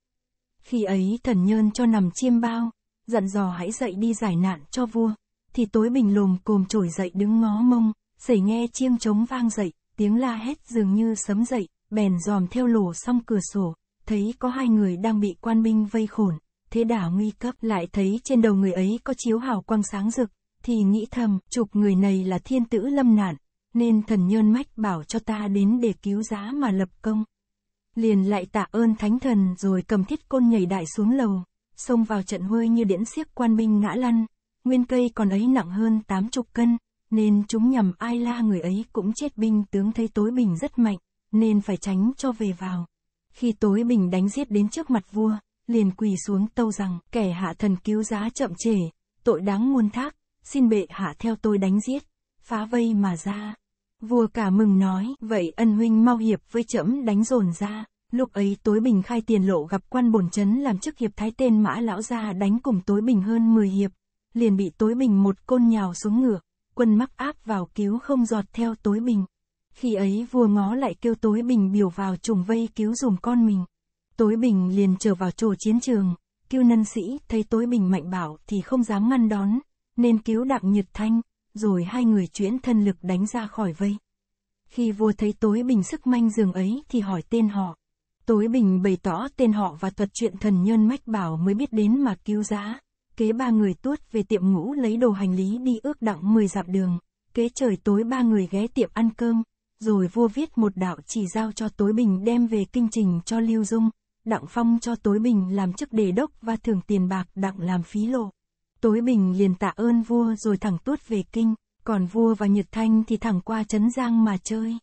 Khi ấy thần nhơn cho nằm chiêm bao, dặn dò hãy dậy đi giải nạn cho vua, thì tối bình lồm cồm trồi dậy đứng ngó mông, xảy nghe chiêm trống vang dậy, tiếng la hét dường như sấm dậy, bèn dòm theo lổ xong cửa sổ, thấy có hai người đang bị quan binh vây khổn, thế đảo nguy cấp lại thấy trên đầu người ấy có chiếu hào quang sáng rực, thì nghĩ thầm, chụp người này là thiên tử lâm nạn, nên thần nhơn mách bảo cho ta đến để cứu giá mà lập công. Liền lại tạ ơn thánh thần rồi cầm thiết côn nhảy đại xuống lầu, xông vào trận hơi như điễn xiếc quan binh ngã lăn, nguyên cây còn ấy nặng hơn tám chục cân, nên chúng nhằm ai la người ấy cũng chết binh tướng thấy tối bình rất mạnh, nên phải tránh cho về vào. Khi tối bình đánh giết đến trước mặt vua, liền quỳ xuống tâu rằng kẻ hạ thần cứu giá chậm trễ, tội đáng muôn thác, xin bệ hạ theo tôi đánh giết, phá vây mà ra. Vua cả mừng nói, vậy ân huynh mau hiệp với trẫm đánh dồn ra. Lúc ấy tối bình khai tiền lộ gặp quan bổn chấn làm chức hiệp thái tên mã lão ra đánh cùng tối bình hơn 10 hiệp, liền bị tối bình một côn nhào xuống ngựa, quân mắc áp vào cứu không giọt theo tối bình. Khi ấy vua ngó lại kêu tối bình biểu vào trùng vây cứu dùm con mình. Tối bình liền trở vào chỗ chiến trường, kêu nân sĩ thấy tối bình mạnh bảo thì không dám ngăn đón, nên cứu Đặng Nhật Thanh, rồi hai người chuyển thân lực đánh ra khỏi vây. Khi vua thấy tối bình sức manh giường ấy thì hỏi tên họ. Tối bình bày tỏ tên họ và thuật chuyện thần nhân mách bảo mới biết đến mà cứu giá. Kế ba người tuốt về tiệm ngũ lấy đồ hành lý đi ước đặng mười dặm đường. Kế trời tối ba người ghé tiệm ăn cơm. Rồi vua viết một đạo chỉ giao cho tối bình đem về kinh trình cho Lưu Dung. Đặng Phong cho tối bình làm chức đề đốc và thưởng tiền bạc đặng làm phí lộ. Tối Bình liền tạ ơn vua rồi thẳng tuốt về kinh, còn vua và Nhật Thanh thì thẳng qua Trấn Giang mà chơi.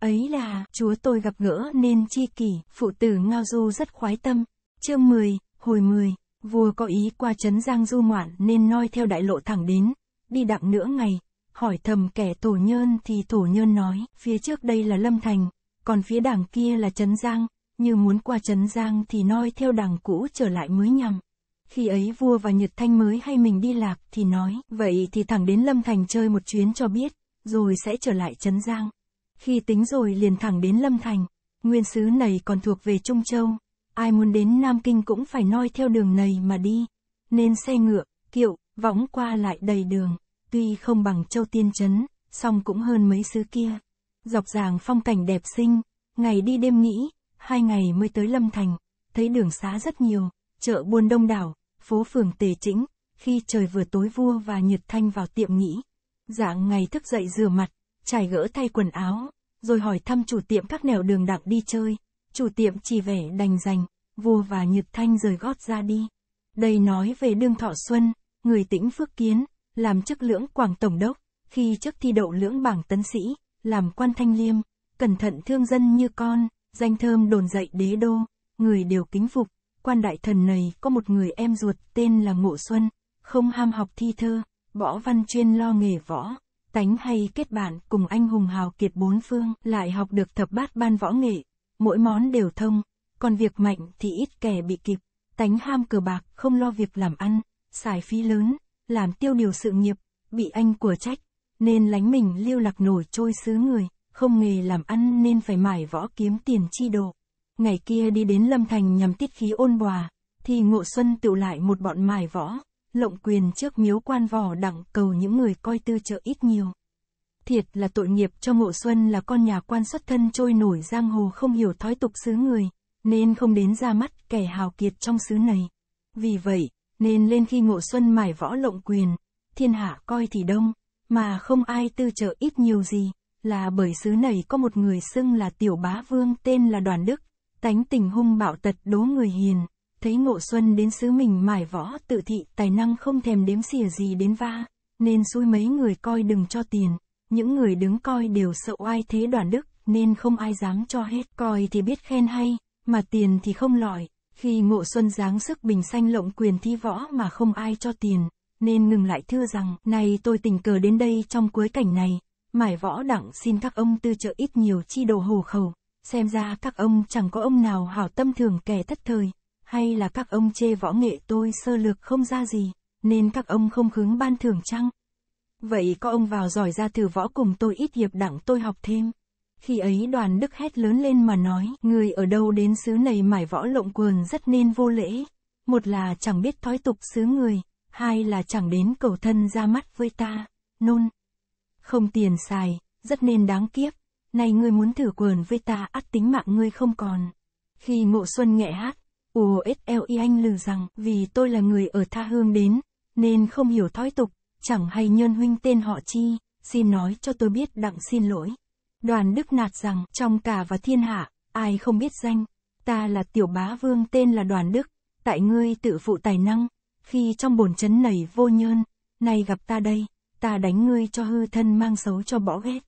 Ấy là, chúa tôi gặp gỡ nên chi kỷ, phụ tử Ngao Du rất khoái tâm. Chương 10, hồi 10, vua có ý qua Trấn Giang du ngoạn nên noi theo đại lộ thẳng đến, đi đặng nửa ngày, hỏi thầm kẻ tổ nhơn thì tổ nhơn nói, phía trước đây là Lâm Thành, còn phía đảng kia là Trấn Giang, như muốn qua Trấn Giang thì noi theo đảng cũ trở lại mới nhằm. Khi ấy vua và Nhật Thanh mới hay mình đi lạc thì nói, vậy thì thẳng đến Lâm Thành chơi một chuyến cho biết, rồi sẽ trở lại Trấn Giang. Khi tính rồi liền thẳng đến Lâm Thành, nguyên sứ này còn thuộc về Trung Châu, ai muốn đến Nam Kinh cũng phải noi theo đường này mà đi, nên xe ngựa, kiệu, võng qua lại đầy đường, tuy không bằng Châu Tiên Trấn, song cũng hơn mấy sứ kia. Dọc dàng phong cảnh đẹp xinh, ngày đi đêm nghĩ, hai ngày mới tới Lâm Thành, thấy đường xá rất nhiều, chợ buôn đông đảo, phố phường Tề chính khi trời vừa tối vua và Nhật Thanh vào tiệm nghỉ. Dạng ngày thức dậy rửa mặt, trải gỡ thay quần áo, rồi hỏi thăm chủ tiệm các nẻo đường đặng đi chơi. Chủ tiệm chỉ vẻ đành dành, vua và Nhật Thanh rời gót ra đi. Đây nói về Đương Thọ Xuân, người tĩnh Phước Kiến, làm chức lưỡng Quảng Tổng Đốc, khi chức thi đậu lưỡng bảng tấn sĩ, làm quan thanh liêm, cẩn thận thương dân như con, danh thơm đồn dậy đế đô, người đều kính phục quan đại thần này có một người em ruột tên là Ngộ Xuân, không ham học thi thơ, võ văn chuyên lo nghề võ, tánh hay kết bạn cùng anh hùng hào kiệt bốn phương, lại học được thập bát ban võ nghệ, mỗi món đều thông, còn việc mạnh thì ít kẻ bị kịp, tánh ham cờ bạc không lo việc làm ăn, xài phí lớn, làm tiêu điều sự nghiệp, bị anh của trách, nên lánh mình lưu lạc nổi trôi xứ người, không nghề làm ăn nên phải mải võ kiếm tiền chi độ ngày kia đi đến Lâm Thành nhằm tiết khí ôn hòa, thì Ngộ Xuân tựu lại một bọn mài võ, lộng quyền trước miếu quan vỏ đặng cầu những người coi tư trợ ít nhiều. Thiệt là tội nghiệp cho Ngộ Xuân là con nhà quan xuất thân trôi nổi giang hồ không hiểu thói tục xứ người, nên không đến ra mắt kẻ hào kiệt trong xứ này. Vì vậy, nên lên khi Ngộ Xuân mài võ lộng quyền, thiên hạ coi thì đông, mà không ai tư trợ ít nhiều gì, là bởi xứ này có một người xưng là Tiểu Bá Vương tên là Đoàn Đức tánh tình hung bạo tật đố người hiền, thấy ngộ xuân đến xứ mình mải võ tự thị tài năng không thèm đếm xỉa gì đến va, nên xui mấy người coi đừng cho tiền, những người đứng coi đều sợ ai thế đoàn đức, nên không ai dám cho hết coi thì biết khen hay, mà tiền thì không lòi, khi ngộ xuân dáng sức bình xanh lộng quyền thi võ mà không ai cho tiền, nên ngừng lại thưa rằng, nay tôi tình cờ đến đây trong cuối cảnh này, mải võ đặng xin các ông tư trợ ít nhiều chi đồ hồ khẩu, xem ra các ông chẳng có ông nào hảo tâm thường kẻ thất thời, hay là các ông chê võ nghệ tôi sơ lược không ra gì, nên các ông không khứng ban thưởng chăng? Vậy có ông vào giỏi ra từ võ cùng tôi ít hiệp đặng tôi học thêm. Khi ấy đoàn đức hét lớn lên mà nói, người ở đâu đến xứ này mải võ lộng quần rất nên vô lễ. Một là chẳng biết thói tục xứ người, hai là chẳng đến cầu thân ra mắt với ta, nôn. Không tiền xài, rất nên đáng kiếp nay ngươi muốn thử quần với ta ắt tính mạng ngươi không còn. Khi mộ xuân nghẹ hát, USLI anh lừ rằng, vì tôi là người ở tha hương đến, nên không hiểu thói tục, chẳng hay nhân huynh tên họ chi, xin nói cho tôi biết đặng xin lỗi. Đoàn Đức nạt rằng, trong cả và thiên hạ, ai không biết danh, ta là tiểu bá vương tên là Đoàn Đức, tại ngươi tự phụ tài năng, khi trong bồn chấn nảy vô nhơn, nay gặp ta đây, ta đánh ngươi cho hư thân mang xấu cho bỏ ghét.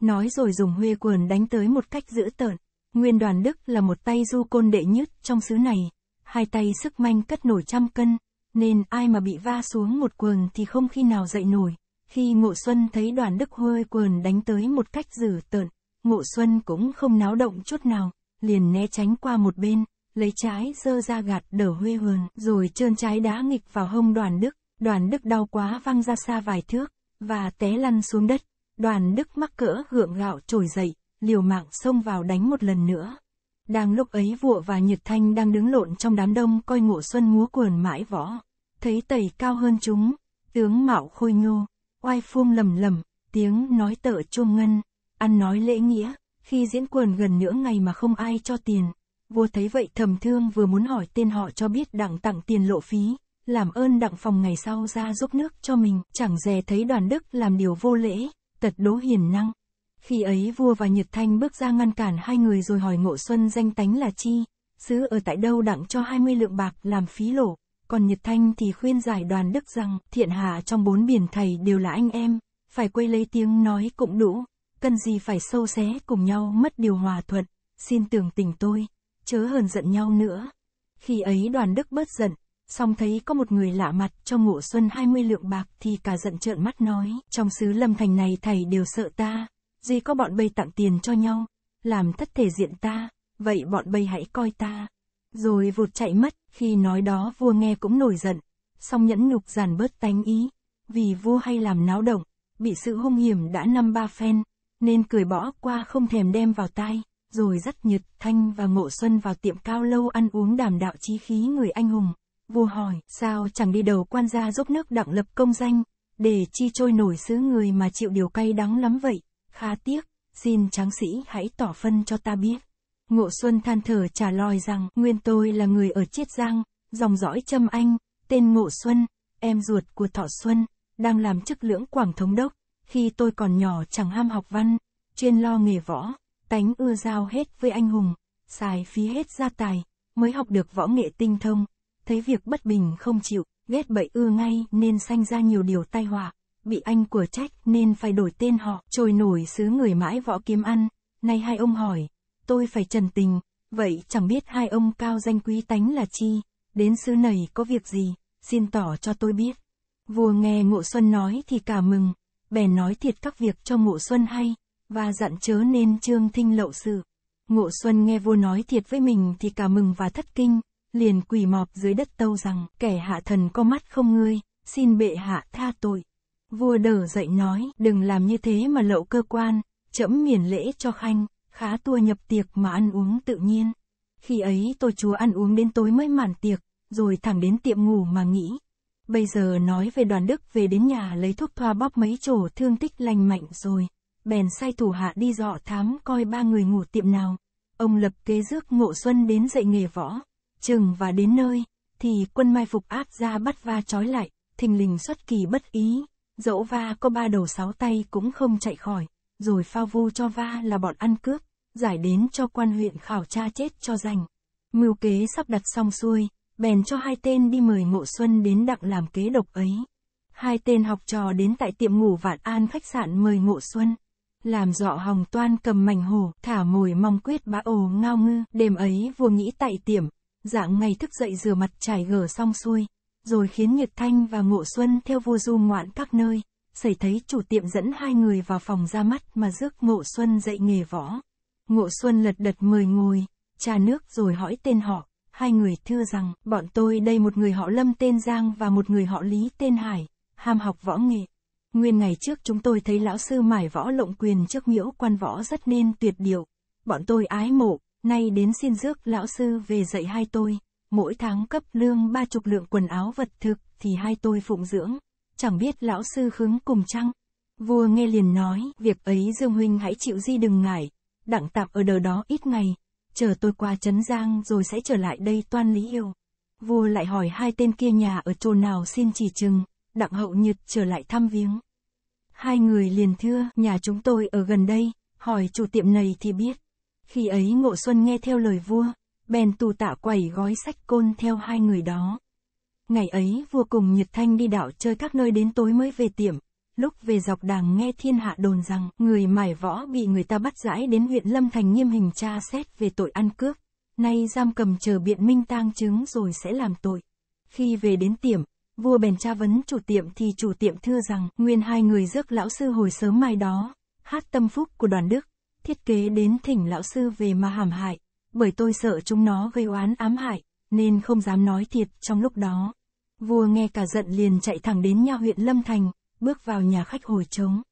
Nói rồi dùng huê quần đánh tới một cách dữ tợn. Nguyên đoàn Đức là một tay du côn đệ nhất trong xứ này. Hai tay sức manh cất nổi trăm cân, nên ai mà bị va xuống một quần thì không khi nào dậy nổi. Khi Ngộ Xuân thấy đoàn Đức huê quần đánh tới một cách dữ tợn, Ngộ Xuân cũng không náo động chút nào, liền né tránh qua một bên, lấy trái dơ ra gạt đỡ huê quần, rồi trơn trái đá nghịch vào hông đoàn Đức. Đoàn Đức đau quá văng ra xa vài thước, và té lăn xuống đất. Đoàn Đức mắc cỡ gượng gạo trồi dậy, liều mạng xông vào đánh một lần nữa. Đang lúc ấy Vụa và Nhiệt Thanh đang đứng lộn trong đám đông coi ngộ xuân múa quần mãi võ. Thấy tẩy cao hơn chúng, tướng mạo khôi nhô, oai phuông lầm lầm, tiếng nói tợ chuông ngân, ăn nói lễ nghĩa, khi diễn quần gần nửa ngày mà không ai cho tiền. Vua thấy vậy thầm thương vừa muốn hỏi tên họ cho biết đặng tặng tiền lộ phí, làm ơn đặng phòng ngày sau ra giúp nước cho mình, chẳng dè thấy đoàn đức làm điều vô lễ, tật đố hiền năng. Khi ấy vua và Nhật Thanh bước ra ngăn cản hai người rồi hỏi Ngộ Xuân danh tánh là chi, xứ ở tại đâu đặng cho 20 lượng bạc làm phí lỗ, còn Nhật Thanh thì khuyên giải đoàn đức rằng thiện hạ trong bốn biển thầy đều là anh em, phải quay lấy tiếng nói cũng đủ, cần gì phải sâu xé cùng nhau mất điều hòa thuận, xin tưởng tình tôi, chớ hờn giận nhau nữa. Khi ấy đoàn đức bớt giận, xong thấy có một người lạ mặt cho ngộ xuân 20 lượng bạc thì cả giận trợn mắt nói, trong xứ lâm thành này thầy đều sợ ta, duy có bọn bây tặng tiền cho nhau, làm thất thể diện ta, vậy bọn bây hãy coi ta. Rồi vụt chạy mất, khi nói đó vua nghe cũng nổi giận, song nhẫn nhục giàn bớt tánh ý, vì vua hay làm náo động, bị sự hung hiểm đã năm ba phen, nên cười bỏ qua không thèm đem vào tai, rồi dắt Nhật Thanh và Ngộ Xuân vào tiệm cao lâu ăn uống đàm đạo chí khí người anh hùng. Vua hỏi, sao chẳng đi đầu quan gia giúp nước đặng lập công danh, để chi trôi nổi xứ người mà chịu điều cay đắng lắm vậy, khá tiếc, xin tráng sĩ hãy tỏ phân cho ta biết. Ngộ Xuân than thở trả lời rằng, nguyên tôi là người ở Chiết Giang, dòng dõi Trâm Anh, tên Ngộ Xuân, em ruột của Thọ Xuân, đang làm chức lưỡng Quảng Thống Đốc, khi tôi còn nhỏ chẳng ham học văn, chuyên lo nghề võ, tánh ưa giao hết với anh hùng, xài phí hết gia tài, mới học được võ nghệ tinh thông thấy việc bất bình không chịu, ghét bậy ưa ngay nên sanh ra nhiều điều tai họa, bị anh của trách nên phải đổi tên họ, trồi nổi xứ người mãi võ kiếm ăn, nay hai ông hỏi, tôi phải trần tình, vậy chẳng biết hai ông cao danh quý tánh là chi, đến xứ này có việc gì, xin tỏ cho tôi biết. Vua nghe Ngộ Xuân nói thì cả mừng, bè nói thiệt các việc cho Ngộ Xuân hay, và dặn chớ nên trương thinh lậu sự. Ngộ Xuân nghe vua nói thiệt với mình thì cả mừng và thất kinh, liền quỳ mọp dưới đất tâu rằng, kẻ hạ thần có mắt không ngươi, xin bệ hạ tha tội. Vua đờ dậy nói, đừng làm như thế mà lậu cơ quan, trẫm miền lễ cho khanh, khá tua nhập tiệc mà ăn uống tự nhiên. Khi ấy tôi chúa ăn uống đến tối mới màn tiệc, rồi thẳng đến tiệm ngủ mà nghĩ. Bây giờ nói về đoàn đức về đến nhà lấy thuốc thoa bóp mấy chỗ thương tích lành mạnh rồi. Bèn sai thủ hạ đi dọ thám coi ba người ngủ tiệm nào. Ông lập kế rước ngộ xuân đến dạy nghề võ. Chừng và đến nơi, thì quân mai phục áp ra bắt va trói lại, thình lình xuất kỳ bất ý, dẫu va có ba đầu sáu tay cũng không chạy khỏi, rồi phao vu cho va là bọn ăn cướp, giải đến cho quan huyện khảo tra chết cho rành. Mưu kế sắp đặt xong xuôi, bèn cho hai tên đi mời Ngộ Xuân đến đặng làm kế độc ấy. Hai tên học trò đến tại tiệm ngủ Vạn An khách sạn mời Ngộ Xuân. Làm dọ hồng toan cầm mảnh hổ, thả mồi mong quyết bá ồ ngao ngư. Đêm ấy vua nghĩ tại tiệm, dạng ngày thức dậy rửa mặt trải gở xong xuôi, rồi khiến Nguyệt Thanh và Ngộ Xuân theo vua du ngoạn các nơi, xảy thấy chủ tiệm dẫn hai người vào phòng ra mắt mà rước Ngộ Xuân dạy nghề võ. Ngộ Xuân lật đật mời ngồi, trà nước rồi hỏi tên họ, hai người thưa rằng, bọn tôi đây một người họ Lâm tên Giang và một người họ Lý tên Hải, ham học võ nghệ. Nguyên ngày trước chúng tôi thấy lão sư mải võ lộng quyền trước miễu quan võ rất nên tuyệt điệu, bọn tôi ái mộ, nay đến xin rước lão sư về dạy hai tôi, mỗi tháng cấp lương ba chục lượng quần áo vật thực thì hai tôi phụng dưỡng, chẳng biết lão sư hứng cùng chăng. Vua nghe liền nói, việc ấy Dương Huynh hãy chịu di đừng ngại, đặng tạm ở đời đó ít ngày, chờ tôi qua Trấn Giang rồi sẽ trở lại đây toan lý yêu. Vua lại hỏi hai tên kia nhà ở chỗ nào xin chỉ chừng, đặng hậu nhật trở lại thăm viếng. Hai người liền thưa, nhà chúng tôi ở gần đây, hỏi chủ tiệm này thì biết. Khi ấy Ngộ Xuân nghe theo lời vua, bèn tù tạ quẩy gói sách côn theo hai người đó. Ngày ấy vua cùng Nhật Thanh đi đảo chơi các nơi đến tối mới về tiệm, lúc về dọc đàng nghe thiên hạ đồn rằng người mải võ bị người ta bắt giải đến huyện Lâm Thành nghiêm hình tra xét về tội ăn cướp, nay giam cầm chờ biện minh tang chứng rồi sẽ làm tội. Khi về đến tiệm, vua bèn tra vấn chủ tiệm thì chủ tiệm thưa rằng nguyên hai người rước lão sư hồi sớm mai đó, hát tâm phúc của đoàn đức, thiết kế đến thỉnh lão sư về mà hàm hại, bởi tôi sợ chúng nó gây oán ám hại, nên không dám nói thiệt trong lúc đó. Vua nghe cả giận liền chạy thẳng đến nha huyện Lâm Thành, bước vào nhà khách hồi trống.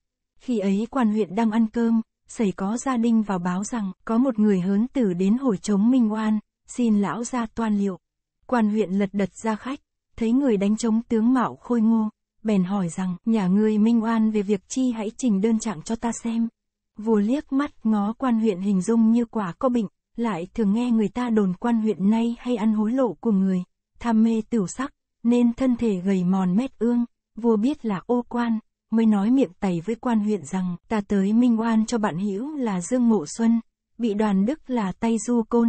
Khi ấy quan huyện đang ăn cơm, xảy có gia đình vào báo rằng có một người hớn tử đến hồi trống minh oan, xin lão ra toan liệu. Quan huyện lật đật ra khách, thấy người đánh trống tướng mạo khôi ngô, bèn hỏi rằng nhà người minh oan về việc chi hãy trình đơn trạng cho ta xem vua liếc mắt ngó quan huyện hình dung như quả có bệnh, lại thường nghe người ta đồn quan huyện nay hay ăn hối lộ của người, tham mê tửu sắc, nên thân thể gầy mòn mét ương, vua biết là ô quan, mới nói miệng tẩy với quan huyện rằng ta tới minh oan cho bạn hữu là Dương Mộ Xuân, bị đoàn đức là tay du côn,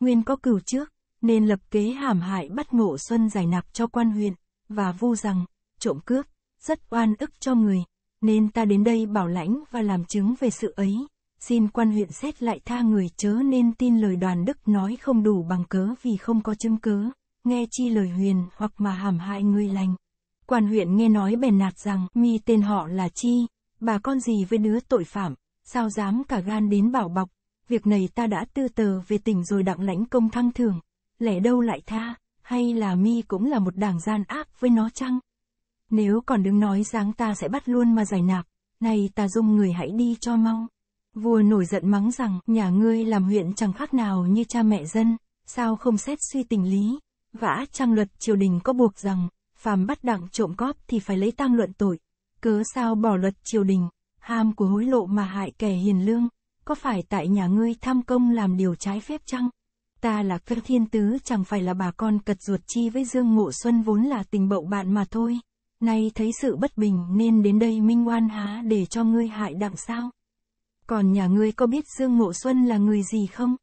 nguyên có cửu trước, nên lập kế hãm hại bắt Mộ Xuân giải nạp cho quan huyện, và vu rằng, trộm cướp, rất oan ức cho người nên ta đến đây bảo lãnh và làm chứng về sự ấy, xin quan huyện xét lại tha người chớ nên tin lời đoàn đức nói không đủ bằng cớ vì không có chứng cứ, nghe chi lời huyền hoặc mà hàm hại người lành. Quan huyện nghe nói bèn nạt rằng mi tên họ là chi, bà con gì với đứa tội phạm, sao dám cả gan đến bảo bọc, việc này ta đã tư tờ về tỉnh rồi đặng lãnh công thăng thường, lẽ đâu lại tha, hay là mi cũng là một đảng gian ác với nó chăng? Nếu còn đứng nói dáng ta sẽ bắt luôn mà giải nạp, nay ta dung người hãy đi cho mau. Vua nổi giận mắng rằng, nhà ngươi làm huyện chẳng khác nào như cha mẹ dân, sao không xét suy tình lý. Vã trang luật triều đình có buộc rằng, phàm bắt đặng trộm cóp thì phải lấy tang luận tội. Cớ sao bỏ luật triều đình, ham của hối lộ mà hại kẻ hiền lương, có phải tại nhà ngươi tham công làm điều trái phép chăng? Ta là cất thiên tứ chẳng phải là bà con cật ruột chi với Dương Ngộ Xuân vốn là tình bậu bạn mà thôi nay thấy sự bất bình nên đến đây minh oan há để cho ngươi hại đặng sao? Còn nhà ngươi có biết Dương Ngộ Xuân là người gì không?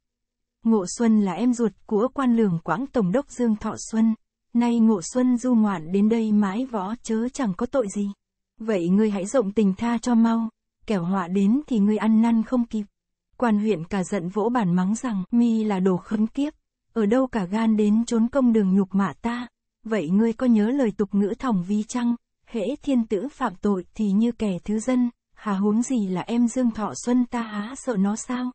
Ngộ Xuân là em ruột của quan lường quãng tổng đốc Dương Thọ Xuân. Nay Ngộ Xuân du ngoạn đến đây mãi võ chớ chẳng có tội gì. Vậy ngươi hãy rộng tình tha cho mau, kẻo họa đến thì ngươi ăn năn không kịp. Quan huyện cả giận vỗ bản mắng rằng mi là đồ khốn kiếp, ở đâu cả gan đến trốn công đường nhục mạ ta, vậy ngươi có nhớ lời tục ngữ thòng vi chăng, hễ thiên tử phạm tội thì như kẻ thứ dân, hà huống gì là em Dương Thọ Xuân ta há sợ nó sao?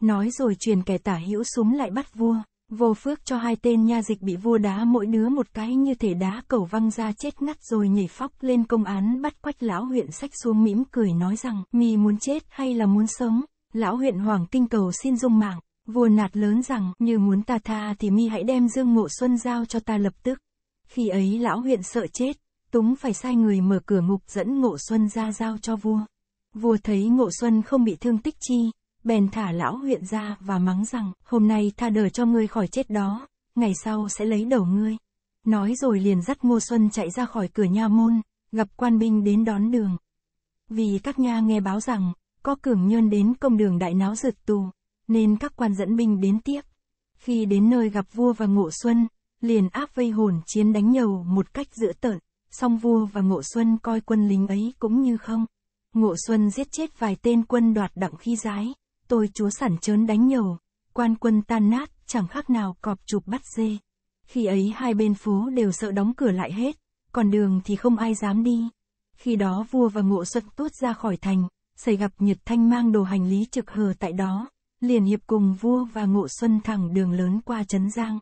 Nói rồi truyền kẻ tả hữu súng lại bắt vua, vô phước cho hai tên nha dịch bị vua đá mỗi đứa một cái như thể đá cầu văng ra chết ngắt rồi nhảy phóc lên công án bắt quách lão huyện sách xuống mỉm cười nói rằng mi muốn chết hay là muốn sống, lão huyện hoàng kinh cầu xin dung mạng. Vua nạt lớn rằng, như muốn ta tha thì mi hãy đem Dương ngộ Xuân giao cho ta lập tức. Khi ấy lão huyện sợ chết, Túng phải sai người mở cửa ngục dẫn Ngộ Xuân ra giao cho vua. Vua thấy Ngộ Xuân không bị thương tích chi, bèn thả lão huyện ra và mắng rằng, hôm nay tha đời cho ngươi khỏi chết đó, ngày sau sẽ lấy đầu ngươi. Nói rồi liền dắt Ngô Xuân chạy ra khỏi cửa nha môn, gặp quan binh đến đón đường. Vì các nha nghe báo rằng, có cường nhân đến công đường đại náo rực tù, nên các quan dẫn binh đến tiếp. Khi đến nơi gặp vua và Ngộ Xuân, liền áp vây hồn chiến đánh nhầu một cách dữ tợn, song vua và Ngộ Xuân coi quân lính ấy cũng như không. Ngộ Xuân giết chết vài tên quân đoạt đặng khi giái, tôi chúa sản chớn đánh nhầu, quan quân tan nát, chẳng khác nào cọp chụp bắt dê. Khi ấy hai bên phố đều sợ đóng cửa lại hết, còn đường thì không ai dám đi. Khi đó vua và Ngộ Xuân tuốt ra khỏi thành, xảy gặp Nhật Thanh mang đồ hành lý trực hờ tại đó, liền hiệp cùng vua và Ngộ Xuân thẳng đường lớn qua Trấn Giang.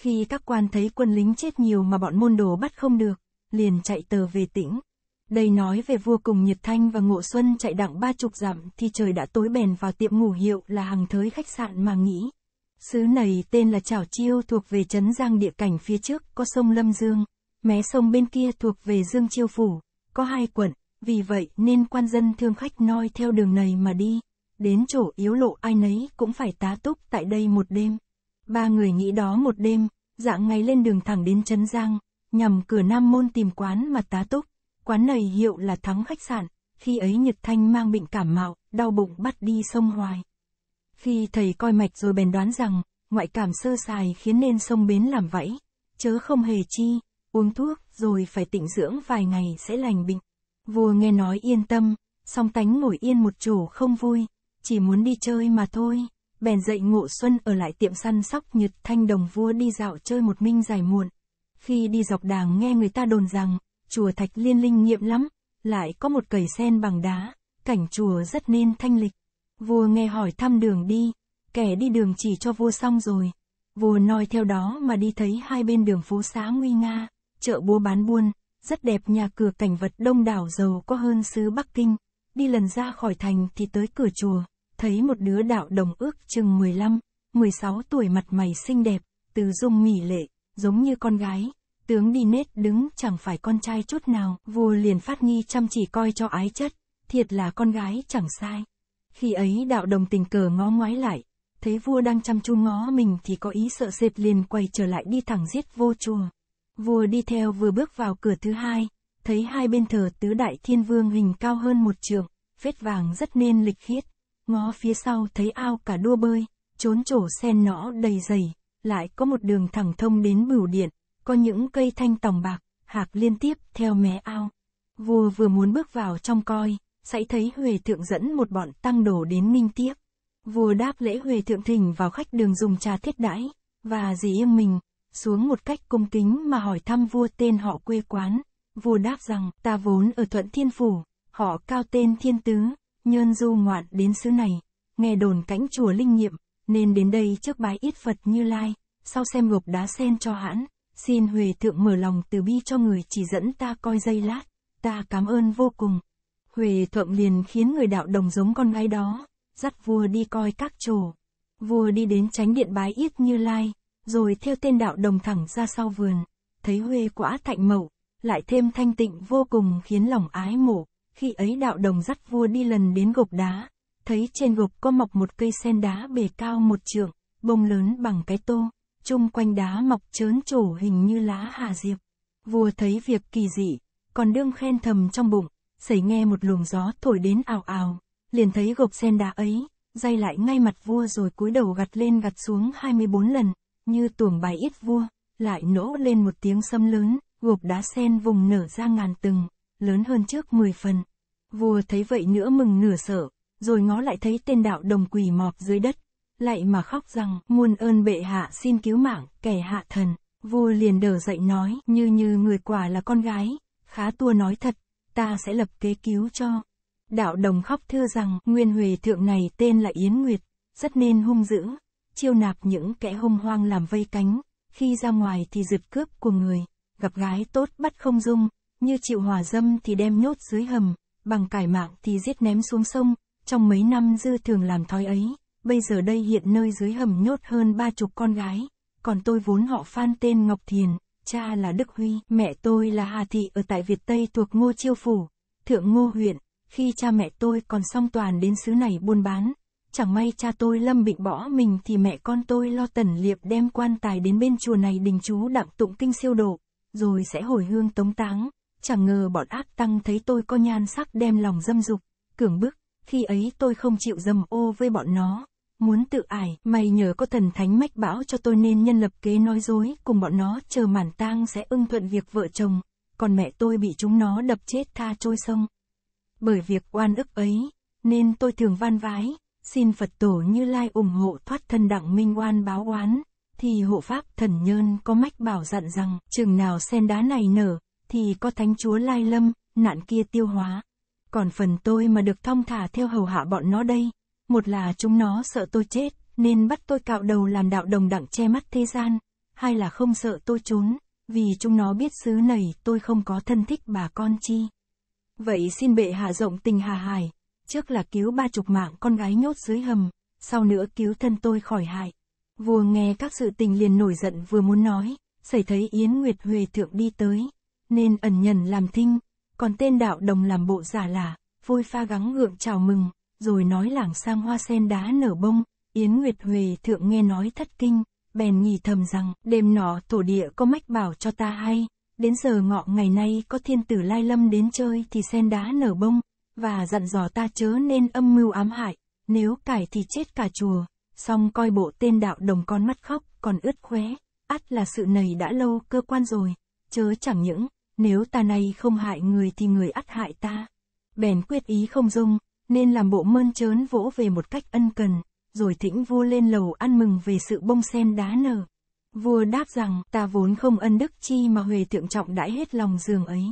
Khi các quan thấy quân lính chết nhiều mà bọn môn đồ bắt không được, liền chạy tờ về tỉnh. Đây nói về vua cùng Nhật Thanh và Ngộ Xuân chạy đặng ba chục dặm thì trời đã tối bèn vào tiệm ngủ hiệu là hàng thới khách sạn mà nghỉ. Xứ này tên là Chảo Chiêu thuộc về Trấn Giang địa cảnh phía trước có sông Lâm Dương, mé sông bên kia thuộc về Dương Chiêu Phủ, có hai quận, vì vậy nên quan dân thương khách noi theo đường này mà đi. Đến chỗ yếu lộ ai nấy cũng phải tá túc tại đây một đêm. Ba người nghĩ đó một đêm, dạng ngày lên đường thẳng đến Trấn Giang, nhằm cửa Nam Môn tìm quán mà tá túc. Quán này hiệu là Thắng Khách Sạn, khi ấy Nhật Thanh mang bệnh cảm mạo, đau bụng bắt đi sông Hoài. Khi thầy coi mạch rồi bèn đoán rằng, ngoại cảm sơ sài khiến nên sông bến làm vẫy, chớ không hề chi, uống thuốc rồi phải tịnh dưỡng vài ngày sẽ lành bệnh. Vua nghe nói yên tâm, song tánh ngồi yên một chỗ không vui, chỉ muốn đi chơi mà thôi bèn dậy ngộ xuân ở lại tiệm săn sóc nhật thanh đồng vua đi dạo chơi một minh dài muộn. Khi đi dọc đàng nghe người ta đồn rằng, chùa thạch liên linh nghiệm lắm, lại có một cầy sen bằng đá, cảnh chùa rất nên thanh lịch. Vua nghe hỏi thăm đường đi, kẻ đi đường chỉ cho vua xong rồi. Vua nói theo đó mà đi thấy hai bên đường phố xá nguy nga, chợ búa bán buôn, rất đẹp nhà cửa cảnh vật đông đảo giàu có hơn xứ Bắc Kinh. Đi lần ra khỏi thành thì tới cửa chùa thấy một đứa đạo đồng ước chừng 15, 16 tuổi mặt mày xinh đẹp, từ dung mỹ lệ, giống như con gái, tướng đi nết đứng chẳng phải con trai chút nào, vua liền phát nghi chăm chỉ coi cho ái chất, thiệt là con gái chẳng sai. Khi ấy đạo đồng tình cờ ngó ngoái lại, thấy vua đang chăm chú ngó mình thì có ý sợ sệt liền quay trở lại đi thẳng giết vô chùa. Vua đi theo vừa bước vào cửa thứ hai, thấy hai bên thờ tứ đại thiên vương hình cao hơn một trường, vết vàng rất nên lịch khiết, ngó phía sau thấy ao cả đua bơi, trốn chỗ sen nõ đầy dày, lại có một đường thẳng thông đến bửu điện, có những cây thanh tòng bạc, hạc liên tiếp theo mé ao. Vua vừa muốn bước vào trong coi, sãy thấy Huệ Thượng dẫn một bọn tăng đồ đến minh tiếp. Vua đáp lễ Huệ Thượng thỉnh vào khách đường dùng trà thiết đãi, và dì yên mình, xuống một cách cung kính mà hỏi thăm vua tên họ quê quán. Vua đáp rằng, ta vốn ở Thuận Thiên Phủ, họ cao tên Thiên Tứ, Nhơn du ngoạn đến xứ này, nghe đồn cảnh chùa linh nghiệm, nên đến đây trước bái ít Phật Như Lai, sau xem ngục đá sen cho hãn, xin Huệ Thượng mở lòng từ bi cho người chỉ dẫn ta coi dây lát, ta cảm ơn vô cùng. Huệ Thượng liền khiến người đạo đồng giống con gái đó, dắt vua đi coi các trổ. Vua đi đến tránh điện bái ít Như Lai, rồi theo tên đạo đồng thẳng ra sau vườn, thấy Huệ quả thạnh mậu, lại thêm thanh tịnh vô cùng khiến lòng ái mộ. Khi ấy đạo đồng dắt vua đi lần đến gục đá, thấy trên gục có mọc một cây sen đá bề cao một trượng, bông lớn bằng cái tô, chung quanh đá mọc trớn trổ hình như lá hà diệp. Vua thấy việc kỳ dị, còn đương khen thầm trong bụng, xảy nghe một luồng gió thổi đến ảo ảo, liền thấy gục sen đá ấy, dây lại ngay mặt vua rồi cúi đầu gặt lên gặt xuống 24 lần, như tuồng bài ít vua, lại nỗ lên một tiếng sâm lớn, gục đá sen vùng nở ra ngàn từng lớn hơn trước 10 phần. Vua thấy vậy nữa mừng nửa sợ, rồi ngó lại thấy tên đạo đồng quỳ mọp dưới đất, lại mà khóc rằng, muôn ơn bệ hạ xin cứu mạng, kẻ hạ thần. Vua liền đờ dậy nói, như như người quả là con gái, khá tua nói thật, ta sẽ lập kế cứu cho. Đạo đồng khóc thưa rằng, nguyên huề thượng này tên là Yến Nguyệt, rất nên hung dữ, chiêu nạp những kẻ hung hoang làm vây cánh, khi ra ngoài thì giựt cướp của người, gặp gái tốt bắt không dung, như chịu hòa dâm thì đem nhốt dưới hầm, bằng cải mạng thì giết ném xuống sông, trong mấy năm dư thường làm thói ấy, bây giờ đây hiện nơi dưới hầm nhốt hơn ba chục con gái, còn tôi vốn họ phan tên Ngọc Thiền, cha là Đức Huy, mẹ tôi là Hà Thị ở tại Việt Tây thuộc Ngô Chiêu Phủ, Thượng Ngô huyện, khi cha mẹ tôi còn song toàn đến xứ này buôn bán, chẳng may cha tôi lâm bệnh bỏ mình thì mẹ con tôi lo tần liệp đem quan tài đến bên chùa này đình chú đặng tụng kinh siêu độ, rồi sẽ hồi hương tống táng chẳng ngờ bọn ác tăng thấy tôi có nhan sắc đem lòng dâm dục, cường bức, khi ấy tôi không chịu dầm ô với bọn nó, muốn tự ải, mày nhờ có thần thánh mách bão cho tôi nên nhân lập kế nói dối cùng bọn nó chờ màn tang sẽ ưng thuận việc vợ chồng, còn mẹ tôi bị chúng nó đập chết tha trôi sông. Bởi việc oan ức ấy, nên tôi thường van vái, xin Phật tổ như lai ủng hộ thoát thân đặng minh oan báo oán, thì hộ pháp thần nhơn có mách bảo dặn rằng, chừng nào sen đá này nở, thì có thánh chúa lai lâm, nạn kia tiêu hóa. Còn phần tôi mà được thong thả theo hầu hạ bọn nó đây, một là chúng nó sợ tôi chết, nên bắt tôi cạo đầu làm đạo đồng đặng che mắt thế gian, hai là không sợ tôi trốn, vì chúng nó biết xứ này tôi không có thân thích bà con chi. Vậy xin bệ hạ rộng tình hà hài trước là cứu ba chục mạng con gái nhốt dưới hầm, sau nữa cứu thân tôi khỏi hại. Vua nghe các sự tình liền nổi giận vừa muốn nói, xảy thấy Yến Nguyệt Huệ Thượng đi tới, nên ẩn nhẫn làm thinh, còn tên đạo đồng làm bộ giả là, vui pha gắng ngượng chào mừng, rồi nói lảng sang hoa sen đá nở bông, Yến Nguyệt huề thượng nghe nói thất kinh, bèn nghỉ thầm rằng, đêm nọ thổ địa có mách bảo cho ta hay, đến giờ ngọ ngày nay có thiên tử lai lâm đến chơi thì sen đá nở bông, và dặn dò ta chớ nên âm mưu ám hại, nếu cải thì chết cả chùa, xong coi bộ tên đạo đồng con mắt khóc, còn ướt khóe, ắt là sự này đã lâu cơ quan rồi, chớ chẳng những nếu ta nay không hại người thì người ắt hại ta. Bèn quyết ý không dung, nên làm bộ mơn trớn vỗ về một cách ân cần, rồi thỉnh vua lên lầu ăn mừng về sự bông sen đá nở. Vua đáp rằng ta vốn không ân đức chi mà Huệ thượng trọng đãi hết lòng giường ấy.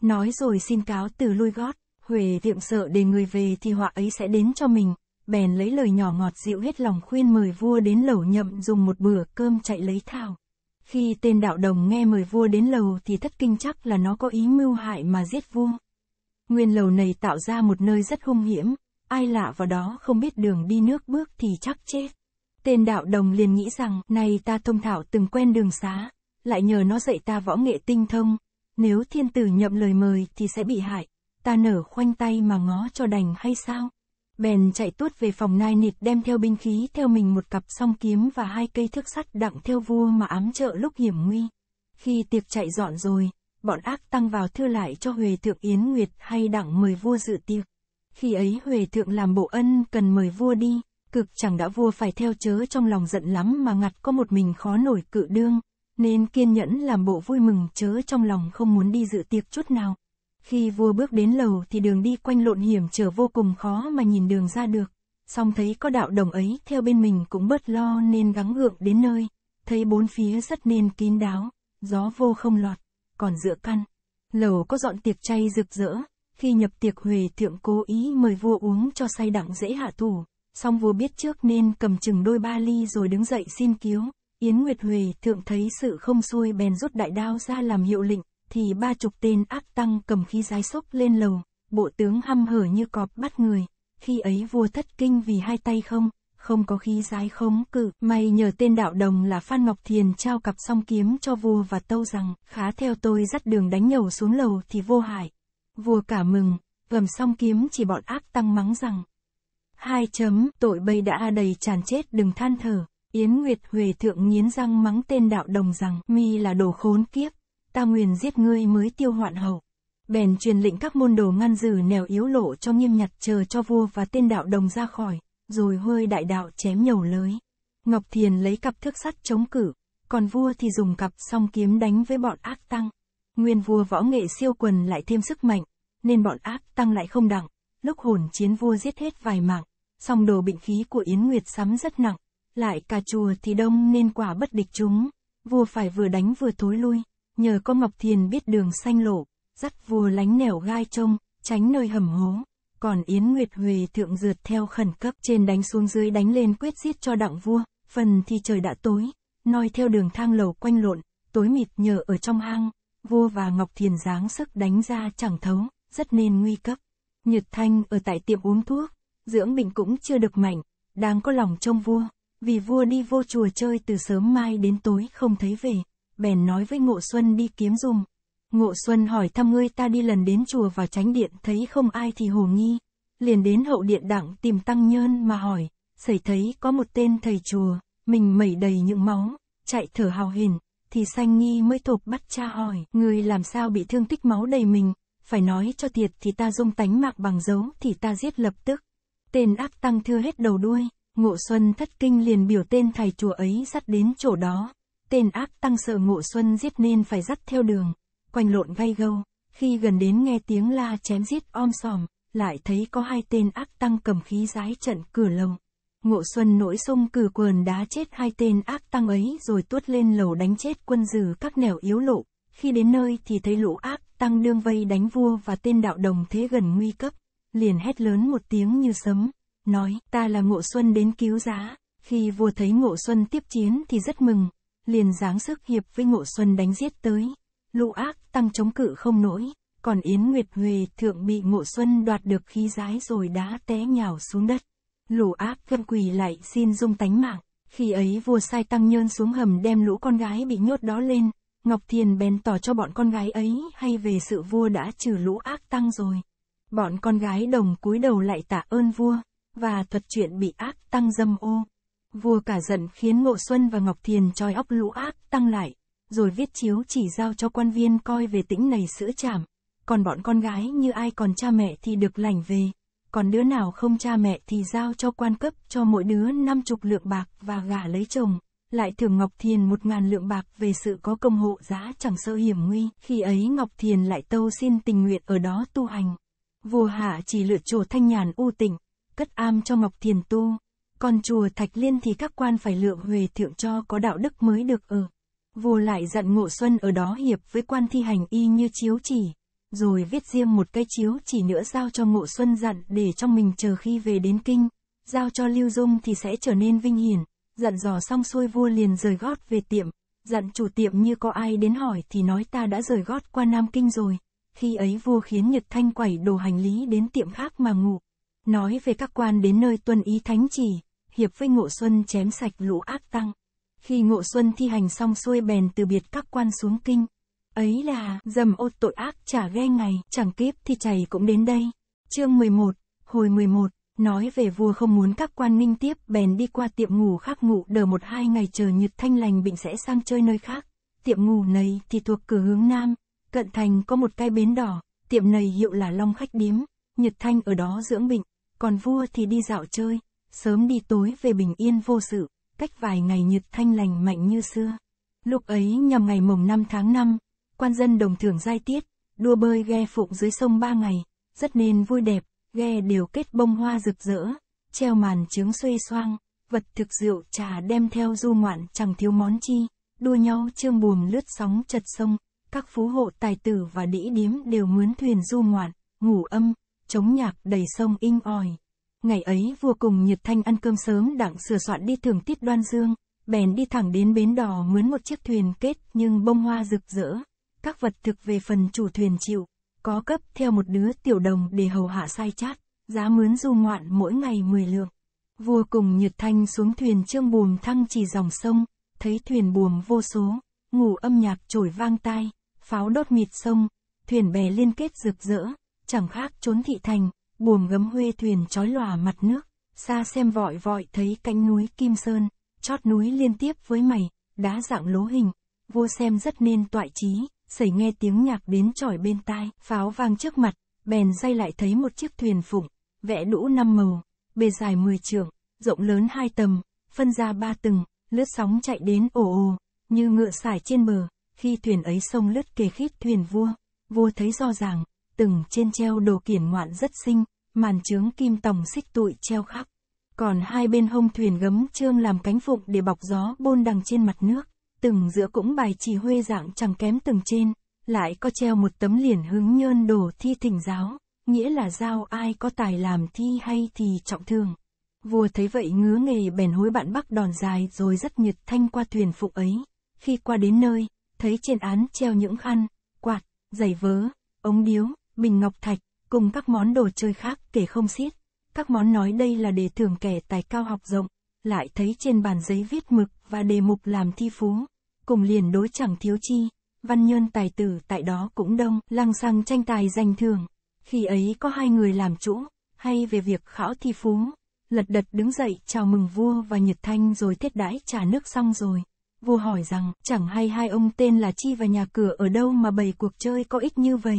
Nói rồi xin cáo từ lui gót, Huệ thượng sợ để người về thì họa ấy sẽ đến cho mình, bèn lấy lời nhỏ ngọt dịu hết lòng khuyên mời vua đến lẩu nhậm dùng một bữa cơm chạy lấy thảo. Khi tên đạo đồng nghe mời vua đến lầu thì thất kinh chắc là nó có ý mưu hại mà giết vua. Nguyên lầu này tạo ra một nơi rất hung hiểm, ai lạ vào đó không biết đường đi nước bước thì chắc chết. Tên đạo đồng liền nghĩ rằng, này ta thông thảo từng quen đường xá, lại nhờ nó dạy ta võ nghệ tinh thông, nếu thiên tử nhậm lời mời thì sẽ bị hại, ta nở khoanh tay mà ngó cho đành hay sao? bèn chạy tuốt về phòng nai nịt đem theo binh khí theo mình một cặp song kiếm và hai cây thước sắt đặng theo vua mà ám trợ lúc hiểm nguy. Khi tiệc chạy dọn rồi, bọn ác tăng vào thư lại cho Huệ Thượng Yến Nguyệt hay đặng mời vua dự tiệc. Khi ấy Huệ Thượng làm bộ ân cần mời vua đi, cực chẳng đã vua phải theo chớ trong lòng giận lắm mà ngặt có một mình khó nổi cự đương, nên kiên nhẫn làm bộ vui mừng chớ trong lòng không muốn đi dự tiệc chút nào. Khi vua bước đến lầu thì đường đi quanh lộn hiểm trở vô cùng khó mà nhìn đường ra được. Xong thấy có đạo đồng ấy theo bên mình cũng bớt lo nên gắng gượng đến nơi. Thấy bốn phía rất nên kín đáo, gió vô không lọt, còn giữa căn. Lầu có dọn tiệc chay rực rỡ, khi nhập tiệc Huệ Thượng cố ý mời vua uống cho say đặng dễ hạ thủ, song vua biết trước nên cầm chừng đôi ba ly rồi đứng dậy xin cứu. Yến Nguyệt Huệ Thượng thấy sự không xuôi bèn rút đại đao ra làm hiệu lệnh, thì ba chục tên ác tăng cầm khí giái sốc lên lầu, bộ tướng hăm hở như cọp bắt người, khi ấy vua thất kinh vì hai tay không, không có khí giái khống cự, may nhờ tên đạo đồng là Phan Ngọc Thiền trao cặp song kiếm cho vua và tâu rằng, khá theo tôi dắt đường đánh nhầu xuống lầu thì vô hại. Vua cả mừng, gầm song kiếm chỉ bọn ác tăng mắng rằng, hai chấm, tội bây đã đầy tràn chết đừng than thở, Yến Nguyệt Huệ Thượng nghiến răng mắng tên đạo đồng rằng, mi là đồ khốn kiếp ta nguyền giết ngươi mới tiêu hoạn hậu. Bèn truyền lệnh các môn đồ ngăn giữ nèo yếu lộ cho nghiêm nhặt chờ cho vua và tên đạo đồng ra khỏi, rồi hơi đại đạo chém nhầu lưới Ngọc Thiền lấy cặp thước sắt chống cử, còn vua thì dùng cặp song kiếm đánh với bọn ác tăng. Nguyên vua võ nghệ siêu quần lại thêm sức mạnh, nên bọn ác tăng lại không đặng. Lúc hồn chiến vua giết hết vài mạng, song đồ bệnh khí của Yến Nguyệt sắm rất nặng, lại cà chùa thì đông nên quả bất địch chúng, vua phải vừa đánh vừa thối lui nhờ có Ngọc Thiền biết đường xanh lộ, dắt vua lánh nẻo gai trông, tránh nơi hầm hố. Còn Yến Nguyệt Huệ thượng rượt theo khẩn cấp trên đánh xuống dưới đánh lên quyết giết cho đặng vua, phần thì trời đã tối, noi theo đường thang lầu quanh lộn, tối mịt nhờ ở trong hang, vua và Ngọc Thiền dáng sức đánh ra chẳng thấu, rất nên nguy cấp. Nhật Thanh ở tại tiệm uống thuốc, dưỡng bệnh cũng chưa được mạnh, đang có lòng trông vua, vì vua đi vô chùa chơi từ sớm mai đến tối không thấy về, bèn nói với Ngộ Xuân đi kiếm dùm. Ngộ Xuân hỏi thăm ngươi ta đi lần đến chùa và tránh điện thấy không ai thì hồ nghi. Liền đến hậu điện đặng tìm tăng nhơn mà hỏi, xảy thấy có một tên thầy chùa, mình mẩy đầy những máu, chạy thở hào hển, thì sanh nghi mới thộp bắt cha hỏi, người làm sao bị thương tích máu đầy mình, phải nói cho thiệt thì ta dung tánh mạc bằng dấu thì ta giết lập tức. Tên ác tăng thưa hết đầu đuôi, ngộ xuân thất kinh liền biểu tên thầy chùa ấy dắt đến chỗ đó, tên ác tăng sợ ngộ xuân giết nên phải dắt theo đường, quanh lộn gay gâu, khi gần đến nghe tiếng la chém giết om sòm, lại thấy có hai tên ác tăng cầm khí giái trận cửa lồng Ngộ Xuân nổi sung cử quần đá chết hai tên ác tăng ấy rồi tuốt lên lầu đánh chết quân dừ các nẻo yếu lộ, khi đến nơi thì thấy lũ ác tăng đương vây đánh vua và tên đạo đồng thế gần nguy cấp, liền hét lớn một tiếng như sấm, nói ta là Ngộ Xuân đến cứu giá, khi vua thấy Ngộ Xuân tiếp chiến thì rất mừng, liền dáng sức hiệp với ngộ xuân đánh giết tới. Lũ ác tăng chống cự không nổi, còn Yến Nguyệt huề thượng bị ngộ xuân đoạt được khí giái rồi đã té nhào xuống đất. Lũ ác gâm quỳ lại xin dung tánh mạng, khi ấy vua sai tăng nhơn xuống hầm đem lũ con gái bị nhốt đó lên, Ngọc Thiền bèn tỏ cho bọn con gái ấy hay về sự vua đã trừ lũ ác tăng rồi. Bọn con gái đồng cúi đầu lại tạ ơn vua, và thuật chuyện bị ác tăng dâm ô. Vua cả giận khiến Ngộ Xuân và Ngọc Thiền trói óc lũ ác tăng lại, rồi viết chiếu chỉ giao cho quan viên coi về tĩnh nầy sữa chảm. Còn bọn con gái như ai còn cha mẹ thì được lành về, còn đứa nào không cha mẹ thì giao cho quan cấp cho mỗi đứa năm chục lượng bạc và gả lấy chồng. Lại thưởng Ngọc Thiền một ngàn lượng bạc về sự có công hộ giá chẳng sợ hiểm nguy. Khi ấy Ngọc Thiền lại tâu xin tình nguyện ở đó tu hành. Vua hạ chỉ lựa chỗ thanh nhàn u tịnh, cất am cho Ngọc Thiền tu. Còn chùa Thạch Liên thì các quan phải lựa huề thượng cho có đạo đức mới được ở. vua lại dặn Ngộ Xuân ở đó hiệp với quan thi hành y như chiếu chỉ, rồi viết riêng một cái chiếu chỉ nữa giao cho Ngộ Xuân dặn để trong mình chờ khi về đến kinh, giao cho Lưu Dung thì sẽ trở nên vinh hiển, dặn dò xong xuôi vua liền rời gót về tiệm, dặn chủ tiệm như có ai đến hỏi thì nói ta đã rời gót qua Nam Kinh rồi, khi ấy vua khiến Nhật Thanh quẩy đồ hành lý đến tiệm khác mà ngủ. Nói về các quan đến nơi tuân ý thánh chỉ, hiệp với Ngộ Xuân chém sạch lũ ác tăng. Khi Ngộ Xuân thi hành xong xuôi bèn từ biệt các quan xuống kinh. Ấy là, dầm ô tội ác trả ghe ngày, chẳng kiếp thì chảy cũng đến đây. Chương 11, hồi 11, nói về vua không muốn các quan ninh tiếp bèn đi qua tiệm ngủ khác ngủ đờ một hai ngày chờ nhiệt thanh lành bệnh sẽ sang chơi nơi khác. Tiệm ngủ này thì thuộc cửa hướng Nam, cận thành có một cái bến đỏ, tiệm này hiệu là Long Khách Điếm, Nhật Thanh ở đó dưỡng bệnh, còn vua thì đi dạo chơi sớm đi tối về bình yên vô sự, cách vài ngày nhiệt thanh lành mạnh như xưa. Lúc ấy nhằm ngày mùng 5 tháng 5, quan dân đồng thưởng giai tiết, đua bơi ghe phụng dưới sông ba ngày, rất nên vui đẹp, ghe đều kết bông hoa rực rỡ, treo màn trứng xuê xoang, vật thực rượu trà đem theo du ngoạn chẳng thiếu món chi, đua nhau trương buồm lướt sóng chật sông, các phú hộ tài tử và đĩ điếm đều mướn thuyền du ngoạn, ngủ âm, chống nhạc đầy sông inh ỏi. Ngày ấy vua cùng Nhiệt Thanh ăn cơm sớm đặng sửa soạn đi thường tiết đoan dương, bèn đi thẳng đến bến đò mướn một chiếc thuyền kết nhưng bông hoa rực rỡ. Các vật thực về phần chủ thuyền chịu, có cấp theo một đứa tiểu đồng để hầu hạ sai chát, giá mướn du ngoạn mỗi ngày 10 lượng. Vua cùng Nhiệt Thanh xuống thuyền trương buồm thăng chỉ dòng sông, thấy thuyền buồm vô số, ngủ âm nhạc trổi vang tai, pháo đốt mịt sông, thuyền bè liên kết rực rỡ, chẳng khác trốn thị thành, buồm gấm huê thuyền chói lòa mặt nước, xa xem vọi vọi thấy cánh núi Kim Sơn, chót núi liên tiếp với mày, đá dạng lố hình, vua xem rất nên toại trí, xảy nghe tiếng nhạc đến trỏi bên tai, pháo vang trước mặt, bèn dây lại thấy một chiếc thuyền phụng, vẽ đũ năm màu, bề dài 10 trượng, rộng lớn hai tầm, phân ra ba tầng, lướt sóng chạy đến ồ ồ, như ngựa sải trên bờ, khi thuyền ấy sông lướt kề khít thuyền vua, vua thấy do ràng, từng trên treo đồ kiển ngoạn rất xinh, màn trướng kim tòng xích tụi treo khắp. Còn hai bên hông thuyền gấm trương làm cánh phụng để bọc gió bôn đằng trên mặt nước, từng giữa cũng bài trì huê dạng chẳng kém từng trên, lại có treo một tấm liền hướng nhơn đồ thi thỉnh giáo, nghĩa là giao ai có tài làm thi hay thì trọng thường. Vua thấy vậy ngứa nghề bèn hối bạn bắc đòn dài rồi rất nhiệt thanh qua thuyền phụ ấy. Khi qua đến nơi, thấy trên án treo những khăn, quạt, giày vớ, ống điếu, bình ngọc thạch, cùng các món đồ chơi khác kể không xiết. Các món nói đây là để thưởng kẻ tài cao học rộng, lại thấy trên bàn giấy viết mực và đề mục làm thi phú, cùng liền đối chẳng thiếu chi, văn nhân tài tử tại đó cũng đông, lăng xăng tranh tài danh thường. Khi ấy có hai người làm chủ, hay về việc khảo thi phú, lật đật đứng dậy chào mừng vua và Nhật Thanh rồi thiết đãi trà nước xong rồi. Vua hỏi rằng, chẳng hay hai ông tên là Chi và nhà cửa ở đâu mà bày cuộc chơi có ích như vậy.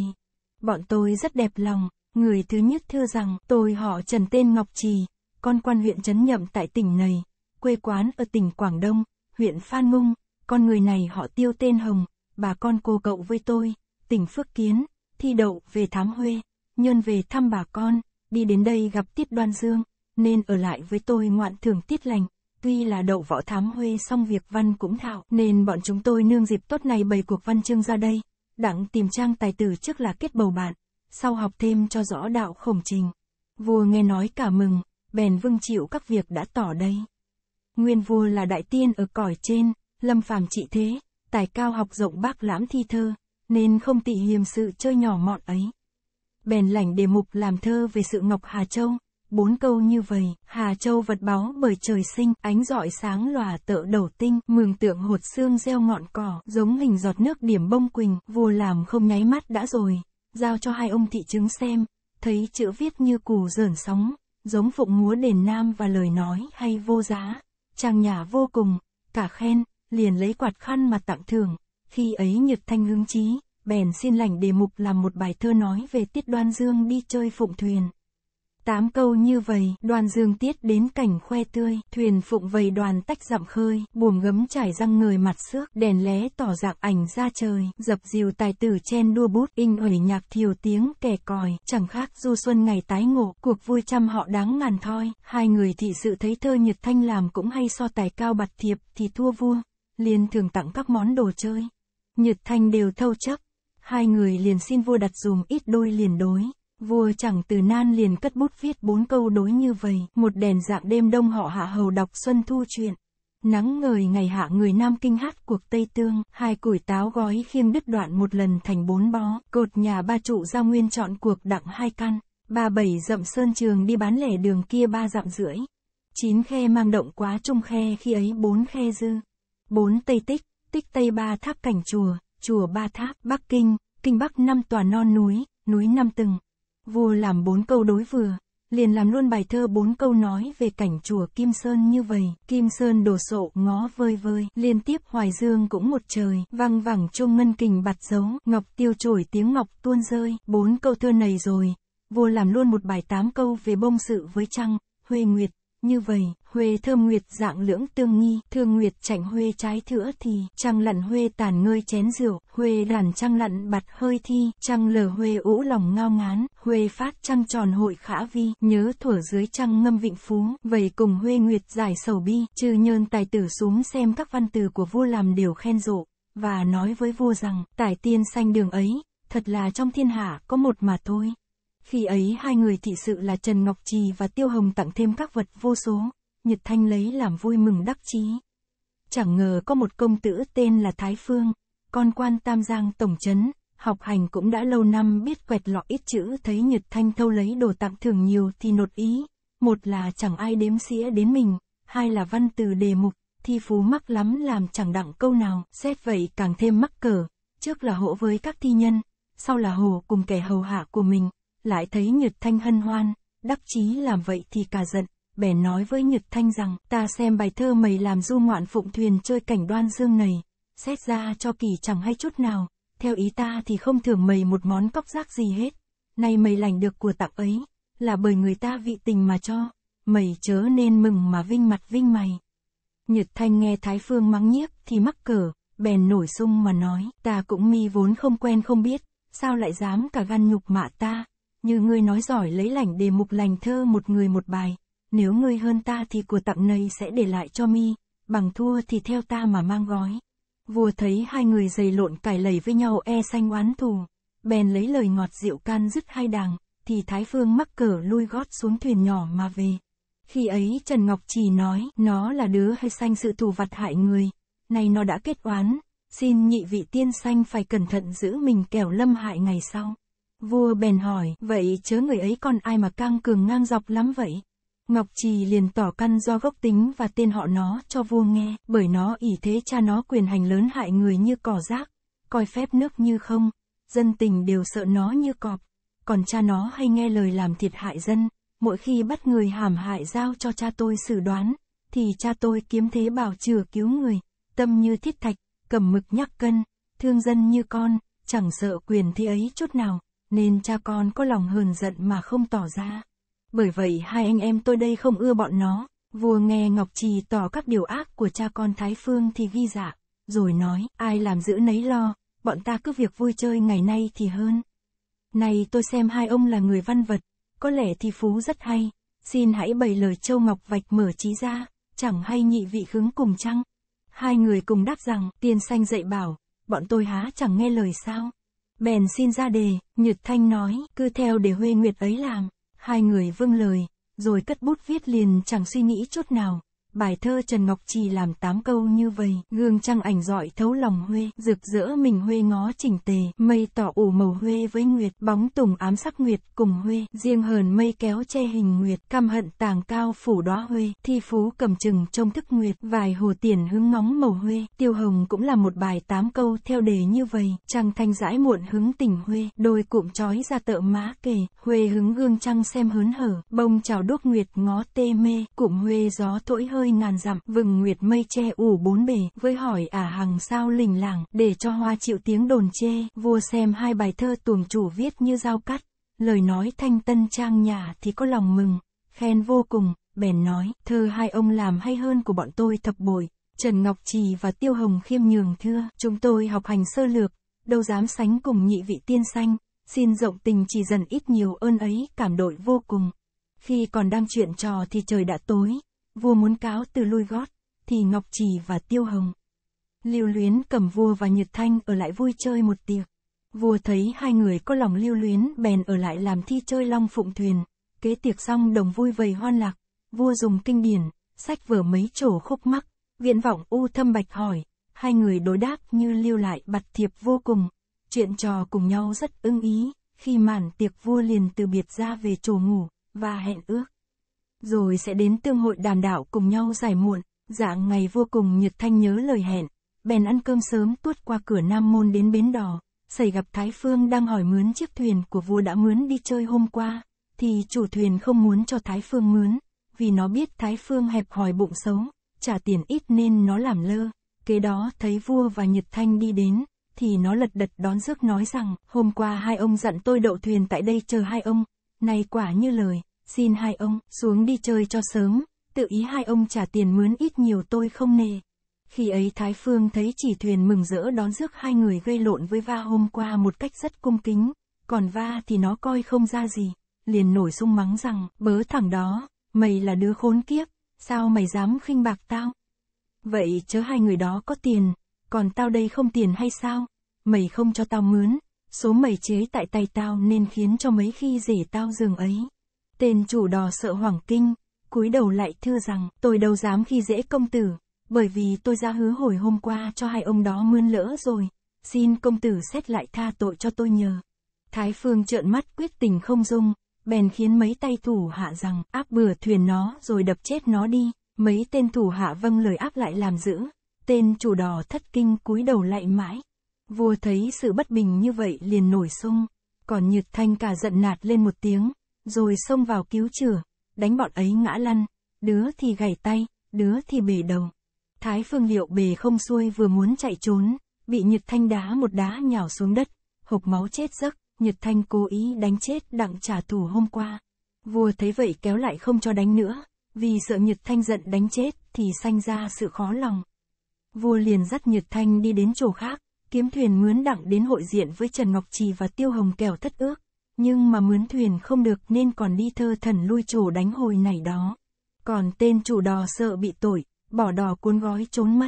Bọn tôi rất đẹp lòng, người thứ nhất thưa rằng tôi họ Trần tên Ngọc Trì, con quan huyện Trấn Nhậm tại tỉnh này, quê quán ở tỉnh Quảng Đông, huyện Phan Ngung, con người này họ tiêu tên Hồng, bà con cô cậu với tôi, tỉnh Phước Kiến, thi đậu về Thám Huê, nhân về thăm bà con, đi đến đây gặp Tiết Đoan Dương, nên ở lại với tôi ngoạn thường tiết lành, tuy là đậu võ Thám Huê xong việc văn cũng thạo, nên bọn chúng tôi nương dịp tốt này bày cuộc văn chương ra đây đặng tìm trang tài tử trước là kết bầu bạn, sau học thêm cho rõ đạo khổng trình. Vua nghe nói cả mừng, bèn vâng chịu các việc đã tỏ đây. Nguyên vua là đại tiên ở cõi trên, lâm phàm trị thế, tài cao học rộng bác lãm thi thơ, nên không tị hiềm sự chơi nhỏ mọn ấy. Bèn lảnh đề mục làm thơ về sự Ngọc Hà Châu, bốn câu như vậy, Hà Châu vật báo bởi trời sinh, ánh rọi sáng lòa tợ đầu tinh, mường tượng hột xương gieo ngọn cỏ, giống hình giọt nước điểm bông quỳnh, vua làm không nháy mắt đã rồi, giao cho hai ông thị chứng xem, thấy chữ viết như cù dởn sóng, giống phụng múa đền nam và lời nói hay vô giá, chàng nhà vô cùng, cả khen, liền lấy quạt khăn mà tặng thưởng, khi ấy Nhật Thanh hứng chí, bèn xin lành đề mục làm một bài thơ nói về tiết đoan dương đi chơi phụng thuyền. Tám câu như vầy, đoàn dương tiết đến cảnh khoe tươi, thuyền phụng vầy đoàn tách dặm khơi, buồm gấm trải răng người mặt xước, đèn lé tỏ dạng ảnh ra trời, dập dìu tài tử chen đua bút, in uẩy nhạc thiều tiếng kẻ còi, chẳng khác du xuân ngày tái ngộ, cuộc vui trăm họ đáng ngàn thoi, hai người thị sự thấy thơ nhật thanh làm cũng hay so tài cao bạt thiệp, thì thua vua, liền thường tặng các món đồ chơi. Nhật thanh đều thâu chấp, hai người liền xin vua đặt dùm ít đôi liền đối. Vua chẳng từ nan liền cất bút viết bốn câu đối như vậy, một đèn dạng đêm đông họ hạ hầu đọc xuân thu chuyện Nắng ngời ngày hạ người Nam Kinh hát cuộc Tây Tương, hai củi táo gói khiêm đứt đoạn một lần thành bốn bó, cột nhà ba trụ giao nguyên chọn cuộc đặng hai căn, ba bảy dậm sơn trường đi bán lẻ đường kia ba dặm rưỡi. Chín khe mang động quá trung khe khi ấy bốn khe dư. Bốn Tây Tích, Tích Tây ba tháp cảnh chùa, chùa ba tháp, Bắc Kinh, Kinh Bắc năm tòa non núi, núi năm từng vua làm bốn câu đối vừa, liền làm luôn bài thơ bốn câu nói về cảnh chùa Kim Sơn như vậy. Kim Sơn đổ sộ ngó vơi vơi, liên tiếp Hoài Dương cũng một trời, văng vẳng chung ngân kình bạt dấu, ngọc tiêu trổi tiếng ngọc tuôn rơi, bốn câu thơ này rồi. Vua làm luôn một bài tám câu về bông sự với trăng, Huê Nguyệt, như vậy, Huê thơm nguyệt dạng lưỡng tương nghi, thương nguyệt chảnh Huê trái thữa thì, trăng lặn Huê tàn ngơi chén rượu, Huê đàn trăng lặn bặt hơi thi, trăng lờ Huê ủ lòng ngao ngán, Huê phát trăng tròn hội khả vi, nhớ thuở dưới trăng ngâm vịnh phú, vậy cùng Huê nguyệt giải sầu bi, chư nhơn tài tử xuống xem các văn từ của vua làm đều khen rộ, và nói với vua rằng, tài tiên sanh đường ấy, thật là trong thiên hạ có một mà thôi. Khi ấy hai người thị sự là Trần Ngọc Trì và Tiêu Hồng tặng thêm các vật vô số, Nhật Thanh lấy làm vui mừng đắc chí. Chẳng ngờ có một công tử tên là Thái Phương, con quan Tam Giang Tổng Trấn, học hành cũng đã lâu năm biết quẹt lọ ít chữ thấy Nhật Thanh thâu lấy đồ tặng thưởng nhiều thì nột ý, một là chẳng ai đếm xỉa đến mình, hai là văn từ đề mục, thi phú mắc lắm làm chẳng đặng câu nào, xét vậy càng thêm mắc cờ, trước là hộ với các thi nhân, sau là hồ cùng kẻ hầu hạ của mình, lại thấy Nhật Thanh hân hoan, đắc chí làm vậy thì cả giận, bèn nói với Nhật Thanh rằng, ta xem bài thơ mày làm du ngoạn phụng thuyền chơi cảnh đoan dương này, xét ra cho kỳ chẳng hay chút nào, theo ý ta thì không thưởng mày một món cóc rác gì hết, nay mày lành được của tặng ấy, là bởi người ta vị tình mà cho, mày chớ nên mừng mà vinh mặt vinh mày. Nhật Thanh nghe Thái Phương mắng nhiếc thì mắc cờ, bèn nổi sung mà nói, ta cũng mi vốn không quen không biết, sao lại dám cả gan nhục mạ ta, như ngươi nói giỏi lấy lành đề mục lành thơ một người một bài, nếu ngươi hơn ta thì của tặng này sẽ để lại cho mi, bằng thua thì theo ta mà mang gói. Vua thấy hai người giày lộn cải lầy với nhau e xanh oán thù, bèn lấy lời ngọt rượu can dứt hai đàng, thì Thái Phương mắc cờ lui gót xuống thuyền nhỏ mà về. Khi ấy Trần Ngọc Trì nói, nó là đứa hay xanh sự thù vặt hại người, nay nó đã kết oán, xin nhị vị tiên xanh phải cẩn thận giữ mình kẻo lâm hại ngày sau. Vua bèn hỏi, vậy chớ người ấy còn ai mà căng cường ngang dọc lắm vậy? Ngọc Trì liền tỏ căn do gốc tính và tên họ nó cho vua nghe, bởi nó ỷ thế cha nó quyền hành lớn hại người như cỏ rác, coi phép nước như không, dân tình đều sợ nó như cọp, còn cha nó hay nghe lời làm thiệt hại dân, mỗi khi bắt người hàm hại giao cho cha tôi xử đoán, thì cha tôi kiếm thế bảo chừa cứu người, tâm như thiết thạch, cầm mực nhắc cân, thương dân như con, chẳng sợ quyền thế ấy chút nào nên cha con có lòng hờn giận mà không tỏ ra. Bởi vậy hai anh em tôi đây không ưa bọn nó, vua nghe Ngọc Trì tỏ các điều ác của cha con Thái Phương thì ghi dạ, rồi nói, ai làm giữ nấy lo, bọn ta cứ việc vui chơi ngày nay thì hơn. Này tôi xem hai ông là người văn vật, có lẽ thì phú rất hay, xin hãy bày lời châu Ngọc Vạch mở trí ra, chẳng hay nhị vị khứng cùng chăng. Hai người cùng đáp rằng, tiên sanh dạy bảo, bọn tôi há chẳng nghe lời sao bèn xin ra đề, Nhật Thanh nói, cứ theo để Huê Nguyệt ấy làm, hai người vâng lời, rồi cất bút viết liền chẳng suy nghĩ chút nào, Bài thơ Trần Ngọc Trì làm tám câu như vầy, gương trăng ảnh dọi thấu lòng huê, rực rỡ mình huê ngó chỉnh tề, mây tỏ ủ màu huê với nguyệt, bóng tùng ám sắc nguyệt cùng huê, riêng hờn mây kéo che hình nguyệt, căm hận tàng cao phủ đóa huê, thi phú cầm chừng trông thức nguyệt, vài hồ tiền hướng ngóng màu huê, tiêu hồng cũng là một bài tám câu theo đề như vầy, trăng thanh rãi muộn hứng tình huê, đôi cụm trói ra tợ mã kề, huê hứng gương trăng xem hớn hở, bông chào đuốc nguyệt ngó tê mê, cụm huê gió thổi hơ hơi ngàn dặm, vừng nguyệt mây che ủ bốn bề, với hỏi ả à hằng sao lình làng, để cho hoa chịu tiếng đồn chê, vua xem hai bài thơ tuồng chủ viết như dao cắt, lời nói thanh tân trang nhà thì có lòng mừng, khen vô cùng, bèn nói, thơ hai ông làm hay hơn của bọn tôi thập bội, Trần Ngọc Trì và Tiêu Hồng khiêm nhường thưa, chúng tôi học hành sơ lược, đâu dám sánh cùng nhị vị tiên sanh, xin rộng tình chỉ dần ít nhiều ơn ấy cảm đội vô cùng. Khi còn đang chuyện trò thì trời đã tối, vua muốn cáo từ lui gót, thì Ngọc Trì và Tiêu Hồng. Lưu luyến cầm vua và Nhật Thanh ở lại vui chơi một tiệc. Vua thấy hai người có lòng lưu luyến bèn ở lại làm thi chơi long phụng thuyền. Kế tiệc xong đồng vui vầy hoan lạc, vua dùng kinh điển, sách vở mấy chỗ khúc mắc, viện vọng u thâm bạch hỏi, hai người đối đáp như lưu lại bặt thiệp vô cùng. Chuyện trò cùng nhau rất ưng ý, khi màn tiệc vua liền từ biệt ra về chỗ ngủ, và hẹn ước rồi sẽ đến tương hội đàm đạo cùng nhau giải muộn, dạng ngày vô cùng nhiệt thanh nhớ lời hẹn, bèn ăn cơm sớm tuốt qua cửa Nam Môn đến bến đò, xảy gặp Thái Phương đang hỏi mướn chiếc thuyền của vua đã mướn đi chơi hôm qua, thì chủ thuyền không muốn cho Thái Phương mướn, vì nó biết Thái Phương hẹp hòi bụng xấu, trả tiền ít nên nó làm lơ, kế đó thấy vua và nhiệt Thanh đi đến, thì nó lật đật đón rước nói rằng, hôm qua hai ông dặn tôi đậu thuyền tại đây chờ hai ông, nay quả như lời, xin hai ông, xuống đi chơi cho sớm, tự ý hai ông trả tiền mướn ít nhiều tôi không nề. Khi ấy Thái Phương thấy chỉ thuyền mừng rỡ đón rước hai người gây lộn với va hôm qua một cách rất cung kính, còn va thì nó coi không ra gì, liền nổi sung mắng rằng, bớ thẳng đó, mày là đứa khốn kiếp, sao mày dám khinh bạc tao? Vậy chớ hai người đó có tiền, còn tao đây không tiền hay sao? Mày không cho tao mướn, số mày chế tại tay tao nên khiến cho mấy khi rể tao giường ấy. Tên chủ đò sợ hoảng kinh, cúi đầu lại thưa rằng, tôi đâu dám khi dễ công tử, bởi vì tôi ra hứa hồi hôm qua cho hai ông đó mươn lỡ rồi, xin công tử xét lại tha tội cho tôi nhờ. Thái Phương trợn mắt quyết tình không dung, bèn khiến mấy tay thủ hạ rằng, áp bừa thuyền nó rồi đập chết nó đi, mấy tên thủ hạ vâng lời áp lại làm giữ, tên chủ đò thất kinh cúi đầu lại mãi. Vua thấy sự bất bình như vậy liền nổi sung, còn Nhược Thanh cả giận nạt lên một tiếng, rồi xông vào cứu chữa, đánh bọn ấy ngã lăn, đứa thì gãy tay, đứa thì bể đầu. Thái Phương Liệu bề không xuôi vừa muốn chạy trốn, bị Nhật Thanh đá một đá nhào xuống đất, hộc máu chết giấc, Nhật Thanh cố ý đánh chết đặng trả thù hôm qua. Vua thấy vậy kéo lại không cho đánh nữa, vì sợ Nhật Thanh giận đánh chết thì sanh ra sự khó lòng. Vua liền dắt Nhật Thanh đi đến chỗ khác, kiếm thuyền mướn đặng đến hội diện với Trần Ngọc Trì và Tiêu Hồng kẻo thất ước. Nhưng mà mướn thuyền không được nên còn đi thơ thần lui chủ đánh hồi này đó. Còn tên chủ đò sợ bị tội, bỏ đò cuốn gói trốn mất.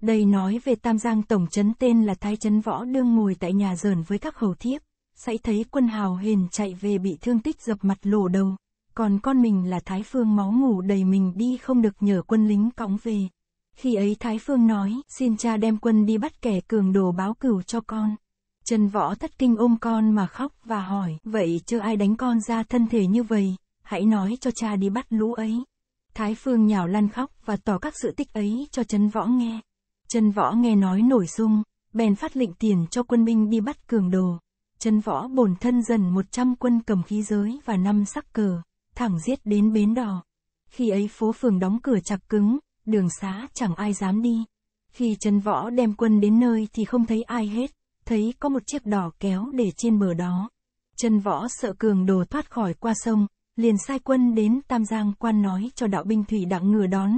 Đây nói về Tam Giang Tổng Trấn tên là Thái Trấn Võ Đương ngồi tại nhà dờn với các hầu thiếp. sẽ thấy quân hào hền chạy về bị thương tích dập mặt lổ đầu. Còn con mình là Thái Phương máu ngủ đầy mình đi không được nhờ quân lính cõng về. Khi ấy Thái Phương nói, xin cha đem quân đi bắt kẻ cường đồ báo cửu cho con. Trần Võ thất kinh ôm con mà khóc và hỏi, vậy chưa ai đánh con ra thân thể như vậy, hãy nói cho cha đi bắt lũ ấy. Thái Phương nhào lăn khóc và tỏ các sự tích ấy cho Trần Võ nghe. Trần Võ nghe nói nổi sung, bèn phát lệnh tiền cho quân binh đi bắt cường đồ. Trần Võ bổn thân dần 100 quân cầm khí giới và năm sắc cờ, thẳng giết đến bến đò. Khi ấy phố phường đóng cửa chặt cứng, đường xá chẳng ai dám đi. Khi Trần Võ đem quân đến nơi thì không thấy ai hết, thấy có một chiếc đỏ kéo để trên bờ đó. Chân võ sợ cường đồ thoát khỏi qua sông, liền sai quân đến Tam Giang quan nói cho đạo binh thủy đặng ngừa đón,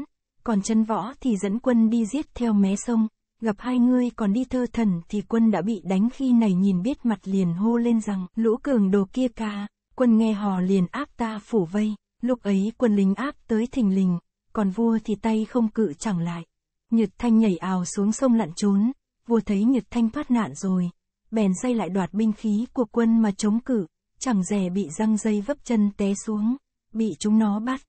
còn chân võ thì dẫn quân đi giết theo mé sông, gặp hai người còn đi thơ thần thì quân đã bị đánh khi này nhìn biết mặt liền hô lên rằng lũ cường đồ kia ca, quân nghe hò liền áp ta phủ vây, lúc ấy quân lính áp tới thình lình, còn vua thì tay không cự chẳng lại. Nhật thanh nhảy ào xuống sông lặn trốn, vua thấy Nhật Thanh thoát nạn rồi, bèn dây lại đoạt binh khí của quân mà chống cự, chẳng dè bị răng dây vấp chân té xuống, bị chúng nó bắt.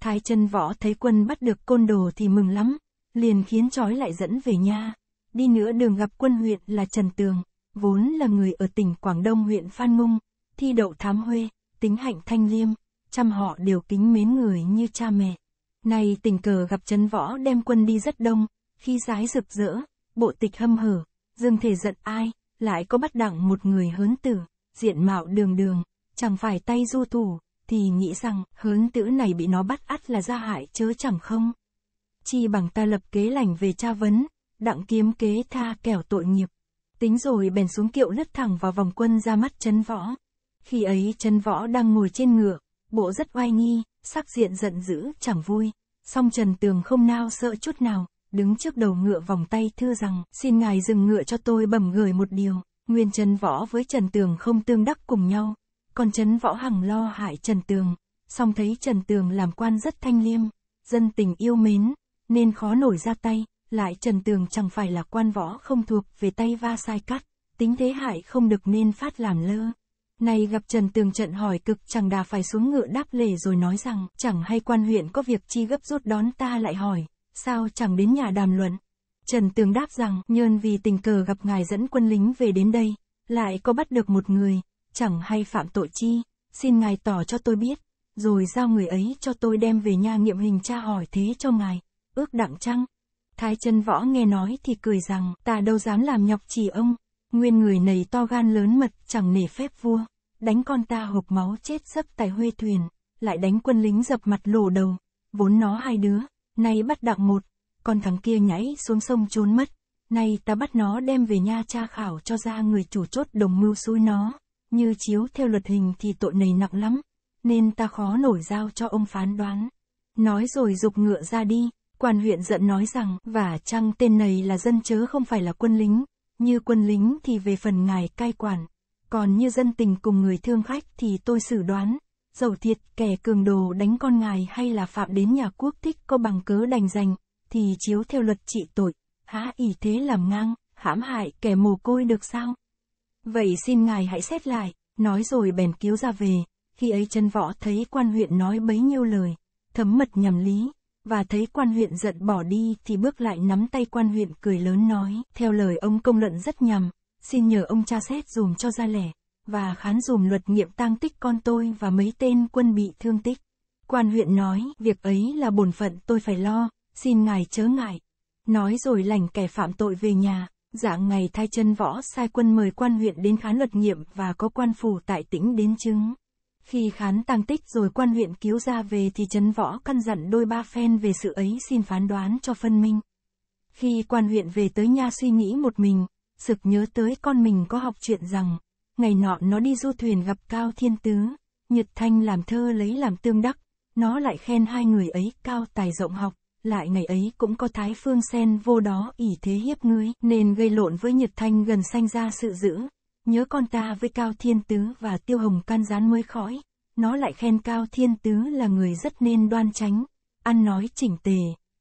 Thái chân võ thấy quân bắt được côn đồ thì mừng lắm, liền khiến trói lại dẫn về nha Đi nữa đường gặp quân huyện là Trần Tường, vốn là người ở tỉnh Quảng Đông huyện Phan Ngung, thi đậu thám huê, tính hạnh thanh liêm, chăm họ đều kính mến người như cha mẹ. Nay tình cờ gặp Trần Võ đem quân đi rất đông, khi giái rực rỡ, bộ tịch hâm hở, dương thể giận ai, lại có bắt đặng một người hớn tử, diện mạo đường đường, chẳng phải tay du thủ, thì nghĩ rằng hớn tử này bị nó bắt ắt là ra hại chớ chẳng không. Chi bằng ta lập kế lành về tra vấn, đặng kiếm kế tha kẻo tội nghiệp. Tính rồi bèn xuống kiệu lướt thẳng vào vòng quân ra mắt chân võ. Khi ấy chân võ đang ngồi trên ngựa, bộ rất oai nghi, sắc diện giận dữ chẳng vui, song Trần Tường không nao sợ chút nào, đứng trước đầu ngựa vòng tay thư rằng, xin ngài dừng ngựa cho tôi bẩm gửi một điều, nguyên chân Võ với Trần Tường không tương đắc cùng nhau, còn Trần Võ Hằng lo hại Trần Tường, song thấy Trần Tường làm quan rất thanh liêm, dân tình yêu mến, nên khó nổi ra tay, lại Trần Tường chẳng phải là quan võ không thuộc về tay va sai cắt, tính thế hại không được nên phát làm lơ. Này gặp Trần Tường trận hỏi cực chẳng đà phải xuống ngựa đáp lề rồi nói rằng, chẳng hay quan huyện có việc chi gấp rút đón ta lại hỏi, sao chẳng đến nhà đàm luận. Trần Tường đáp rằng, nhơn vì tình cờ gặp ngài dẫn quân lính về đến đây, lại có bắt được một người, chẳng hay phạm tội chi, xin ngài tỏ cho tôi biết, rồi giao người ấy cho tôi đem về nhà nghiệm hình tra hỏi thế cho ngài, ước đặng chăng? Thái chân võ nghe nói thì cười rằng, ta đâu dám làm nhọc chỉ ông, nguyên người này to gan lớn mật chẳng nể phép vua, đánh con ta hộp máu chết sấp tại huê thuyền, lại đánh quân lính dập mặt lổ đầu, vốn nó hai đứa, Nay bắt đặng một, còn thằng kia nhảy xuống sông trốn mất. Nay ta bắt nó đem về nha tra khảo cho ra người chủ chốt đồng mưu xui nó. Như chiếu theo luật hình thì tội này nặng lắm, nên ta khó nổi giao cho ông phán đoán. Nói rồi dục ngựa ra đi, quan huyện giận nói rằng, và chăng tên này là dân chớ không phải là quân lính, như quân lính thì về phần ngài cai quản, còn như dân tình cùng người thương khách thì tôi xử đoán, dầu thiệt kẻ cường đồ đánh con ngài hay là phạm đến nhà quốc thích có bằng cớ đành dành, thì chiếu theo luật trị tội, há ý thế làm ngang, hãm hại kẻ mồ côi được sao? Vậy xin ngài hãy xét lại, nói rồi bèn cứu ra về, khi ấy chân võ thấy quan huyện nói bấy nhiêu lời, thấm mật nhầm lý, và thấy quan huyện giận bỏ đi thì bước lại nắm tay quan huyện cười lớn nói, theo lời ông công luận rất nhầm, xin nhờ ông cha xét dùm cho ra lẻ và khán dùm luật nghiệm tang tích con tôi và mấy tên quân bị thương tích. Quan huyện nói, việc ấy là bổn phận tôi phải lo, xin ngài chớ ngại. Nói rồi lành kẻ phạm tội về nhà, dạng ngày thay chân võ sai quân mời quan huyện đến khán luật nghiệm và có quan phủ tại tỉnh đến chứng. Khi khán tang tích rồi quan huyện cứu ra về thì chấn võ căn dặn đôi ba phen về sự ấy xin phán đoán cho phân minh. Khi quan huyện về tới nhà suy nghĩ một mình, sực nhớ tới con mình có học chuyện rằng, ngày nọ nó đi du thuyền gặp Cao Thiên Tứ, Nhật Thanh làm thơ lấy làm tương đắc, nó lại khen hai người ấy cao tài rộng học, lại ngày ấy cũng có Thái Phương Sen vô đó ỷ thế hiếp ngươi, nên gây lộn với Nhật Thanh gần sanh ra sự dữ. Nhớ con ta với Cao Thiên Tứ và Tiêu Hồng can gián mới khỏi, nó lại khen Cao Thiên Tứ là người rất nên đoan tránh, ăn nói chỉnh tề,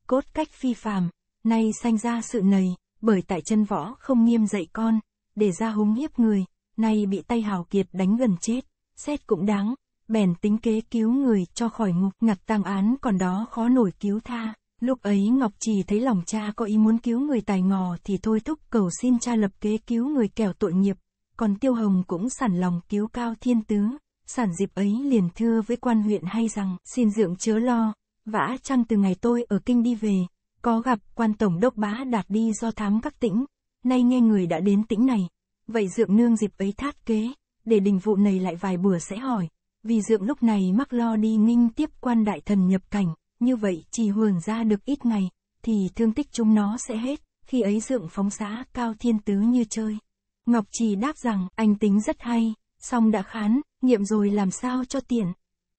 cốt cách phi phàm, nay sanh ra sự nầy, bởi tại chân võ không nghiêm dạy con, để ra húng hiếp người, nay bị tay Hào Kiệt đánh gần chết, xét cũng đáng, bèn tính kế cứu người cho khỏi ngục ngặt tăng án còn đó khó nổi cứu tha. Lúc ấy Ngọc Trì thấy lòng cha có ý muốn cứu người tài ngò thì thôi thúc cầu xin cha lập kế cứu người kẻo tội nghiệp, còn Tiêu Hồng cũng sẵn lòng cứu Cao Thiên Tứ, sản dịp ấy liền thưa với quan huyện hay rằng xin dưỡng chớ lo, vã chăng từ ngày tôi ở kinh đi về, có gặp quan tổng đốc bá đạt đi do thám các tĩnh, nay nghe người đã đến tĩnh này, Vậy dượng nương dịp ấy thát kế, để đình vụ này lại vài bữa sẽ hỏi, vì dượng lúc này mắc lo đi ninh tiếp quan đại thần nhập cảnh, như vậy chỉ hưởng ra được ít ngày, thì thương tích chúng nó sẽ hết, khi ấy dượng phóng xã cao thiên tứ như chơi. Ngọc Trì đáp rằng, anh tính rất hay, song đã khán, nghiệm rồi làm sao cho tiện.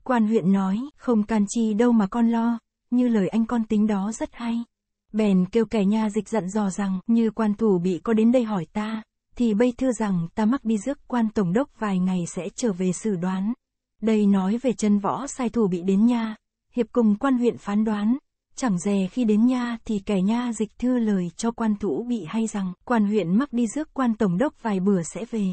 Quan huyện nói, không can chi đâu mà con lo, như lời anh con tính đó rất hay. Bèn kêu kẻ nha dịch dặn dò rằng, như quan thủ bị có đến đây hỏi ta, thì bây thưa rằng ta mắc đi rước quan tổng đốc vài ngày sẽ trở về xử đoán. Đây nói về chân võ sai thủ bị đến nha, hiệp cùng quan huyện phán đoán, chẳng dè khi đến nha thì kẻ nha dịch thư lời cho quan thủ bị hay rằng quan huyện mắc đi rước quan tổng đốc vài bữa sẽ về.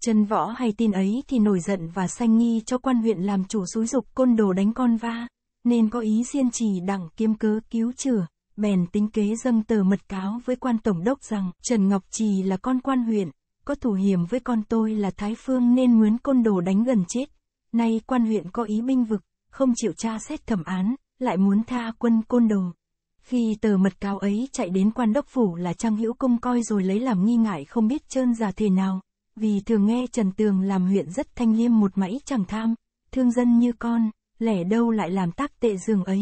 Chân võ hay tin ấy thì nổi giận và sanh nghi cho quan huyện làm chủ xúi dục côn đồ đánh con va, nên có ý diên trì đẳng kiêm cớ cứu chữa bèn tính kế dâng tờ mật cáo với quan tổng đốc rằng Trần Ngọc Trì là con quan huyện, có thủ hiểm với con tôi là Thái Phương nên muốn côn đồ đánh gần chết. Nay quan huyện có ý binh vực, không chịu tra xét thẩm án, lại muốn tha quân côn đồ. Khi tờ mật cáo ấy chạy đến quan đốc phủ là Trang Hữu Công coi rồi lấy làm nghi ngại không biết trơn giả thế nào, vì thường nghe Trần Tường làm huyện rất thanh liêm một mãi chẳng tham, thương dân như con, lẻ đâu lại làm tác tệ giường ấy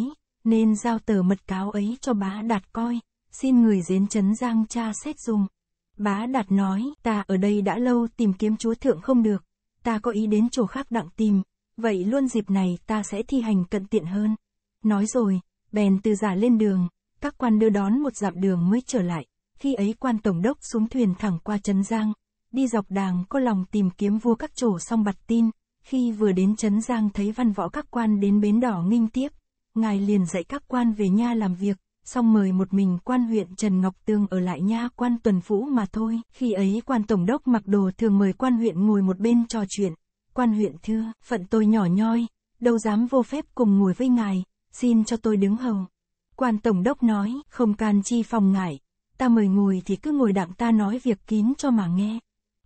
nên giao tờ mật cáo ấy cho bá đạt coi, xin người dến Trấn giang cha xét dùng. Bá đạt nói, ta ở đây đã lâu tìm kiếm chúa thượng không được, ta có ý đến chỗ khác đặng tìm, vậy luôn dịp này ta sẽ thi hành cận tiện hơn. Nói rồi, bèn từ giả lên đường, các quan đưa đón một dặm đường mới trở lại, khi ấy quan tổng đốc xuống thuyền thẳng qua Trấn Giang, đi dọc đàng có lòng tìm kiếm vua các chỗ xong bặt tin, khi vừa đến Trấn Giang thấy văn võ các quan đến bến đỏ nghinh tiếp, ngài liền dạy các quan về nha làm việc, xong mời một mình quan huyện Trần Ngọc Tương ở lại nha quan tuần phủ mà thôi. Khi ấy quan tổng đốc mặc đồ thường mời quan huyện ngồi một bên trò chuyện. Quan huyện thưa, phận tôi nhỏ nhoi, đâu dám vô phép cùng ngồi với ngài, xin cho tôi đứng hầu. Quan tổng đốc nói, không can chi phòng ngại, ta mời ngồi thì cứ ngồi đặng ta nói việc kín cho mà nghe.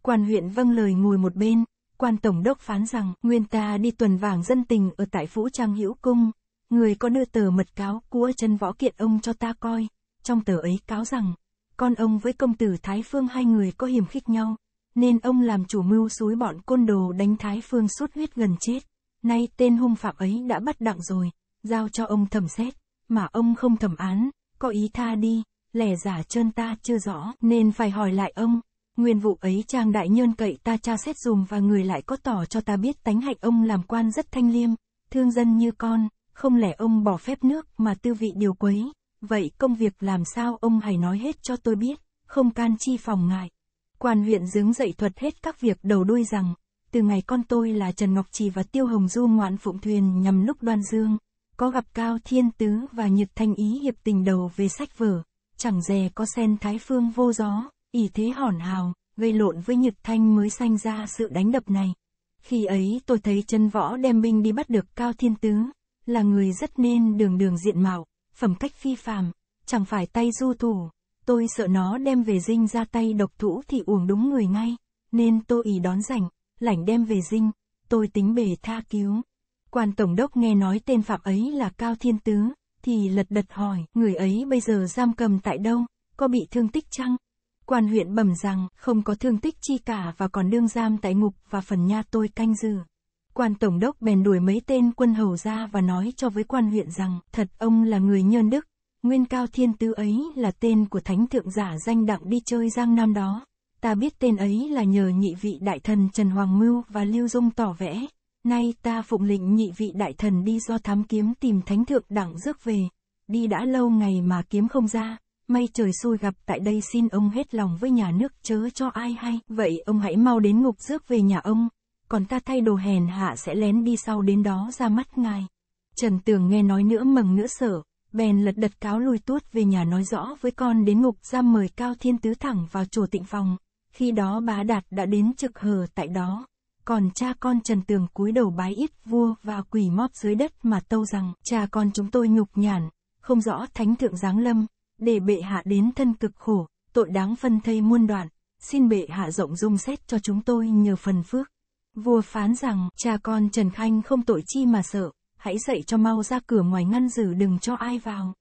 Quan huyện vâng lời ngồi một bên, quan tổng đốc phán rằng, nguyên ta đi tuần vàng dân tình ở tại phủ Trang Hữu Cung, Người có đưa tờ mật cáo của chân võ kiện ông cho ta coi, trong tờ ấy cáo rằng, con ông với công tử Thái Phương hai người có hiểm khích nhau, nên ông làm chủ mưu suối bọn côn đồ đánh Thái Phương sốt huyết gần chết. Nay tên hung phạm ấy đã bắt đặng rồi, giao cho ông thẩm xét, mà ông không thẩm án, có ý tha đi, lẻ giả trơn ta chưa rõ, nên phải hỏi lại ông. Nguyên vụ ấy trang đại nhân cậy ta tra xét dùm và người lại có tỏ cho ta biết tánh hạnh ông làm quan rất thanh liêm, thương dân như con, không lẽ ông bỏ phép nước mà tư vị điều quấy, vậy công việc làm sao ông hãy nói hết cho tôi biết, không can chi phòng ngại. Quan huyện dướng dậy thuật hết các việc đầu đuôi rằng, từ ngày con tôi là Trần Ngọc Trì và Tiêu Hồng Du ngoạn phụng thuyền nhằm lúc đoan dương, có gặp Cao Thiên Tứ và Nhật Thanh Ý hiệp tình đầu về sách vở, chẳng dè có sen thái phương vô gió, ỷ thế hỏn hào, gây lộn với Nhật Thanh mới sanh ra sự đánh đập này. Khi ấy tôi thấy chân võ đem binh đi bắt được Cao Thiên Tứ, là người rất nên đường đường diện mạo, phẩm cách phi phàm, chẳng phải tay du thủ. Tôi sợ nó đem về dinh ra tay độc thủ thì uổng đúng người ngay, nên tôi ý đón rảnh, lảnh đem về dinh, tôi tính bề tha cứu. Quan Tổng đốc nghe nói tên phạm ấy là Cao Thiên Tứ, thì lật đật hỏi, người ấy bây giờ giam cầm tại đâu, có bị thương tích chăng? Quan huyện bẩm rằng, không có thương tích chi cả và còn đương giam tại ngục và phần nha tôi canh giữ. Quan Tổng đốc bèn đuổi mấy tên quân hầu ra và nói cho với quan huyện rằng, thật ông là người nhơn đức, nguyên cao thiên tư ấy là tên của thánh thượng giả danh đặng đi chơi giang nam đó. Ta biết tên ấy là nhờ nhị vị đại thần Trần Hoàng Mưu và Lưu Dung tỏ vẽ. Nay ta phụng lệnh nhị vị đại thần đi do thám kiếm tìm thánh thượng đặng rước về. Đi đã lâu ngày mà kiếm không ra, may trời xui gặp tại đây xin ông hết lòng với nhà nước chớ cho ai hay. Vậy ông hãy mau đến ngục rước về nhà ông, còn ta thay đồ hèn hạ sẽ lén đi sau đến đó ra mắt ngài. Trần Tường nghe nói nữa mừng nữa sợ, bèn lật đật cáo lui tuốt về nhà nói rõ với con đến ngục ra mời Cao Thiên Tứ thẳng vào chùa tịnh phòng, khi đó bá đạt đã đến trực hờ tại đó. Còn cha con Trần Tường cúi đầu bái ít vua và quỳ móp dưới đất mà tâu rằng, cha con chúng tôi nhục nhản, không rõ thánh thượng giáng lâm, để bệ hạ đến thân cực khổ, tội đáng phân thây muôn đoạn, xin bệ hạ rộng dung xét cho chúng tôi nhờ phần phước. Vua phán rằng, cha con Trần Khanh không tội chi mà sợ, hãy dậy cho mau ra cửa ngoài ngăn giữ đừng cho ai vào.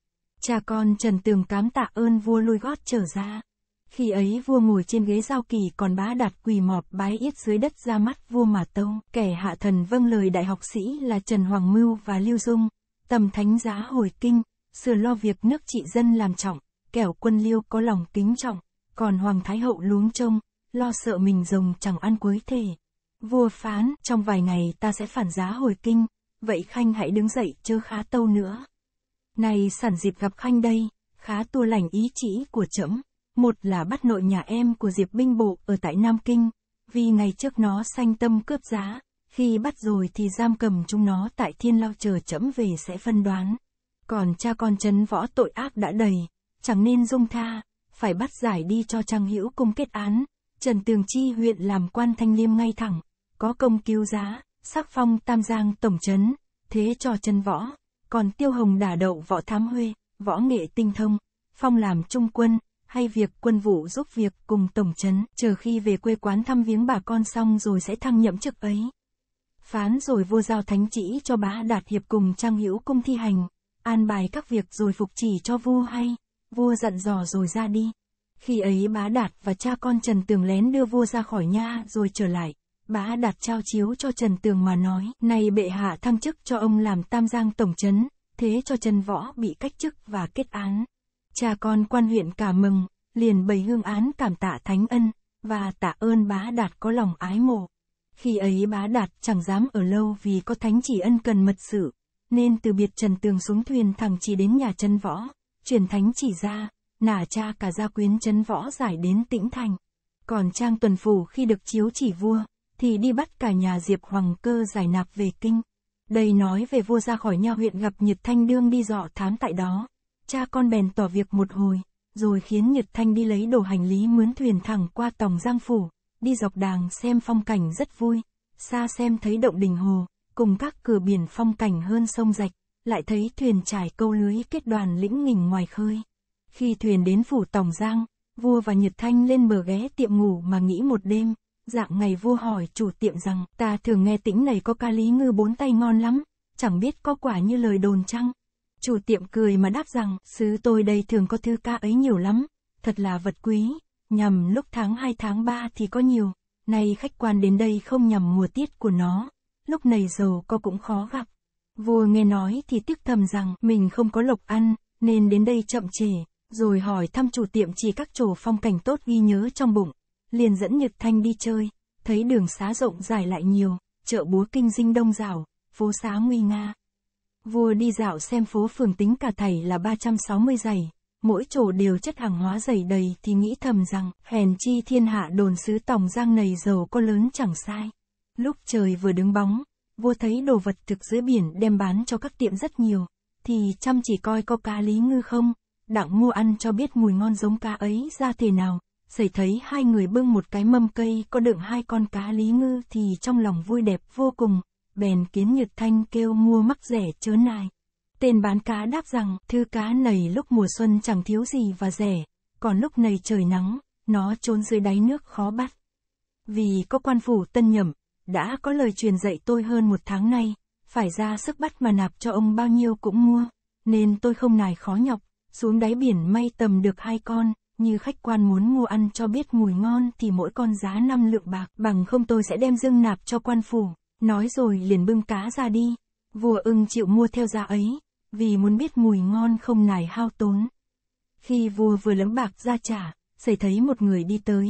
Cha con Trần Tường cám tạ ơn vua lui gót trở ra. Khi ấy vua ngồi trên ghế giao kỳ còn bá đạt quỳ mọp bái yết dưới đất ra mắt vua mà tông. Kẻ hạ thần vâng lời đại học sĩ là Trần Hoàng Mưu và Lưu Dung. Tầm thánh giá hồi kinh, sửa lo việc nước trị dân làm trọng, kẻo quân Liêu có lòng kính trọng. Còn Hoàng Thái Hậu luống trông, lo sợ mình rồng chẳng ăn cuối thể. Vua phán, trong vài ngày ta sẽ phản giá hồi kinh, vậy Khanh hãy đứng dậy chớ khá tâu nữa. Này sản dịp gặp Khanh đây, khá tua lành ý chỉ của trẫm một là bắt nội nhà em của Diệp binh bộ ở tại Nam Kinh, vì ngày trước nó sanh tâm cướp giá, khi bắt rồi thì giam cầm chúng nó tại thiên lao chờ trẫm về sẽ phân đoán. Còn cha con chấn võ tội ác đã đầy, chẳng nên dung tha, phải bắt giải đi cho Trang Hữu cùng kết án. Trần Tường Chi huyện làm quan thanh liêm ngay thẳng, có công cứu giá, sắc phong tam giang tổng chấn, thế cho chân võ, còn tiêu hồng đả đậu võ thám huê, võ nghệ tinh thông, phong làm trung quân, hay việc quân vụ giúp việc cùng tổng chấn, chờ khi về quê quán thăm viếng bà con xong rồi sẽ thăng nhậm chức ấy. Phán rồi vua giao thánh chỉ cho bá đạt hiệp cùng trang hữu cung thi hành, an bài các việc rồi phục chỉ cho vua hay, vua dặn dò rồi ra đi. Khi ấy bá đạt và cha con Trần Tường lén đưa vua ra khỏi nha rồi trở lại, bá đặt trao chiếu cho Trần Tường mà nói, nay bệ hạ thăng chức cho ông làm tam giang tổng chấn, thế cho Trần Võ bị cách chức và kết án. Cha con quan huyện cả mừng, liền bày hương án cảm tạ thánh ân, và tạ ơn bá đạt có lòng ái mộ. Khi ấy bá đạt chẳng dám ở lâu vì có thánh chỉ ân cần mật sự, nên từ biệt Trần Tường xuống thuyền thẳng chỉ đến nhà Trần Võ, truyền thánh chỉ ra, nả cha cả gia quyến Trần Võ giải đến tĩnh thành. Còn Trang Tuần Phủ khi được chiếu chỉ vua, thì đi bắt cả nhà Diệp Hoàng Cơ giải nạp về kinh. Đây nói về vua ra khỏi nha huyện gặp Nhật Thanh Đương đi dọ thám tại đó. Cha con bèn tỏ việc một hồi, rồi khiến Nhật Thanh đi lấy đồ hành lý mướn thuyền thẳng qua Tòng Giang Phủ, đi dọc đàng xem phong cảnh rất vui, xa xem thấy động đình hồ, cùng các cửa biển phong cảnh hơn sông rạch, lại thấy thuyền trải câu lưới kết đoàn lĩnh nghình ngoài khơi. Khi thuyền đến Phủ Tòng Giang, vua và Nhật Thanh lên bờ ghé tiệm ngủ mà nghĩ một đêm, dạng ngày vua hỏi chủ tiệm rằng, ta thường nghe tĩnh này có ca lý ngư bốn tay ngon lắm, chẳng biết có quả như lời đồn chăng. Chủ tiệm cười mà đáp rằng, xứ tôi đây thường có thư ca ấy nhiều lắm, thật là vật quý, nhằm lúc tháng 2 tháng 3 thì có nhiều, nay khách quan đến đây không nhằm mùa tiết của nó, lúc này giàu có cũng khó gặp. Vua nghe nói thì tiếc thầm rằng mình không có lộc ăn, nên đến đây chậm trễ, rồi hỏi thăm chủ tiệm chỉ các chỗ phong cảnh tốt ghi nhớ trong bụng liền dẫn Nhật Thanh đi chơi, thấy đường xá rộng dài lại nhiều, chợ búa kinh dinh đông rảo, phố xá nguy nga. Vua đi dạo xem phố phường tính cả thầy là 360 giày, mỗi chỗ đều chất hàng hóa dày đầy thì nghĩ thầm rằng, hèn chi thiên hạ đồn xứ tòng giang này giàu có lớn chẳng sai. Lúc trời vừa đứng bóng, vua thấy đồ vật thực dưới biển đem bán cho các tiệm rất nhiều, thì chăm chỉ coi có cá lý ngư không, đặng mua ăn cho biết mùi ngon giống cá ấy ra thế nào, Xảy thấy hai người bưng một cái mâm cây có đựng hai con cá lý ngư thì trong lòng vui đẹp vô cùng, bèn kiến Nhật Thanh kêu mua mắc rẻ chớ nài. Tên bán cá đáp rằng, thứ cá này lúc mùa xuân chẳng thiếu gì và rẻ, còn lúc này trời nắng, nó trốn dưới đáy nước khó bắt. Vì có quan phủ tân nhậm, đã có lời truyền dạy tôi hơn một tháng nay, phải ra sức bắt mà nạp cho ông bao nhiêu cũng mua, nên tôi không nài khó nhọc, xuống đáy biển may tầm được hai con, như khách quan muốn mua ăn cho biết mùi ngon thì mỗi con giá 5 lượng bạc, bằng không tôi sẽ đem dương nạp cho quan phủ, nói rồi liền bưng cá ra đi. Vua ưng chịu mua theo giá ấy, vì muốn biết mùi ngon không nài hao tốn. Khi vua vừa lấm bạc ra trả, xảy thấy một người đi tới,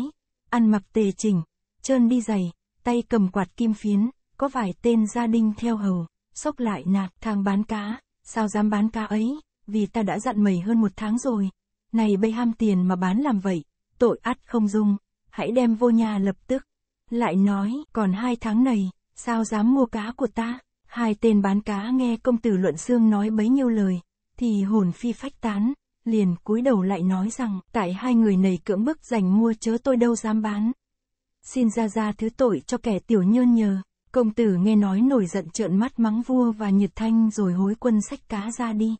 ăn mặc tề chỉnh, trơn đi giày, tay cầm quạt kim phiến, có vài tên gia đình theo hầu, sốc lại nạt thang bán cá, sao dám bán cá ấy, vì ta đã dặn mày hơn một tháng rồi, này bây ham tiền mà bán làm vậy, tội ắt không dung, hãy đem vô nhà lập tức. Lại nói, còn hai tháng này, sao dám mua cá của ta? Hai tên bán cá nghe công tử luận xương nói bấy nhiêu lời, thì hồn phi phách tán, liền cúi đầu lại nói rằng, tại hai người này cưỡng bức giành mua chớ tôi đâu dám bán. Xin ra ra thứ tội cho kẻ tiểu nhơn nhờ. Công tử nghe nói nổi giận trợn mắt mắng vua và nhiệt thanh rồi hối quân sách cá ra đi.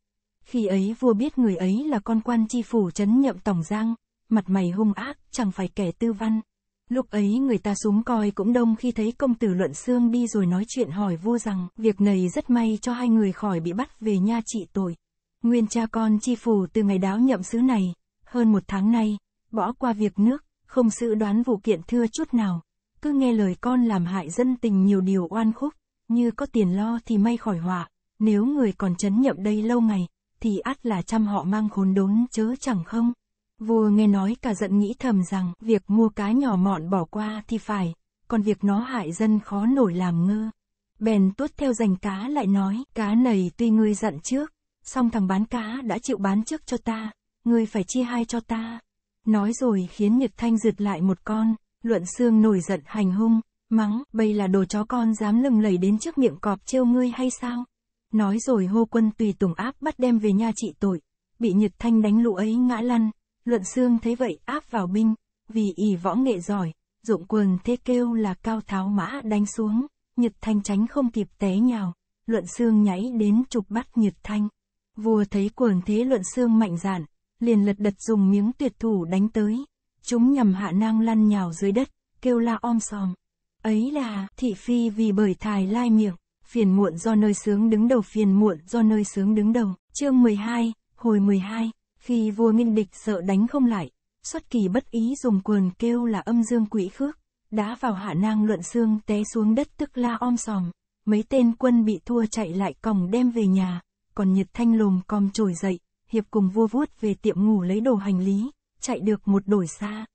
Khi ấy vua biết người ấy là con quan chi phủ trấn nhậm tổng giang, mặt mày hung ác, chẳng phải kẻ tư văn. Lúc ấy người ta xuống coi cũng đông khi thấy công tử luận xương đi rồi nói chuyện hỏi vua rằng việc này rất may cho hai người khỏi bị bắt về nha trị tội. Nguyên cha con chi phủ từ ngày đáo nhậm sứ này, hơn một tháng nay, bỏ qua việc nước, không sự đoán vụ kiện thưa chút nào. Cứ nghe lời con làm hại dân tình nhiều điều oan khúc, như có tiền lo thì may khỏi họa, nếu người còn chấn nhậm đây lâu ngày, thì ắt là trăm họ mang khốn đốn chớ chẳng không. Vua nghe nói cả giận nghĩ thầm rằng việc mua cá nhỏ mọn bỏ qua thì phải, còn việc nó hại dân khó nổi làm ngơ. Bèn tuốt theo giành cá lại nói, cá này tuy ngươi giận trước, song thằng bán cá đã chịu bán trước cho ta, ngươi phải chia hai cho ta. Nói rồi khiến Nhật Thanh giựt lại một con, luận xương nổi giận hành hung, mắng, bây là đồ chó con dám lừng lầy đến trước miệng cọp trêu ngươi hay sao? Nói rồi hô quân tùy tùng áp bắt đem về nha trị tội, bị Nhật Thanh đánh lũ ấy ngã lăn, luận xương thấy vậy áp vào binh, vì y võ nghệ giỏi, dụng quần thế kêu là cao tháo mã đánh xuống, Nhật Thanh tránh không kịp té nhào, luận xương nháy đến chụp bắt Nhật Thanh. Vua thấy quần thế luận xương mạnh dạn, liền lật đật dùng miếng tuyệt thủ đánh tới, chúng nhằm hạ nang lăn nhào dưới đất, kêu la om sòm. Ấy là thị phi vì bởi thài lai miệng, phiền muộn do nơi sướng đứng đầu phiền muộn do nơi sướng đứng đầu. Chương 12, hồi 12, khi vua Minh Địch sợ đánh không lại, xuất kỳ bất ý dùng quần kêu là âm dương quỷ khước, đã vào hạ nang luận xương té xuống đất tức la om sòm, mấy tên quân bị thua chạy lại còng đem về nhà, còn nhiệt thanh lồm com trồi dậy, hiệp cùng vua vuốt về tiệm ngủ lấy đồ hành lý, chạy được một đổi xa.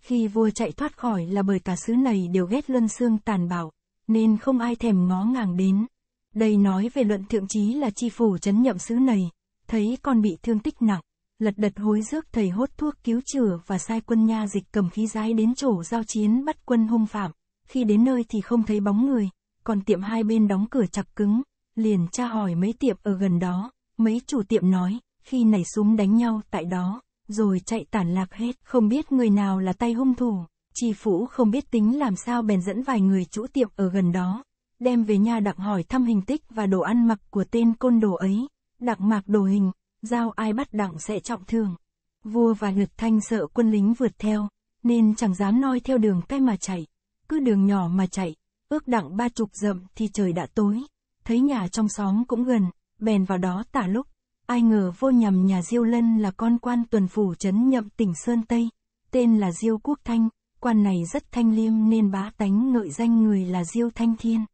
Khi vua chạy thoát khỏi là bởi cả xứ này đều ghét luân xương tàn bạo, nên không ai thèm ngó ngàng đến. Đây nói về luận thượng trí là chi phủ chấn nhậm sứ này, thấy con bị thương tích nặng, lật đật hối rước thầy hốt thuốc cứu chữa và sai quân nha dịch cầm khí giái đến chỗ giao chiến bắt quân hung phạm, khi đến nơi thì không thấy bóng người, còn tiệm hai bên đóng cửa chặt cứng, liền tra hỏi mấy tiệm ở gần đó, mấy chủ tiệm nói, khi nảy súng đánh nhau tại đó, rồi chạy tản lạc hết, không biết người nào là tay hung thủ. Chi phủ không biết tính làm sao bèn dẫn vài người chủ tiệm ở gần đó, đem về nhà đặc hỏi thăm hình tích và đồ ăn mặc của tên côn đồ ấy. Đặc mạc đồ hình, giao ai bắt đặng sẽ trọng thương. Vua và Nhật Thanh sợ quân lính vượt theo, nên chẳng dám noi theo đường cái mà chạy. Cứ đường nhỏ mà chạy, ước đặng ba chục dặm thì trời đã tối. Thấy nhà trong xóm cũng gần, bèn vào đó tả lúc. Ai ngờ vô nhầm nhà Diêu Lân là con quan tuần phủ trấn nhậm tỉnh Sơn Tây, tên là Diêu Quốc Thanh, quan này rất thanh liêm nên bá tánh ngợi danh người là Diêu Thanh Thiên.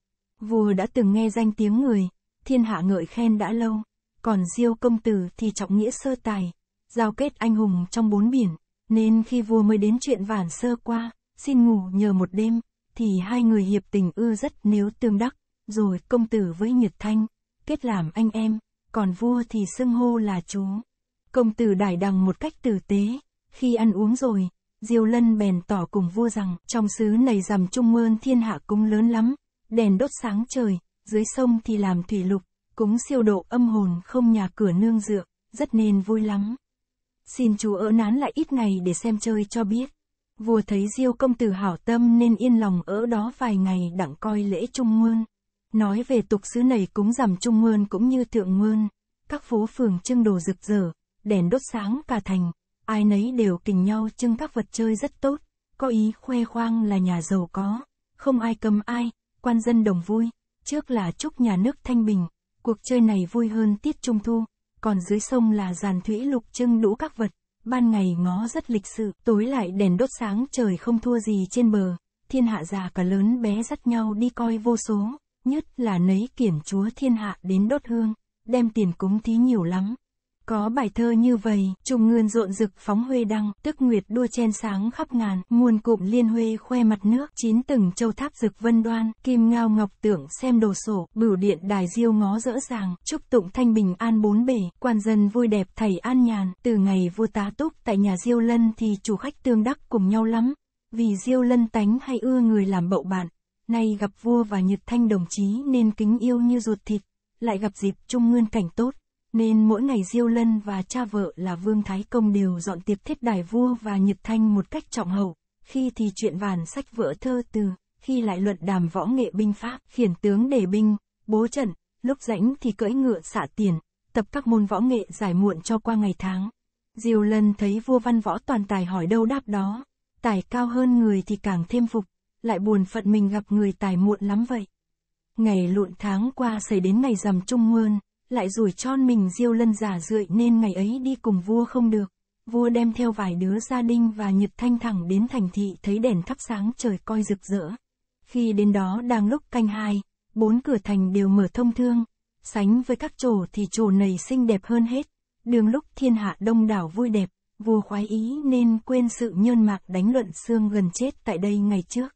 Vua đã từng nghe danh tiếng người, thiên hạ ngợi khen đã lâu, còn Diêu công tử thì trọng nghĩa sơ tài, giao kết anh hùng trong bốn biển, nên khi vua mới đến chuyện vản sơ qua, xin ngủ nhờ một đêm, thì hai người hiệp tình ưa rất nếu tương đắc, rồi công tử với Nhật Thanh, kết làm anh em, còn vua thì xưng hô là chú. Công tử đài đằng một cách tử tế, khi ăn uống rồi, Diêu Lân bèn tỏ cùng vua rằng, trong xứ này rằm trung mơn thiên hạ cúng lớn lắm, đèn đốt sáng trời, dưới sông thì làm thủy lục, cúng siêu độ âm hồn không nhà cửa nương dựa, rất nên vui lắm. Xin chú ở nán lại ít ngày để xem chơi cho biết. Vua thấy Diêu công tử hảo tâm nên yên lòng ở đó vài ngày đặng coi lễ Trung Mơn. Nói về tục xứ này cúng rằm Trung Mơn cũng như Thượng Mơn, các phố phường trưng đồ rực rỡ, đèn đốt sáng cả thành, ai nấy đều kình nhau trưng các vật chơi rất tốt, có ý khoe khoang là nhà giàu có, không ai cầm ai, quan dân đồng vui, trước là chúc nhà nước thanh bình, cuộc chơi này vui hơn tiết trung thu, còn dưới sông là giàn thủy lục trưng đủ các vật, ban ngày ngó rất lịch sự, tối lại đèn đốt sáng trời không thua gì trên bờ, thiên hạ già cả lớn bé dắt nhau đi coi vô số, nhất là nấy kiển chúa thiên hạ đến đốt hương, đem tiền cúng thí nhiều lắm, có bài thơ như vầy, trùng ngươn rộn rực phóng huê đăng, tức nguyệt đua chen sáng khắp ngàn, nguồn cụm liên huê khoe mặt nước, chín từng châu tháp rực vân đoan, kim ngao ngọc tưởng xem đồ sổ, bửu điện đài diêu ngó rỡ ràng, chúc tụng thanh bình an bốn bể, quan dân vui đẹp thầy an nhàn, từ ngày vua tá túc tại nhà diêu lân thì chủ khách tương đắc cùng nhau lắm, vì diêu lân tánh hay ưa người làm bậu bạn, nay gặp vua và nhật thanh đồng chí nên kính yêu như ruột thịt, lại gặp dịp trung nguyên cảnh tốt nên mỗi ngày Diêu Lân và cha vợ là Vương Thái Công đều dọn tiệp thiết đài vua và Nhật Thanh một cách trọng hậu, khi thì chuyện vàn sách vỡ thơ từ, khi lại luận đàm võ nghệ binh pháp, khiển tướng đề binh, bố trận, lúc rảnh thì cưỡi ngựa xả tiền, tập các môn võ nghệ giải muộn cho qua ngày tháng. Diêu Lân thấy vua văn võ toàn tài hỏi đâu đáp đó, tài cao hơn người thì càng thêm phục, lại buồn phận mình gặp người tài muộn lắm vậy. Ngày luộn tháng qua xảy đến ngày rằm trung nguyên lại rủi cho mình diêu lân giả rượi nên ngày ấy đi cùng vua không được. Vua đem theo vài đứa gia đình và Nhật Thanh thẳng đến thành thị thấy đèn thắp sáng trời coi rực rỡ. Khi đến đó đang lúc canh hai, bốn cửa thành đều mở thông thương, sánh với các trổ thì trổ này xinh đẹp hơn hết. Đường lúc thiên hạ đông đảo vui đẹp, vua khoái ý nên quên sự nhơn mạc đánh luận xương gần chết tại đây ngày trước.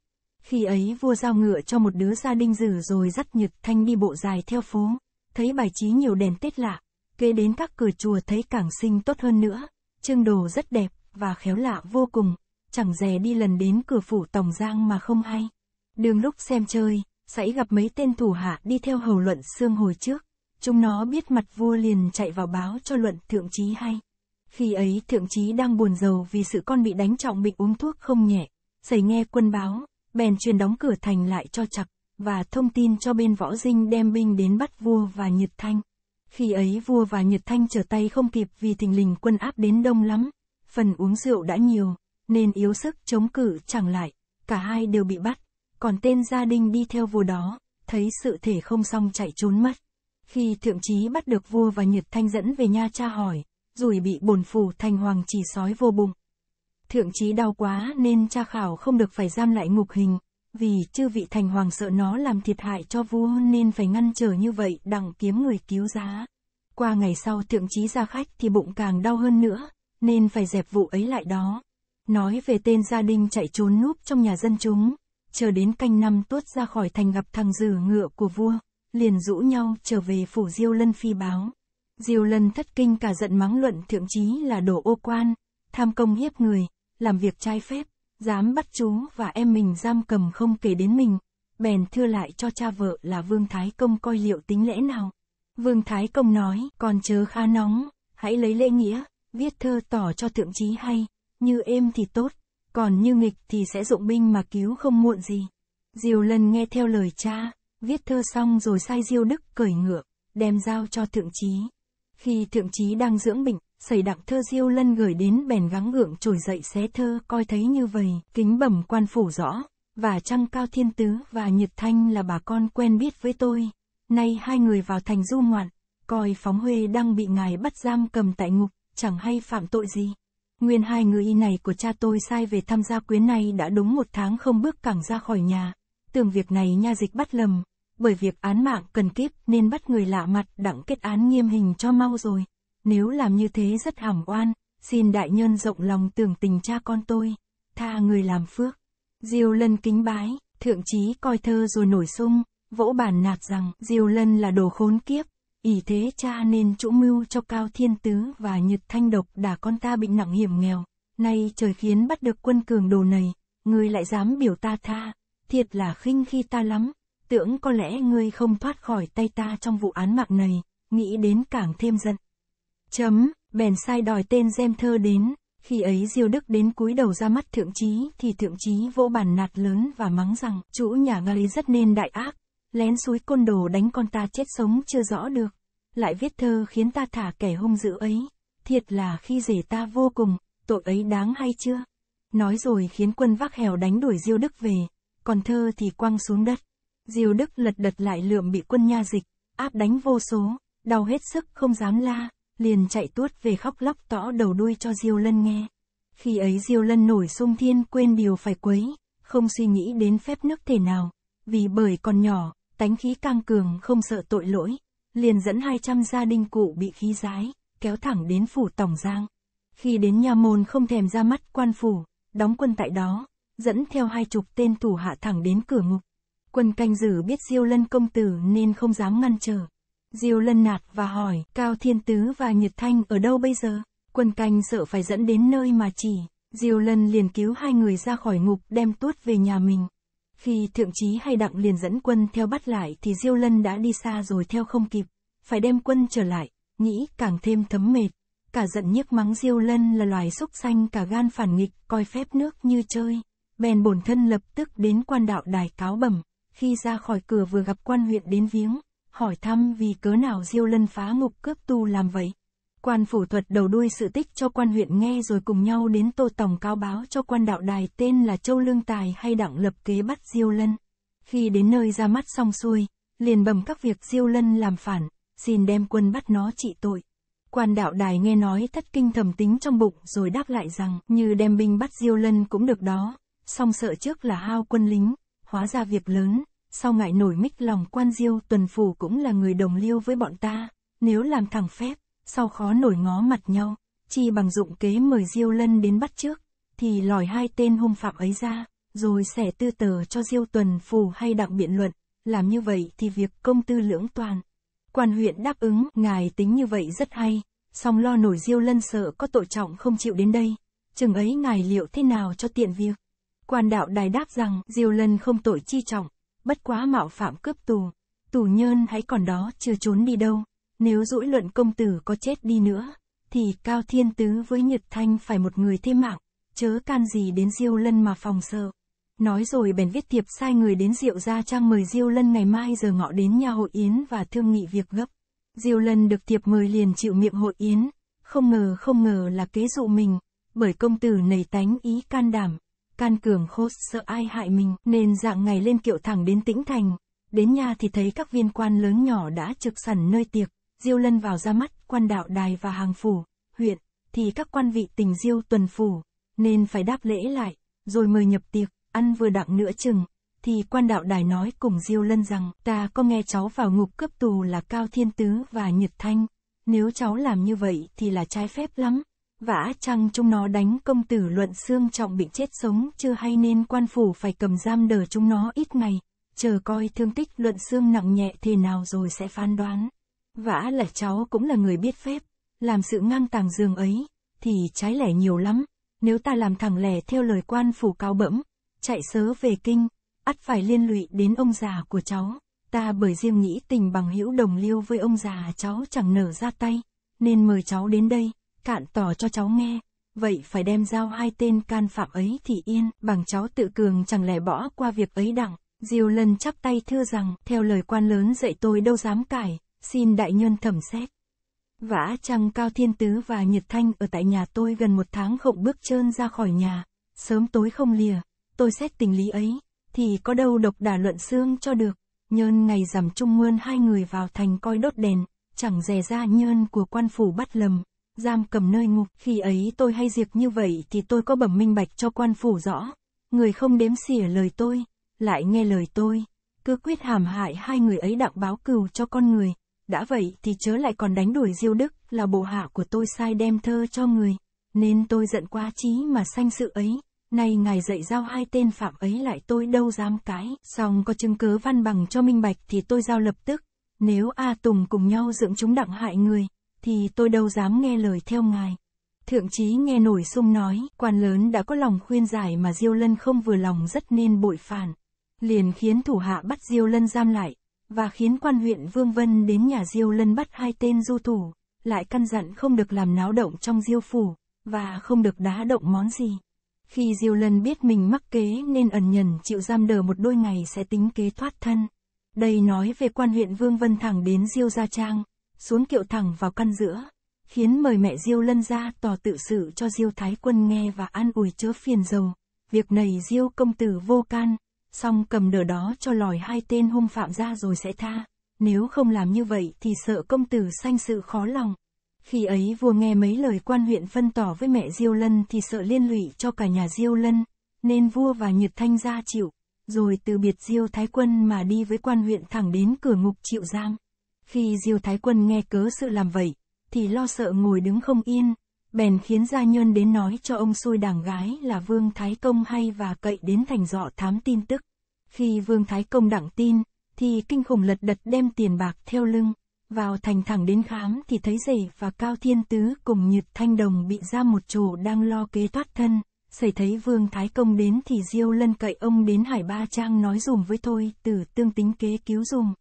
Khi ấy vua giao ngựa cho một đứa gia đình dử rồi dắt Nhật Thanh đi bộ dài theo phố thấy bài trí nhiều đèn tết lạ, kế đến các cửa chùa thấy càng xinh tốt hơn nữa, trương đồ rất đẹp và khéo lạ vô cùng, chẳng dè đi lần đến cửa phủ Tổng Giang mà không hay. Đường lúc xem chơi, sãy gặp mấy tên thủ hạ đi theo hầu luận xương hồi trước, chúng nó biết mặt vua liền chạy vào báo cho luận thượng trí hay. Khi ấy thượng trí đang buồn rầu vì sự con bị đánh trọng bị uống thuốc không nhẹ, xảy nghe quân báo, bèn truyền đóng cửa thành lại cho chặt, và thông tin cho bên võ dinh đem binh đến bắt vua và Nhật Thanh. Khi ấy vua và Nhật Thanh trở tay không kịp vì thình lình quân áp đến đông lắm, phần uống rượu đã nhiều, nên yếu sức chống cử chẳng lại, cả hai đều bị bắt, còn tên gia đình đi theo vua đó, thấy sự thể không xong chạy trốn mất. Khi thượng trí bắt được vua và Nhật Thanh dẫn về nha cha hỏi, rồi bị bổn phù thành hoàng chỉ sói vô bụng. Thượng trí đau quá nên cha khảo không được phải giam lại ngục hình, vì chư vị thành hoàng sợ nó làm thiệt hại cho vua nên phải ngăn trở như vậy đặng kiếm người cứu giá. Qua ngày sau thượng trí ra khách thì bụng càng đau hơn nữa, nên phải dẹp vụ ấy lại đó. Nói về tên gia đình chạy trốn núp trong nhà dân chúng, chờ đến canh năm tuốt ra khỏi thành gặp thằng dử ngựa của vua, liền rũ nhau trở về phủ Diêu Lân phi báo. Diêu Lân thất kinh cả giận mắng luận thượng trí là đổ ô quan, tham công hiếp người, làm việc trái phép, dám bắt chú và em mình giam cầm không kể đến mình, bèn thưa lại cho cha vợ là Vương Thái Công coi liệu tính lẽ nào. Vương Thái Công nói, còn chớ khá nóng, hãy lấy lễ nghĩa, viết thơ tỏ cho thượng trí hay, như êm thì tốt, còn như nghịch thì sẽ dụng binh mà cứu không muộn gì. Diều lần nghe theo lời cha, viết thơ xong rồi sai Diêu Đức cởi ngựa, đem giao cho thượng trí. Khi thượng trí đang dưỡng bệnh, sẩy đặng thơ diêu lân gửi đến bèn gắng gượng trồi dậy xé thơ coi thấy như vầy kính bẩm quan phủ rõ và trăng cao thiên tứ và nhiệt thanh là bà con quen biết với tôi nay hai người vào thành du ngoạn coi phóng huê đang bị ngài bắt giam cầm tại ngục chẳng hay phạm tội gì nguyên hai người y này của cha tôi sai về tham gia quyến này đã đúng một tháng không bước cẳng ra khỏi nhà tưởng việc này nha dịch bắt lầm bởi việc án mạng cần kiếp nên bắt người lạ mặt đặng kết án nghiêm hình cho mau rồi nếu làm như thế rất hỏng oan, xin đại nhân rộng lòng tưởng tình cha con tôi, tha người làm phước. Diêu lân kính bái, thượng trí coi thơ rồi nổi sung, vỗ bàn nạt rằng Diêu lân là đồ khốn kiếp, ỷ thế cha nên chủ mưu cho Cao Thiên Tứ và Nhật Thanh Độc đả con ta bị nặng hiểm nghèo, nay trời khiến bắt được quân cường đồ này, ngươi lại dám biểu ta tha, thiệt là khinh khi ta lắm, tưởng có lẽ ngươi không thoát khỏi tay ta trong vụ án mạng này, nghĩ đến càng thêm giận. Chấm, bèn sai đòi tên gem thơ đến, khi ấy Diêu Đức đến cúi đầu ra mắt thượng trí thì thượng trí vỗ bàn nạt lớn và mắng rằng chủ nhà ngài rất nên đại ác, lén suối côn đồ đánh con ta chết sống chưa rõ được, lại viết thơ khiến ta thả kẻ hung dữ ấy, thiệt là khi rể ta vô cùng, tội ấy đáng hay chưa? Nói rồi khiến quân vác hèo đánh đuổi Diêu Đức về, còn thơ thì quăng xuống đất. Diêu Đức lật đật lại lượm bị quân nha dịch, áp đánh vô số, đau hết sức không dám la liền chạy tuốt về khóc lóc tỏ đầu đuôi cho Diêu Lân nghe. Khi ấy Diêu Lân nổi sung thiên quên điều phải quấy, không suy nghĩ đến phép nước thể nào, vì bởi còn nhỏ, tánh khí căng cường không sợ tội lỗi, liền dẫn 200 gia đình cụ bị khí giái, kéo thẳng đến phủ Tổng Giang. Khi đến nhà môn không thèm ra mắt quan phủ, đóng quân tại đó, dẫn theo hai chục tên thủ hạ thẳng đến cửa ngục. Quân canh giữ biết Diêu Lân công tử nên không dám ngăn trở, Diêu lân nạt và hỏi, Cao Thiên Tứ và Nhật Thanh ở đâu bây giờ? Quân canh sợ phải dẫn đến nơi mà chỉ. Diêu lân liền cứu hai người ra khỏi ngục đem tuốt về nhà mình. Khi thượng Chí hay đặng liền dẫn quân theo bắt lại thì Diêu lân đã đi xa rồi theo không kịp. Phải đem quân trở lại, nghĩ càng thêm thấm mệt. Cả giận nhức mắng Diêu lân là loài xúc xanh cả gan phản nghịch coi phép nước như chơi. Bèn bổn thân lập tức đến quan đạo đài cáo bẩm. Khi ra khỏi cửa vừa gặp quan huyện đến viếng, hỏi thăm vì cớ nào diêu lân phá ngục cướp tu làm vậy. Quan phủ thuật đầu đuôi sự tích cho quan huyện nghe rồi cùng nhau đến tô tổng cao báo cho quan đạo đài tên là Châu Lương Tài hay Đặng Lập Kế bắt Diêu Lân. Khi đến nơi ra mắt xong xuôi, liền bầm các việc Diêu Lân làm phản, xin đem quân bắt nó trị tội. Quan đạo đài nghe nói thất kinh thầm tính trong bụng rồi đáp lại rằng như đem binh bắt Diêu Lân cũng được đó, song sợ trước là hao quân lính, hóa ra việc lớn, sau ngại nổi mích lòng quan diêu tuần phủ cũng là người đồng liêu với bọn ta, nếu làm thẳng phép, sau khó nổi ngó mặt nhau, chi bằng dụng kế mời diêu lân đến bắt trước, thì lòi hai tên hung phạm ấy ra, rồi xẻ tư tờ cho diêu tuần phủ hay đặng biện luận, làm như vậy thì việc công tư lưỡng toàn. Quan huyện đáp ứng, ngài tính như vậy rất hay, song lo nổi diêu lân sợ có tội trọng không chịu đến đây, chừng ấy ngài liệu thế nào cho tiện việc. Quan đạo đài đáp rằng diêu lân không tội chi trọng, bất quá mạo phạm cướp tù, tù nhân hãy còn đó chưa trốn đi đâu, nếu dỗi luận công tử có chết đi nữa, thì Cao Thiên Tứ với Nhật Thanh phải một người thêm mạng, chớ can gì đến Diêu Lân mà phòng sợ. Nói rồi bèn viết thiệp sai người đến Diệu Gia Trang mời Diêu Lân ngày mai giờ ngọ đến nhà hội yến và thương nghị việc gấp. Diêu Lân được thiệp mời liền chịu miệng hội yến, không ngờ không ngờ là kế dụ mình, bởi công tử nầy tánh ý can đảm, can cường khô sợ ai hại mình, nên dạng ngày lên kiệu thẳng đến tĩnh thành, đến nhà thì thấy các viên quan lớn nhỏ đã trực sẵn nơi tiệc, diêu lân vào ra mắt, quan đạo đài và hàng phủ, huyện, thì các quan vị tình diêu tuần phủ, nên phải đáp lễ lại, rồi mời nhập tiệc, ăn vừa đặng nửa chừng, thì quan đạo đài nói cùng diêu lân rằng, ta có nghe cháu vào ngục cướp tù là Cao Thiên Tứ và Nhật Thanh, nếu cháu làm như vậy thì là trái phép lắm vả chăng chúng nó đánh công tử luận xương trọng bị chết sống chưa hay nên quan phủ phải cầm giam đờ chúng nó ít ngày, chờ coi thương tích luận xương nặng nhẹ thế nào rồi sẽ phán đoán. Vả là cháu cũng là người biết phép, làm sự ngang tàng giường ấy, thì trái lẻ nhiều lắm, nếu ta làm thẳng lẻ theo lời quan phủ cao bẫm, chạy sớ về kinh, ắt phải liên lụy đến ông già của cháu. Ta bởi riêng nghĩ tình bằng hữu đồng liêu với ông già cháu chẳng nở ra tay, nên mời cháu đến đây cạn tỏ cho cháu nghe. Vậy phải đem giao hai tên can phạm ấy thì yên, bằng cháu tự cường chẳng lẽ bỏ qua việc ấy đặng. Diêu lần chắp tay thưa rằng, theo lời quan lớn dạy tôi đâu dám cải, xin đại nhân thẩm xét. Vã trăng cao thiên tứ và nhật thanh ở tại nhà tôi gần một tháng không bước chân ra khỏi nhà, sớm tối không lìa, tôi xét tình lý ấy, thì có đâu độc đà luận xương cho được, nhơn ngày giảm trung nguyên hai người vào thành coi đốt đèn, chẳng rè ra nhơn của quan phủ bắt lầm, giam cầm nơi ngục. Khi ấy tôi hay diệt như vậy thì tôi có bẩm minh bạch cho quan phủ rõ. Người không đếm xỉa lời tôi, lại nghe lời tôi. Cứ quyết hàm hại hai người ấy đặng báo cừu cho con người. Đã vậy thì chớ lại còn đánh đuổi diêu đức là bộ hạ của tôi sai đem thơ cho người. Nên tôi giận quá trí mà sanh sự ấy. Nay ngài dạy giao hai tên phạm ấy lại tôi đâu dám cái. Xong có chứng cứ văn bằng cho minh bạch thì tôi giao lập tức. Nếu A Tùng cùng nhau dưỡng chúng đặng hại người, thì tôi đâu dám nghe lời theo ngài. Thượng chí nghe nổi sung nói, quan lớn đã có lòng khuyên giải mà Diêu Lân không vừa lòng rất nên bội phản. Liền khiến thủ hạ bắt Diêu Lân giam lại, và khiến quan huyện Vương Vân đến nhà Diêu Lân bắt hai tên du thủ, lại căn dặn không được làm náo động trong Diêu phủ, và không được đá động món gì. Khi Diêu Lân biết mình mắc kế nên ẩn nhẫn chịu giam đờ một đôi ngày sẽ tính kế thoát thân. Đây nói về quan huyện Vương Vân thẳng đến Diêu Gia Trang, xuống kiệu thẳng vào căn giữa, khiến mời mẹ Diêu Lân ra tỏ tự sự cho Diêu Thái Quân nghe và an ủi chớ phiền dầu. Việc này Diêu công tử vô can, song cầm đờ đó cho lòi hai tên hung phạm ra rồi sẽ tha, nếu không làm như vậy thì sợ công tử sanh sự khó lòng. Khi ấy vua nghe mấy lời quan huyện phân tỏ với mẹ Diêu Lân thì sợ liên lụy cho cả nhà Diêu Lân, nên vua và Nhật Thanh ra chịu, rồi từ biệt Diêu Thái Quân mà đi với quan huyện thẳng đến cửa ngục chịu Giang. Khi Diêu Thái Quân nghe cớ sự làm vậy, thì lo sợ ngồi đứng không yên, bèn khiến gia nhơn đến nói cho ông xui đảng gái là Vương Thái Công hay và cậy đến thành dọ thám tin tức. Khi Vương Thái Công đặng tin, thì kinh khủng lật đật đem tiền bạc theo lưng, vào thành thẳng đến khám thì thấy rể và Cao Thiên Tứ cùng Nhật Thanh Đồng bị ra một chỗ đang lo kế thoát thân. Xảy thấy Vương Thái Công đến thì Diêu lân cậy ông đến Hải Ba Trang nói dùm với thôi từ tương tính kế cứu dùm.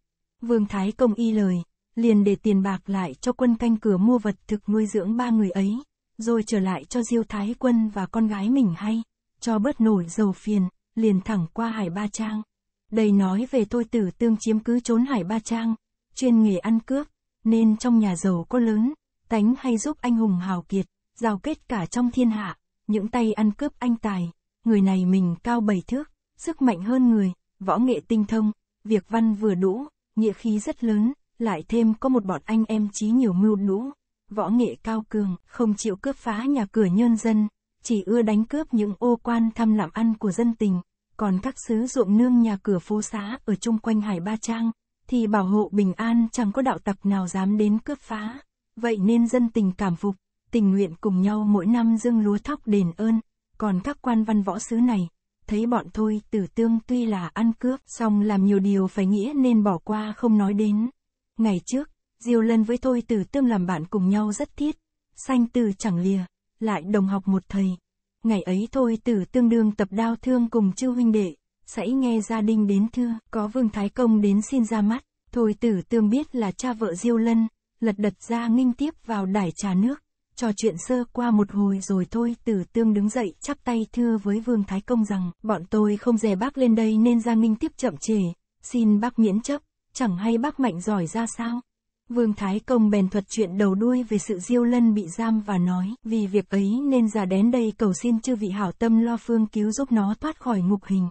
Vương Thái Công y lời, liền để tiền bạc lại cho quân canh cửa mua vật thực nuôi dưỡng ba người ấy, rồi trở lại cho Diêu Thái Quân và con gái mình hay, cho bớt nổi dầu phiền, liền thẳng qua Hải Ba Trang. Đây nói về tôi tử tương chiếm cứ trốn Hải Ba Trang, chuyên nghề ăn cướp, nên trong nhà giàu có lớn, tánh hay giúp anh hùng hào kiệt, giao kết cả trong thiên hạ, những tay ăn cướp anh tài, người này mình cao bảy thước, sức mạnh hơn người, võ nghệ tinh thông, việc văn vừa đủ, nghĩa khí rất lớn, lại thêm có một bọn anh em trí nhiều mưu lũ, võ nghệ cao cường, không chịu cướp phá nhà cửa nhân dân, chỉ ưa đánh cướp những ô quan thăm làm ăn của dân tình, còn các xứ ruộng nương nhà cửa phố xá ở chung quanh Hải Ba Trang, thì bảo hộ bình an chẳng có đạo tặc nào dám đến cướp phá. Vậy nên dân tình cảm phục, tình nguyện cùng nhau mỗi năm dương lúa thóc đền ơn, còn các quan văn võ sứ này, thấy bọn thôi tử tương tuy là ăn cướp song làm nhiều điều phải nghĩa nên bỏ qua không nói đến. Ngày trước, Diêu Lân với thôi tử tương làm bạn cùng nhau rất thiết, sanh từ chẳng lìa, lại đồng học một thầy. Ngày ấy thôi tử tương đương tập đao thương cùng chư huynh đệ, sãy nghe gia đình đến thưa, có vương thái công đến xin ra mắt, thôi tử tương biết là cha vợ Diêu Lân, lật đật ra nghinh tiếp vào đải trà nước. Trò chuyện sơ qua một hồi rồi thôi tử tương đứng dậy chắp tay thưa với Vương Thái Công rằng, bọn tôi không dè bác lên đây nên Gia Minh tiếp chậm trễ, xin bác miễn chấp, chẳng hay bác mạnh giỏi ra sao. Vương Thái Công bèn thuật chuyện đầu đuôi về sự diêu lân bị giam và nói, vì việc ấy nên già đến đây cầu xin chư vị hảo tâm lo phương cứu giúp nó thoát khỏi ngục hình.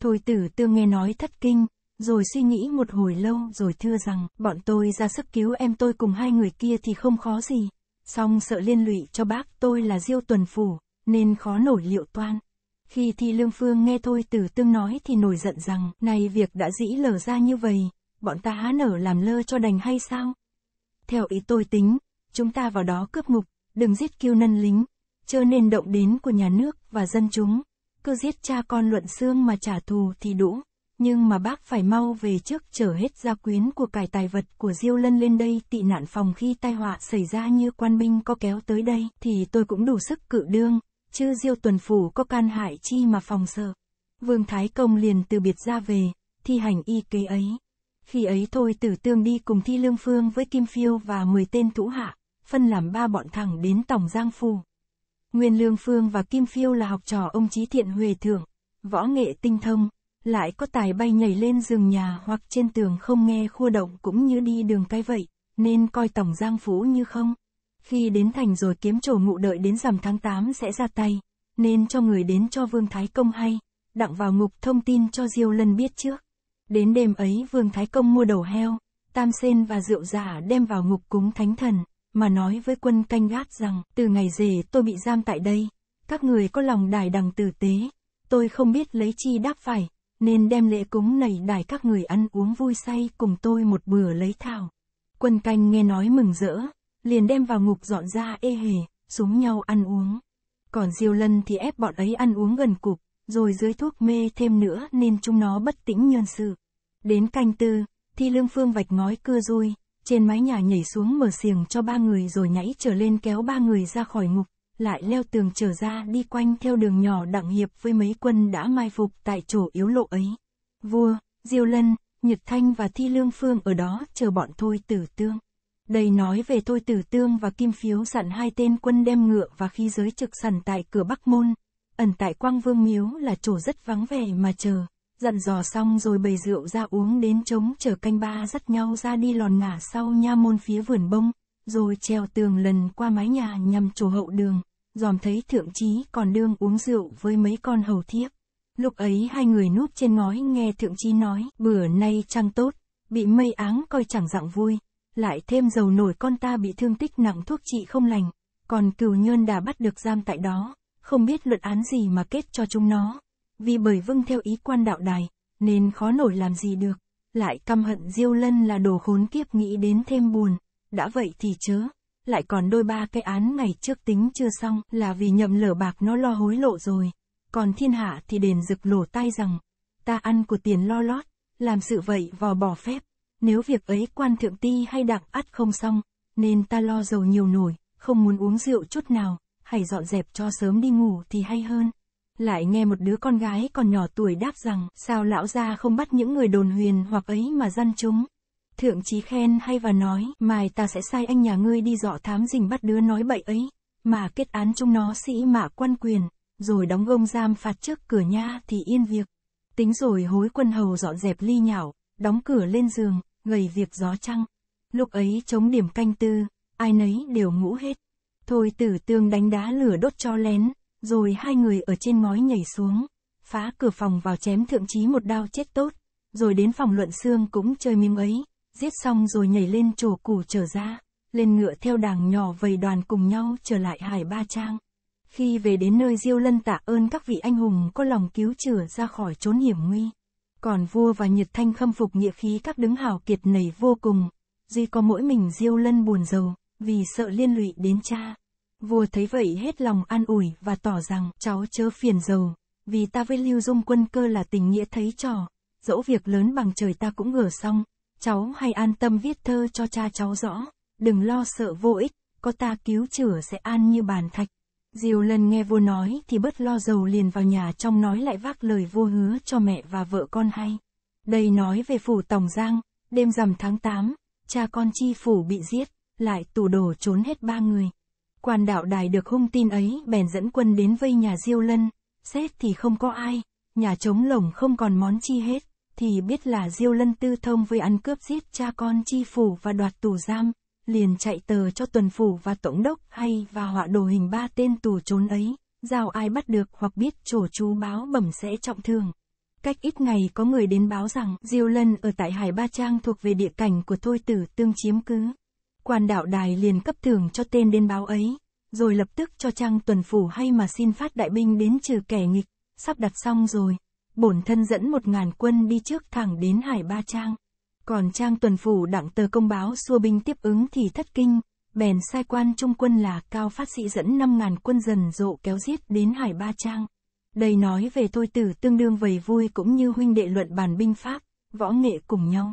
Thôi tử tương nghe nói thất kinh, rồi suy nghĩ một hồi lâu rồi thưa rằng, bọn tôi ra sức cứu em tôi cùng hai người kia thì không khó gì, song sợ liên lụy cho bác tôi là diêu tuần phủ, nên khó nổi liệu toan. Khi thi lương phương nghe thôi từ tương nói thì nổi giận rằng, nay việc đã dĩ lở ra như vậy, bọn ta há nở làm lơ cho đành hay sao? Theo ý tôi tính, chúng ta vào đó cướp ngục, đừng giết kêu nân lính, chớ nên động đến của nhà nước và dân chúng, cứ giết cha con luận xương mà trả thù thì đủ nhưng mà bác phải mau về trước chở hết gia quyến của cải tài vật của Diêu Lân lên đây tị nạn phòng khi tai họa xảy ra như quan binh có kéo tới đây thì tôi cũng đủ sức cự đương, chứ Diêu Tuần Phủ có can hại chi mà phòng sợ. Vương Thái Công liền từ biệt ra về, thi hành y kế ấy. Khi ấy thôi tử tương đi cùng thi lương phương với Kim Phiêu và 10 tên thủ hạ, phân làm ba bọn thẳng đến Tổng Giang Phủ. Nguyên Lương Phương và Kim Phiêu là học trò ông chí Thiện huề thượng võ nghệ tinh thông, lại có tài bay nhảy lên giường nhà hoặc trên tường không nghe khua động cũng như đi đường cái vậy, nên coi tổng giang phú như không. Khi đến thành rồi kiếm trổ ngụ đợi đến rằm tháng 8 sẽ ra tay, nên cho người đến cho Vương Thái Công hay, đặng vào ngục thông tin cho Diêu Lân biết trước. Đến đêm ấy Vương Thái Công mua đầu heo, tam sen và rượu giả đem vào ngục cúng thánh thần, mà nói với quân canh gác rằng, từ ngày rể tôi bị giam tại đây, các người có lòng đài đằng tử tế, tôi không biết lấy chi đáp phải, nên đem lễ cúng nầy đài các người ăn uống vui say cùng tôi một bữa lấy thảo. Quân canh nghe nói mừng rỡ, liền đem vào ngục dọn ra ê hề, súng nhau ăn uống. Còn diêu lân thì ép bọn ấy ăn uống gần cục, rồi dưới thuốc mê thêm nữa nên chúng nó bất tĩnh nhân sự. Đến canh tư, thì lương phương vạch ngói cưa rui, trên mái nhà nhảy xuống mở xiềng cho ba người rồi nhảy trở lên kéo ba người ra khỏi ngục, lại leo tường trở ra đi quanh theo đường nhỏ đặng hiệp với mấy quân đã mai phục tại chỗ yếu lộ ấy. Vua, Diêu Lân, Nhật Thanh và Thi Lương Phương ở đó chờ bọn Thôi Tử Tương. Đây nói về Thôi Tử Tương và Kim Phiếu sẵn hai tên quân đem ngựa và khí giới trực sẵn tại cửa Bắc Môn. Ẩn tại Quang Vương Miếu là chỗ rất vắng vẻ mà chờ. Dặn dò xong rồi bày rượu ra uống đến trống chờ canh ba dắt nhau ra đi lòn ngả sau nha môn phía vườn bông rồi treo tường lần qua mái nhà nhằm chỗ hậu đường, dòm thấy thượng trí còn đương uống rượu với mấy con hầu thiếp. Lúc ấy hai người núp trên ngói nghe thượng trí nói, bữa nay trăng tốt, bị mây áng coi chẳng dạng vui, lại thêm dầu nổi con ta bị thương tích nặng thuốc trị không lành, còn cừu nhơn đã bắt được giam tại đó, không biết luận án gì mà kết cho chúng nó. Vì bởi vâng theo ý quan đạo đài, nên khó nổi làm gì được, lại căm hận diêu lân là đồ khốn kiếp nghĩ đến thêm buồn đã vậy thì chớ. Lại còn đôi ba cái án ngày trước tính chưa xong là vì nhầm lở bạc nó lo hối lộ rồi. Còn thiên hạ thì đền rực lổ tai rằng, ta ăn của tiền lo lót, làm sự vậy vò bỏ phép. Nếu việc ấy quan thượng ti hay đặng ắt không xong, nên ta lo dầu nhiều nổi, không muốn uống rượu chút nào, hãy dọn dẹp cho sớm đi ngủ thì hay hơn. Lại nghe một đứa con gái còn nhỏ tuổi đáp rằng, sao lão gia không bắt những người đồn huyền hoặc ấy mà dân chúng. Thượng trí khen hay và nói, mai ta sẽ sai anh nhà ngươi đi dọ thám dình bắt đứa nói bậy ấy, mà kết án chúng nó sĩ mạ quan quyền, rồi đóng gông giam phạt trước cửa nha thì yên việc. Tính rồi hối quân hầu dọn dẹp ly nhảo, đóng cửa lên giường, gầy việc gió trăng. Lúc ấy chống điểm canh tư, ai nấy đều ngủ hết. Thôi tử tương đánh đá lửa đốt cho lén, rồi hai người ở trên ngói nhảy xuống, phá cửa phòng vào chém thượng trí một đao chết tốt, rồi đến phòng luận xương cũng chơi miếng ấy, giết xong rồi nhảy lên trổ củ trở ra, lên ngựa theo đảng nhỏ vầy đoàn cùng nhau trở lại Hải Ba Trang. Khi về đến nơi Diêu Lân tạ ơn các vị anh hùng có lòng cứu chữa ra khỏi chốn hiểm nguy. Còn vua và nhiệt Thanh khâm phục nghĩa khí các đứng hào kiệt nảy vô cùng, duy có mỗi mình Diêu Lân buồn rầu, vì sợ liên lụy đến cha. Vua thấy vậy hết lòng an ủi và tỏ rằng cháu chớ phiền giàu, vì ta với Lưu Dung quân cơ là tình nghĩa thấy trò, dẫu việc lớn bằng trời ta cũng gỡ xong, cháu hay an tâm viết thơ cho cha cháu rõ, đừng lo sợ vô ích, có ta cứu chữa sẽ an như bàn thạch. Diều lần nghe vua nói thì bớt lo dầu liền vào nhà trong nói lại vác lời vua hứa cho mẹ và vợ con hay. Đây nói về phủ Tổng Giang, đêm rằm tháng 8, cha con chi phủ bị giết, lại tù đổ trốn hết ba người. Quan đạo đài được hung tin ấy bèn dẫn quân đến vây nhà Diêu Lân, xét thì không có ai, nhà trống lồng không còn món chi hết, thì biết là Diêu Lân Tư thông với ăn cướp giết cha con chi phủ và đoạt tù giam, liền chạy tờ cho tuần phủ và tổng đốc hay và họa đồ hình ba tên tù trốn ấy, giao ai bắt được hoặc biết trổ chú báo bẩm sẽ trọng thương. Cách ít ngày có người đến báo rằng Diêu Lân ở tại Hải Ba Trang thuộc về địa cảnh của Thôi Tử Tương chiếm cứ. Quan đạo đài liền cấp thưởng cho tên đến báo ấy, rồi lập tức cho Trang tuần phủ hay mà xin phát đại binh đến trừ kẻ nghịch, sắp đặt xong rồi, bổn thân dẫn một ngàn quân đi trước thẳng đến hải ba trang. Còn trang tuần phủ đặng tờ công báo xua binh tiếp ứng thì thất kinh, bèn sai quan trung quân là cao phát sĩ dẫn năm ngàn quân dần dộ kéo giết đến hải ba trang. Đây nói về tôi tử tương đương vầy vui cũng như huynh đệ luận bàn binh pháp, võ nghệ cùng nhau.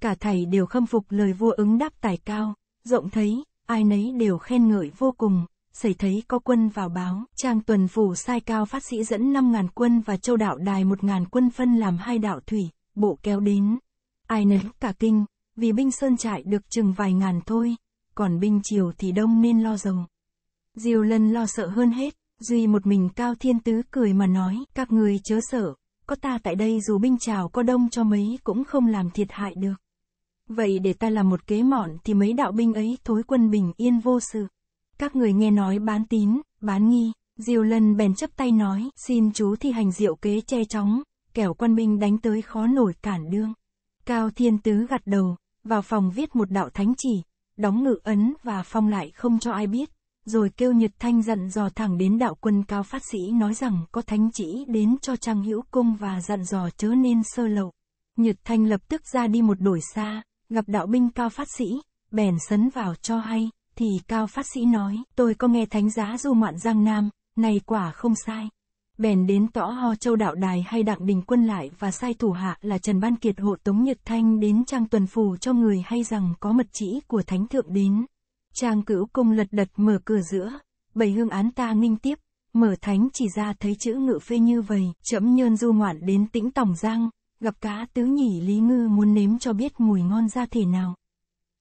Cả thầy đều khâm phục lời vua ứng đáp tài cao, rộng thấy, ai nấy đều khen ngợi vô cùng xảy thấy có quân vào báo, Trang Tuần Phủ sai cao phát sĩ dẫn 5.000 quân và châu đạo đài 1.000 quân phân làm hai đạo thủy, bộ kéo đến. Ai nấy cả kinh, vì binh sơn trại được chừng vài ngàn thôi, còn binh triều thì đông nên lo rồng Diều lần lo sợ hơn hết, duy một mình Cao Thiên Tứ cười mà nói, các người chớ sợ, có ta tại đây dù binh trào có đông cho mấy cũng không làm thiệt hại được. Vậy để ta làm một kế mọn thì mấy đạo binh ấy thối quân bình yên vô sự. Các người nghe nói bán tín, bán nghi, Diêu Lân bèn chấp tay nói, xin chú thi hành diệu kế che chóng, kẻo quan binh đánh tới khó nổi cản đương. Cao Thiên Tứ gật đầu, vào phòng viết một đạo thánh chỉ, đóng ngự ấn và phong lại không cho ai biết, rồi kêu Nhật Thanh dặn dò thẳng đến đạo quân cao phát sĩ nói rằng có thánh chỉ đến cho Trang Hữu Cung và dặn dò chớ nên sơ lậu. Nhật Thanh lập tức ra đi một đổi xa, gặp đạo binh cao phát sĩ, bèn sấn vào cho hay, thì cao phát sĩ nói, tôi có nghe thánh giá du ngoạn Giang Nam, này quả không sai. Bèn đến tỏ ho châu đạo đài hay đặng đình quân lại và sai thủ hạ là Trần Ban Kiệt hộ Tống Nhật Thanh đến trang tuần phù cho người hay rằng có mật chỉ của thánh thượng đến. Trang cửu công lật đật mở cửa giữa, bày hương án ta nghinh tiếp, mở thánh chỉ ra thấy chữ ngự phê như vầy, chấm nhơn du ngoạn đến tĩnh tổng giang, gặp cá tứ nhỉ lý ngư muốn nếm cho biết mùi ngon ra thể nào.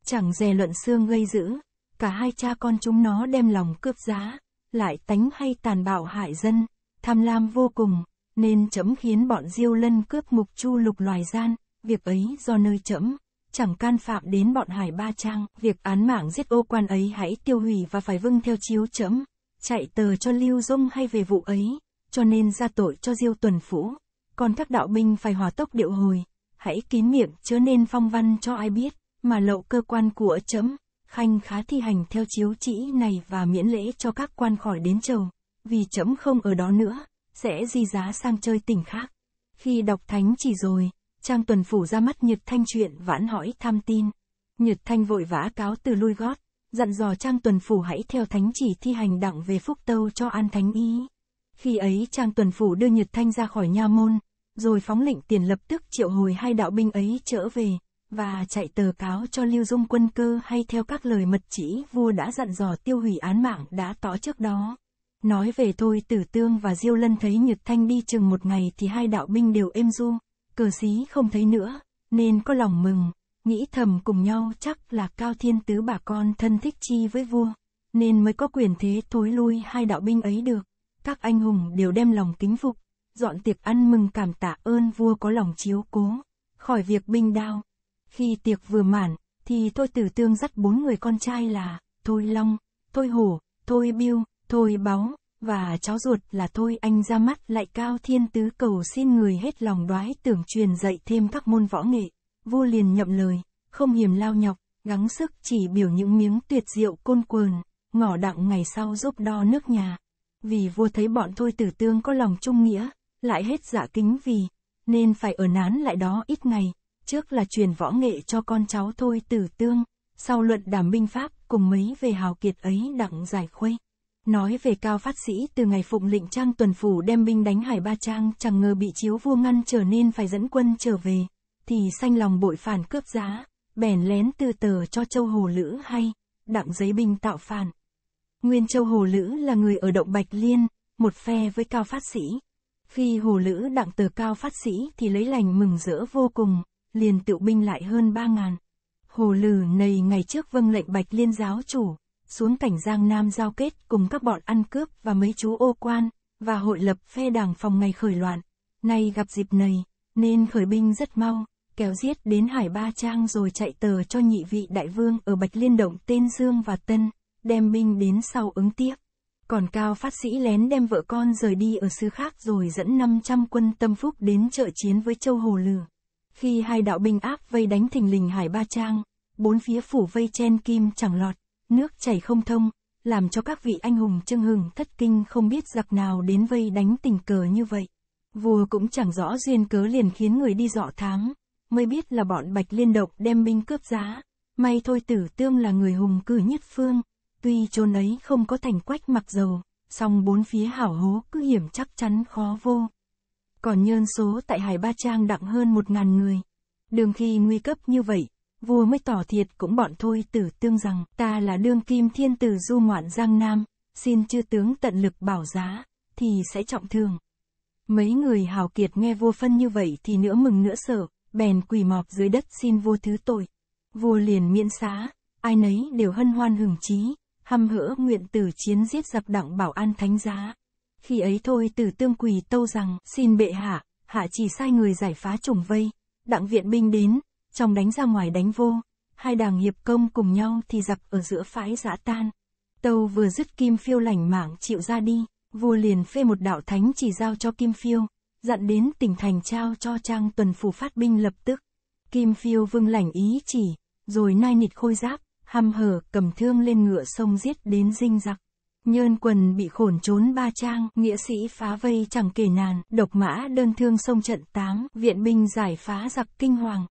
Chẳng dè luận xương gây dữ, cả hai cha con chúng nó đem lòng cướp giá, lại tánh hay tàn bạo hại dân, tham lam vô cùng, nên chấm khiến bọn diêu lân cướp mục chu lục loài gian, việc ấy do nơi chấm, chẳng can phạm đến bọn hải ba trang, việc án mạng giết ô quan ấy hãy tiêu hủy và phải vâng theo chiếu chấm, chạy tờ cho lưu dung hay về vụ ấy, cho nên ra tội cho diêu tuần phủ, còn các đạo binh phải hòa tốc điệu hồi, hãy kín miệng chớ nên phong văn cho ai biết, mà lậu cơ quan của chấm khanh khá thi hành theo chiếu chỉ này và miễn lễ cho các quan khỏi đến chầu, vì trẫm không ở đó nữa, sẽ di giá sang chơi tỉnh khác. Khi đọc thánh chỉ rồi, Trang Tuần Phủ ra mắt Nhật Thanh chuyện vãn hỏi thăm tin. Nhật Thanh vội vã cáo từ lui gót, dặn dò Trang Tuần Phủ hãy theo thánh chỉ thi hành đặng về phúc tâu cho an thánh ý. Khi ấy Trang Tuần Phủ đưa Nhật Thanh ra khỏi nha môn, rồi phóng lệnh tiền lập tức triệu hồi hai đạo binh ấy trở về, và chạy tờ cáo cho Lưu Dung quân cơ hay theo các lời mật chỉ vua đã dặn dò tiêu hủy án mạng đã tỏ trước đó. Nói về thôi tử tương và diêu lân thấy Nhược Thanh đi chừng một ngày thì hai đạo binh đều êm du, cờ xí không thấy nữa, nên có lòng mừng, nghĩ thầm cùng nhau chắc là cao thiên tứ bà con thân thích chi với vua, nên mới có quyền thế thối lui hai đạo binh ấy được. Các anh hùng đều đem lòng kính phục, dọn tiệc ăn mừng cảm tạ ơn vua có lòng chiếu cố, khỏi việc binh đao. Khi tiệc vừa mãn, thì tôi tử tương dắt bốn người con trai là, thôi Long, thôi Hổ, thôi Biêu, thôi báo và cháu ruột là thôi anh ra mắt lại cao thiên tứ cầu xin người hết lòng đoái tưởng truyền dạy thêm các môn võ nghệ. Vua liền nhậm lời, không hiểm lao nhọc, gắng sức chỉ biểu những miếng tuyệt diệu côn quờn, ngỏ đặng ngày sau giúp đo nước nhà. Vì vua thấy bọn thôi tử tương có lòng trung nghĩa, lại hết dạ kính vì, nên phải ở nán lại đó ít ngày, trước là truyền võ nghệ cho con cháu thôi tử tương, sau luận đảm binh pháp cùng mấy về hào kiệt ấy đặng giải khuây. Nói về cao phát sĩ từ ngày phụng lệnh trang tuần phủ đem binh đánh hải ba trang chẳng ngờ bị chiếu vua ngăn trở nên phải dẫn quân trở về, thì sanh lòng bội phản cướp giá, bèn lén tư tờ cho châu hồ lữ hay, đặng giấy binh tạo phản. Nguyên châu hồ lữ là người ở động Bạch Liên, một phe với cao phát sĩ. Khi hồ lữ đặng tờ cao phát sĩ thì lấy lành mừng rỡ vô cùng, liền tự binh lại hơn ba ngàn. Hồ Lử này ngày trước vâng lệnh Bạch Liên giáo chủ, xuống cảnh Giang Nam giao kết cùng các bọn ăn cướp và mấy chú ô quan, và hội lập phe đảng phòng ngày khởi loạn. Nay gặp dịp này, nên khởi binh rất mau, kéo giết đến Hải Ba Trang rồi chạy tờ cho nhị vị đại vương ở Bạch Liên Động tên Dương và Tân, đem binh đến sau ứng tiếp. Còn Cao Phát Sĩ lén đem vợ con rời đi ở xứ khác rồi dẫn 500 quân tâm phúc đến trợ chiến với Châu Hồ Lừ. Khi hai đạo binh áp vây đánh thình lình hải ba trang, bốn phía phủ vây chen kim chẳng lọt, nước chảy không thông, làm cho các vị anh hùng chưng hừng thất kinh không biết giặc nào đến vây đánh tình cờ như vậy. Vua cũng chẳng rõ duyên cớ liền khiến người đi dọ tháng mới biết là bọn Bạch Liên Độc đem binh cướp giá. May thôi tử tương là người hùng cử nhất phương, tuy chôn ấy không có thành quách mặc dầu, song bốn phía hảo hố cứ hiểm chắc chắn khó vô còn nhân số tại Hải Ba Trang đặng hơn một ngàn người. Đường khi nguy cấp như vậy, vua mới tỏ thiệt cũng bọn thôi tử tương rằng, ta là đương kim thiên tử du ngoạn Giang Nam, xin chư tướng tận lực bảo giá, thì sẽ trọng thương. Mấy người hào kiệt nghe vua phân như vậy thì nữa mừng nữa sợ, bèn quỳ mọp dưới đất xin vua thứ tội. Vua liền miễn xá, ai nấy đều hân hoan hưởng chí, hăm hỡ nguyện tử chiến giết dập đặng bảo an thánh giá. Khi ấy thôi từ tương quỳ tâu rằng, xin bệ hạ, hạ chỉ sai người giải phá chủng vây. Đặng viện binh đến, trong đánh ra ngoài đánh vô. Hai đảng hiệp công cùng nhau thì dập ở giữa phái giã tan. Tâu vừa dứt kim phiêu lành mạng chịu ra đi, vua liền phê một đạo thánh chỉ giao cho kim phiêu, dặn đến tỉnh thành trao cho trang tuần phủ phát binh lập tức. Kim phiêu vương lành ý chỉ, rồi nai nịt khôi giáp, hăm hở cầm thương lên ngựa sông giết đến dinh giặc. Nhơn quần bị khổn trốn ba trang, nghĩa sĩ phá vây chẳng kể nàn, độc mã đơn thương sông trận 8, viện binh giải phá giặc kinh hoàng.